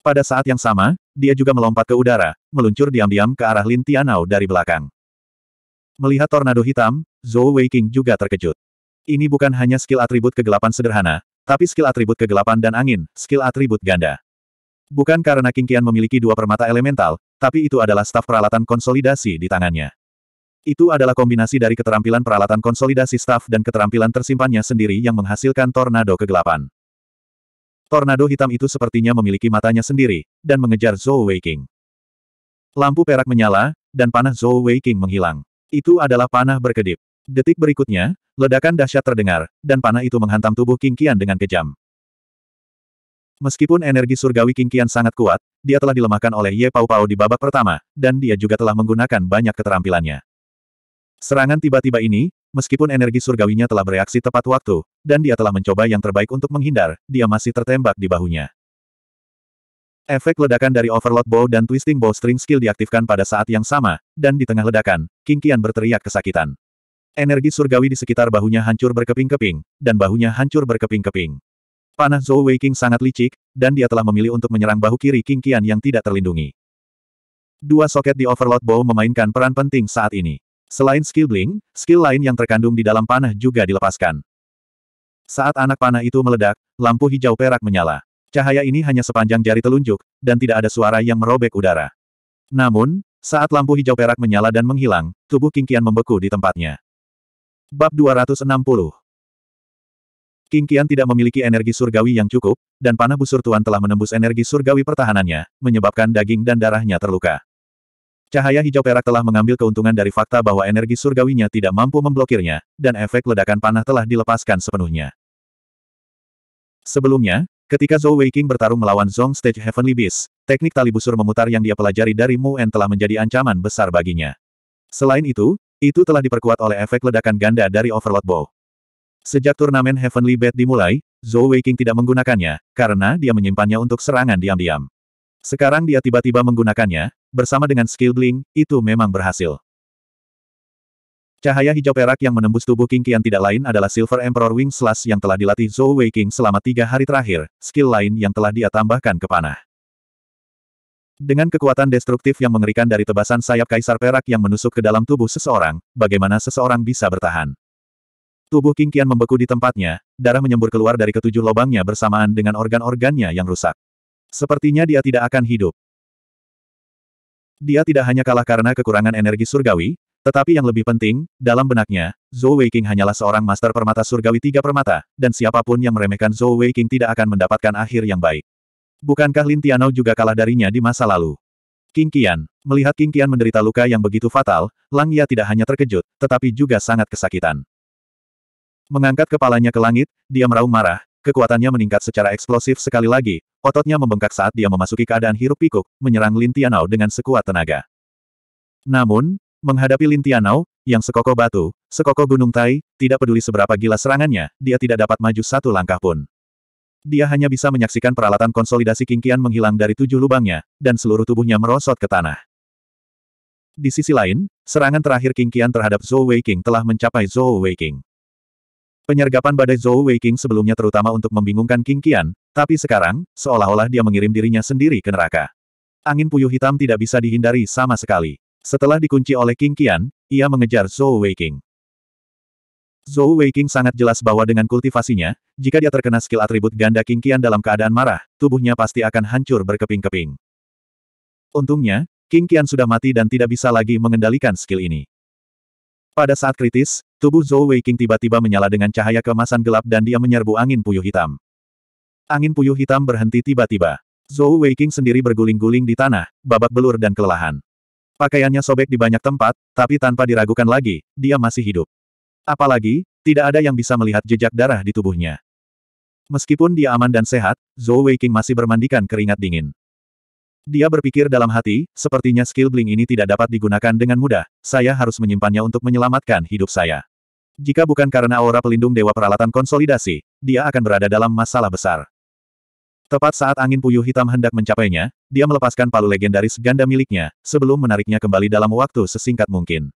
Pada saat yang sama, dia juga melompat ke udara, meluncur diam-diam ke arah Lin Tianao dari belakang. Melihat tornado hitam, Zhou Wei King juga terkejut. Ini bukan hanya skill atribut kegelapan sederhana, tapi skill atribut kegelapan dan angin, skill atribut ganda. Bukan karena King Qian memiliki dua permata elemental, tapi itu adalah staf peralatan konsolidasi di tangannya. Itu adalah kombinasi dari keterampilan peralatan konsolidasi staf dan keterampilan tersimpannya sendiri yang menghasilkan tornado kegelapan. Tornado hitam itu sepertinya memiliki matanya sendiri, dan mengejar Zhou Weiqing. Lampu perak menyala, dan panah Zhou Weiqing menghilang. Itu adalah panah berkedip. Detik berikutnya, ledakan dahsyat terdengar, dan panah itu menghantam tubuh King Qian dengan kejam. Meskipun energi surgawi King Qian sangat kuat, dia telah dilemahkan oleh Ye Pao Pao di babak pertama, dan dia juga telah menggunakan banyak keterampilannya. Serangan tiba-tiba ini, meskipun energi surgawinya telah bereaksi tepat waktu, dan dia telah mencoba yang terbaik untuk menghindar, dia masih tertembak di bahunya. Efek ledakan dari Overload Bow dan Twisting Bow String Skill diaktifkan pada saat yang sama, dan di tengah ledakan, King Qian berteriak kesakitan. Energi surgawi di sekitar bahunya hancur berkeping-keping, dan bahunya hancur berkeping-keping. Panah Zhou Wei King sangat licik, dan dia telah memilih untuk menyerang bahu kiri King Qian yang tidak terlindungi. Dua soket di Overload Bow memainkan peran penting saat ini. Selain skill bling, skill lain yang terkandung di dalam panah juga dilepaskan. Saat anak panah itu meledak, lampu hijau perak menyala. Cahaya ini hanya sepanjang jari telunjuk, dan tidak ada suara yang merobek udara. Namun, saat lampu hijau perak menyala dan menghilang, tubuh King Kian membeku di tempatnya. Bab 260 King Kian tidak memiliki energi surgawi yang cukup, dan panah busur tuan telah menembus energi surgawi pertahanannya, menyebabkan daging dan darahnya terluka. Cahaya hijau perak telah mengambil keuntungan dari fakta bahwa energi surgawinya tidak mampu memblokirnya, dan efek ledakan panah telah dilepaskan sepenuhnya. Sebelumnya, ketika Zhou Weiqing bertarung melawan Zhong Stage Heavenly Beast, teknik tali busur memutar yang dia pelajari dari Mu En telah menjadi ancaman besar baginya. Selain itu, itu telah diperkuat oleh efek ledakan ganda dari Overlord Bow. Sejak turnamen Heavenly Bat dimulai, Zhou Weiqing tidak menggunakannya, karena dia menyimpannya untuk serangan diam-diam. Sekarang dia tiba-tiba menggunakannya, bersama dengan skill bling, itu memang berhasil. Cahaya hijau perak yang menembus tubuh King Qian tidak lain adalah Silver Emperor Wing Slash yang telah dilatih Zhou Wei King selama tiga hari terakhir, skill lain yang telah dia tambahkan ke panah. Dengan kekuatan destruktif yang mengerikan dari tebasan sayap kaisar perak yang menusuk ke dalam tubuh seseorang, bagaimana seseorang bisa bertahan? Tubuh King Qian membeku di tempatnya, darah menyembur keluar dari ketujuh lobangnya bersamaan dengan organ-organnya yang rusak. Sepertinya dia tidak akan hidup. Dia tidak hanya kalah karena kekurangan energi surgawi, tetapi yang lebih penting, dalam benaknya, Zhou Weiqing hanyalah seorang master permata surgawi tiga permata, dan siapapun yang meremehkan Zhou Weiqing tidak akan mendapatkan akhir yang baik. Bukankah Lin Tiano juga kalah darinya di masa lalu? King Qian. Melihat King Qian menderita luka yang begitu fatal, Lang Ya tidak hanya terkejut, tetapi juga sangat kesakitan. Mengangkat kepalanya ke langit, dia meraung marah, Kekuatannya meningkat secara eksplosif sekali lagi, ototnya membengkak saat dia memasuki keadaan hiruk-pikuk, menyerang Lin Tianao dengan sekuat tenaga. Namun, menghadapi Lin Tianao, yang sekokoh batu, sekokoh gunung Tai, tidak peduli seberapa gila serangannya, dia tidak dapat maju satu langkah pun. Dia hanya bisa menyaksikan peralatan konsolidasi kingkian menghilang dari tujuh lubangnya, dan seluruh tubuhnya merosot ke tanah. Di sisi lain, serangan terakhir King terhadap Zhou Weiqing telah mencapai Zhou Weiqing. Penyergapan badai Zhou Weiqing sebelumnya terutama untuk membingungkan King Qian, tapi sekarang, seolah-olah dia mengirim dirinya sendiri ke neraka. Angin puyuh hitam tidak bisa dihindari sama sekali. Setelah dikunci oleh King Qian, ia mengejar Zhou Weiqing. Zhou Weiqing sangat jelas bahwa dengan kultivasinya, jika dia terkena skill atribut ganda King Qian dalam keadaan marah, tubuhnya pasti akan hancur berkeping-keping. Untungnya, King Qian sudah mati dan tidak bisa lagi mengendalikan skill ini. Pada saat kritis, Tubuh Zhou Weiqing tiba-tiba menyala dengan cahaya kemasan gelap dan dia menyerbu angin puyuh hitam. Angin puyuh hitam berhenti tiba-tiba. Zhou Weiqing sendiri berguling-guling di tanah, babak belur dan kelelahan. Pakaiannya sobek di banyak tempat, tapi tanpa diragukan lagi, dia masih hidup. Apalagi, tidak ada yang bisa melihat jejak darah di tubuhnya. Meskipun dia aman dan sehat, Zhou Weiqing masih bermandikan keringat dingin. Dia berpikir dalam hati, sepertinya skill bling ini tidak dapat digunakan dengan mudah, saya harus menyimpannya untuk menyelamatkan hidup saya. Jika bukan karena aura pelindung Dewa Peralatan Konsolidasi, dia akan berada dalam masalah besar. Tepat saat angin puyuh hitam hendak mencapainya, dia melepaskan palu legendaris ganda miliknya, sebelum menariknya kembali dalam waktu sesingkat mungkin.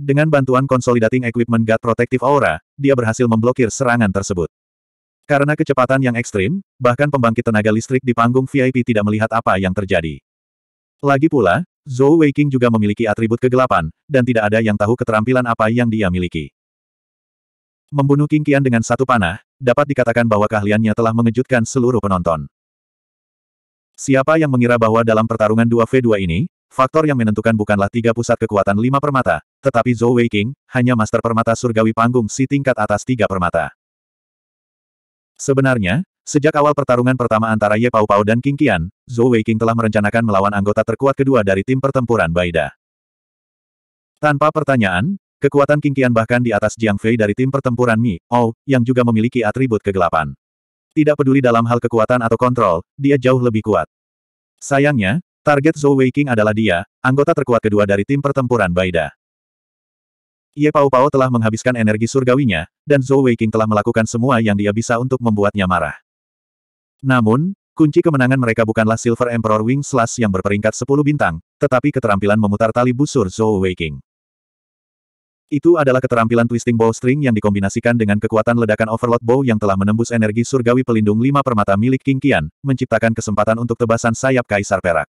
Dengan bantuan Consolidating Equipment God Protective Aura, dia berhasil memblokir serangan tersebut. Karena kecepatan yang ekstrim, bahkan pembangkit tenaga listrik di panggung VIP tidak melihat apa yang terjadi. Lagi pula, Zhou Weiqing juga memiliki atribut kegelapan, dan tidak ada yang tahu keterampilan apa yang dia miliki. Membunuh King Qian dengan satu panah, dapat dikatakan bahwa keahliannya telah mengejutkan seluruh penonton. Siapa yang mengira bahwa dalam pertarungan 2v2 ini, faktor yang menentukan bukanlah tiga pusat kekuatan lima permata, tetapi Zhou Wei King, hanya master permata surgawi panggung si tingkat atas tiga permata. Sebenarnya, sejak awal pertarungan pertama antara Ye Pao Pao dan King Qian, Zhou Wei King telah merencanakan melawan anggota terkuat kedua dari tim pertempuran Baida. Tanpa pertanyaan, Kekuatan Kingkian bahkan di atas Jiang Fei dari tim pertempuran Mi, Ou, yang juga memiliki atribut kegelapan. Tidak peduli dalam hal kekuatan atau kontrol, dia jauh lebih kuat. Sayangnya, target Zhou Weiqing adalah dia, anggota terkuat kedua dari tim pertempuran Baida. Ye Pao Pao telah menghabiskan energi surgawinya, dan Zhou Weiqing telah melakukan semua yang dia bisa untuk membuatnya marah. Namun, kunci kemenangan mereka bukanlah Silver Emperor Wing Slash yang berperingkat 10 bintang, tetapi keterampilan memutar tali busur Zhou Weiqing. Itu adalah keterampilan twisting bow string yang dikombinasikan dengan kekuatan ledakan overload bow yang telah menembus energi surgawi pelindung lima permata milik King Qian, menciptakan kesempatan untuk tebasan sayap Kaisar Perak.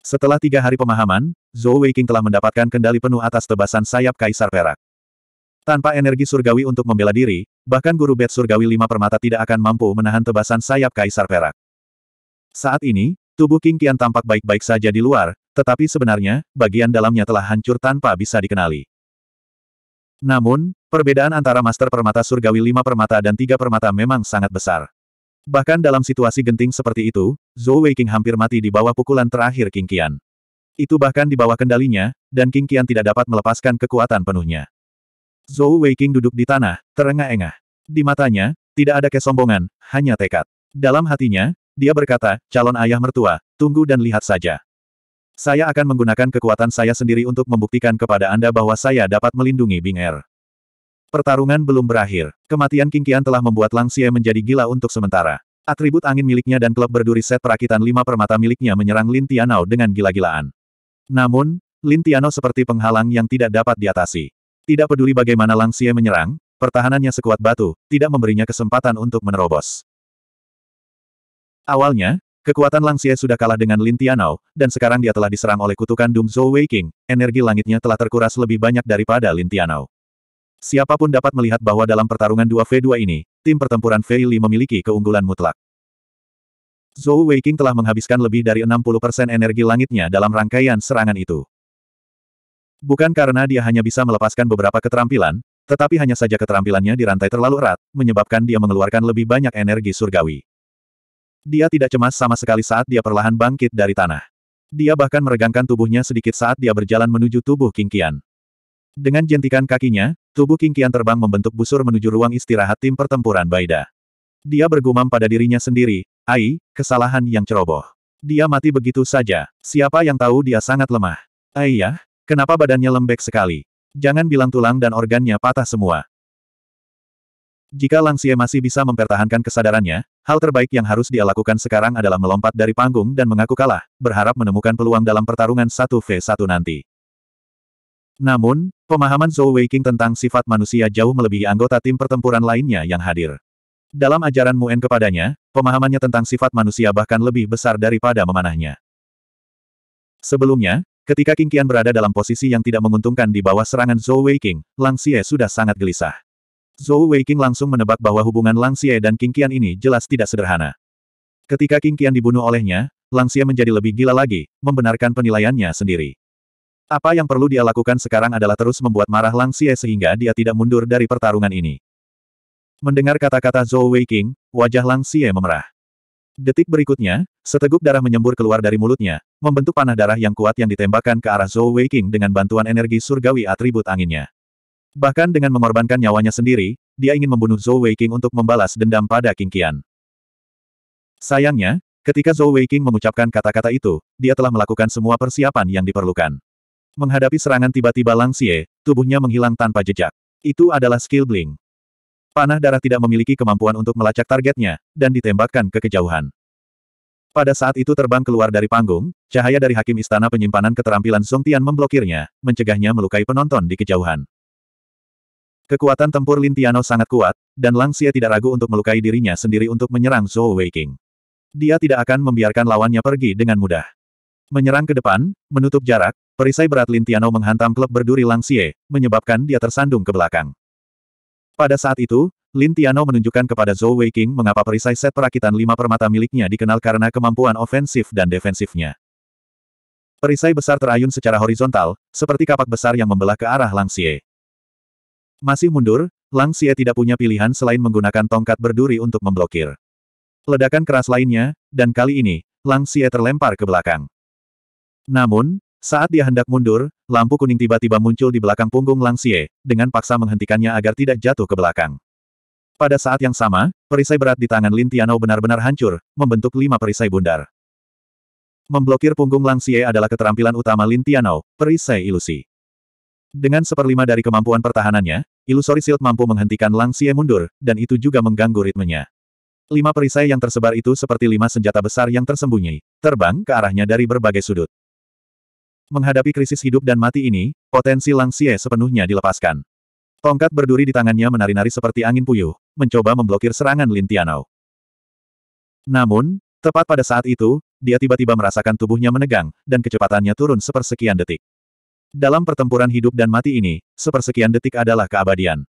Setelah tiga hari pemahaman, Zhou Weiqing telah mendapatkan kendali penuh atas tebasan sayap Kaisar Perak. Tanpa energi surgawi untuk membela diri, bahkan guru bed surgawi lima permata tidak akan mampu menahan tebasan sayap Kaisar Perak. Saat ini, tubuh King Qian tampak baik-baik saja di luar, tetapi sebenarnya, bagian dalamnya telah hancur tanpa bisa dikenali. Namun, perbedaan antara Master Permata Surgawi lima permata dan tiga permata memang sangat besar. Bahkan dalam situasi genting seperti itu, Zhou Weiqing hampir mati di bawah pukulan terakhir King Qian. Itu bahkan di bawah kendalinya, dan King Qian tidak dapat melepaskan kekuatan penuhnya. Zhou Weiqing duduk di tanah, terengah-engah. Di matanya, tidak ada kesombongan, hanya tekad. Dalam hatinya, dia berkata, calon ayah mertua, tunggu dan lihat saja. Saya akan menggunakan kekuatan saya sendiri untuk membuktikan kepada Anda bahwa saya dapat melindungi Bing Er. Pertarungan belum berakhir. Kematian King Qian telah membuat Lang Xie menjadi gila untuk sementara. Atribut angin miliknya dan klub berduri set perakitan lima permata miliknya menyerang Lin Tianao dengan gila-gilaan. Namun, Lin Tianao seperti penghalang yang tidak dapat diatasi. Tidak peduli bagaimana Lang Xie menyerang, pertahanannya sekuat batu, tidak memberinya kesempatan untuk menerobos. Awalnya, Kekuatan Lang sudah kalah dengan Lin Tianao, dan sekarang dia telah diserang oleh kutukan Doom Zhou Wei King, energi langitnya telah terkuras lebih banyak daripada Lin Tianao. Siapapun dapat melihat bahwa dalam pertarungan 2v2 ini, tim pertempuran Fei Li memiliki keunggulan mutlak. Zhou Wei telah menghabiskan lebih dari 60% energi langitnya dalam rangkaian serangan itu. Bukan karena dia hanya bisa melepaskan beberapa keterampilan, tetapi hanya saja keterampilannya dirantai terlalu erat, menyebabkan dia mengeluarkan lebih banyak energi surgawi. Dia tidak cemas sama sekali saat dia perlahan bangkit dari tanah. Dia bahkan meregangkan tubuhnya sedikit saat dia berjalan menuju tubuh King Qian. Dengan jentikan kakinya, tubuh King Qian terbang membentuk busur menuju ruang istirahat tim pertempuran Baida. Dia bergumam pada dirinya sendiri, Ai, kesalahan yang ceroboh. Dia mati begitu saja, siapa yang tahu dia sangat lemah. Ayah, kenapa badannya lembek sekali? Jangan bilang tulang dan organnya patah semua. Jika Lang masih bisa mempertahankan kesadarannya, hal terbaik yang harus dia lakukan sekarang adalah melompat dari panggung dan mengaku kalah, berharap menemukan peluang dalam pertarungan 1v1 nanti. Namun, pemahaman Zhou Weiqing tentang sifat manusia jauh melebihi anggota tim pertempuran lainnya yang hadir. Dalam ajaran Muen kepadanya, pemahamannya tentang sifat manusia bahkan lebih besar daripada memanahnya. Sebelumnya, ketika King Qian berada dalam posisi yang tidak menguntungkan di bawah serangan Zhou Weiqing, Lang Xie sudah sangat gelisah. Zhou Weiqing langsung menebak bahwa hubungan Lang Xie dan King Qian ini jelas tidak sederhana. Ketika King Qian dibunuh olehnya, Lang Xie menjadi lebih gila lagi, membenarkan penilaiannya sendiri. Apa yang perlu dia lakukan sekarang adalah terus membuat marah Lang Xie sehingga dia tidak mundur dari pertarungan ini. Mendengar kata-kata Zhou Weiqing, wajah Lang Xie memerah. Detik berikutnya, seteguk darah menyembur keluar dari mulutnya, membentuk panah darah yang kuat yang ditembakkan ke arah Zhou Weiqing dengan bantuan energi surgawi atribut anginnya. Bahkan dengan mengorbankan nyawanya sendiri, dia ingin membunuh Zhou Weiqing untuk membalas dendam pada King Qian. Sayangnya, ketika Zhou Weiqing mengucapkan kata-kata itu, dia telah melakukan semua persiapan yang diperlukan. Menghadapi serangan tiba-tiba Lang Xie, tubuhnya menghilang tanpa jejak. Itu adalah skill bling. Panah darah tidak memiliki kemampuan untuk melacak targetnya, dan ditembakkan ke kejauhan. Pada saat itu terbang keluar dari panggung, cahaya dari Hakim Istana Penyimpanan Keterampilan Song Tian memblokirnya, mencegahnya melukai penonton di kejauhan. Kekuatan tempur Lin Tiano sangat kuat, dan Lang tidak ragu untuk melukai dirinya sendiri untuk menyerang Zhou Weiking. Dia tidak akan membiarkan lawannya pergi dengan mudah. Menyerang ke depan, menutup jarak, perisai berat Lin Tiano menghantam klub berduri Lang menyebabkan dia tersandung ke belakang. Pada saat itu, Lin Tiano menunjukkan kepada Zhou Weiking mengapa perisai set perakitan lima permata miliknya dikenal karena kemampuan ofensif dan defensifnya. Perisai besar terayun secara horizontal, seperti kapak besar yang membelah ke arah Lang masih mundur, Lang Xie tidak punya pilihan selain menggunakan tongkat berduri untuk memblokir. Ledakan keras lainnya, dan kali ini, Lang Xie terlempar ke belakang. Namun, saat dia hendak mundur, lampu kuning tiba-tiba muncul di belakang punggung Lang Xie, dengan paksa menghentikannya agar tidak jatuh ke belakang. Pada saat yang sama, perisai berat di tangan Lin Tianao benar-benar hancur, membentuk lima perisai bundar. Memblokir punggung Lang Xie adalah keterampilan utama Lin Tianao, perisai ilusi. Dengan seperlima dari kemampuan pertahanannya, Illusory Shield mampu menghentikan Lang Xie mundur, dan itu juga mengganggu ritmenya. Lima perisai yang tersebar itu seperti lima senjata besar yang tersembunyi, terbang ke arahnya dari berbagai sudut. Menghadapi krisis hidup dan mati ini, potensi Lang Xie sepenuhnya dilepaskan. Tongkat berduri di tangannya menari-nari seperti angin puyuh, mencoba memblokir serangan Lin Tianao. Namun, tepat pada saat itu, dia tiba-tiba merasakan tubuhnya menegang, dan kecepatannya turun sepersekian detik. Dalam pertempuran hidup dan mati ini, sepersekian detik adalah keabadian.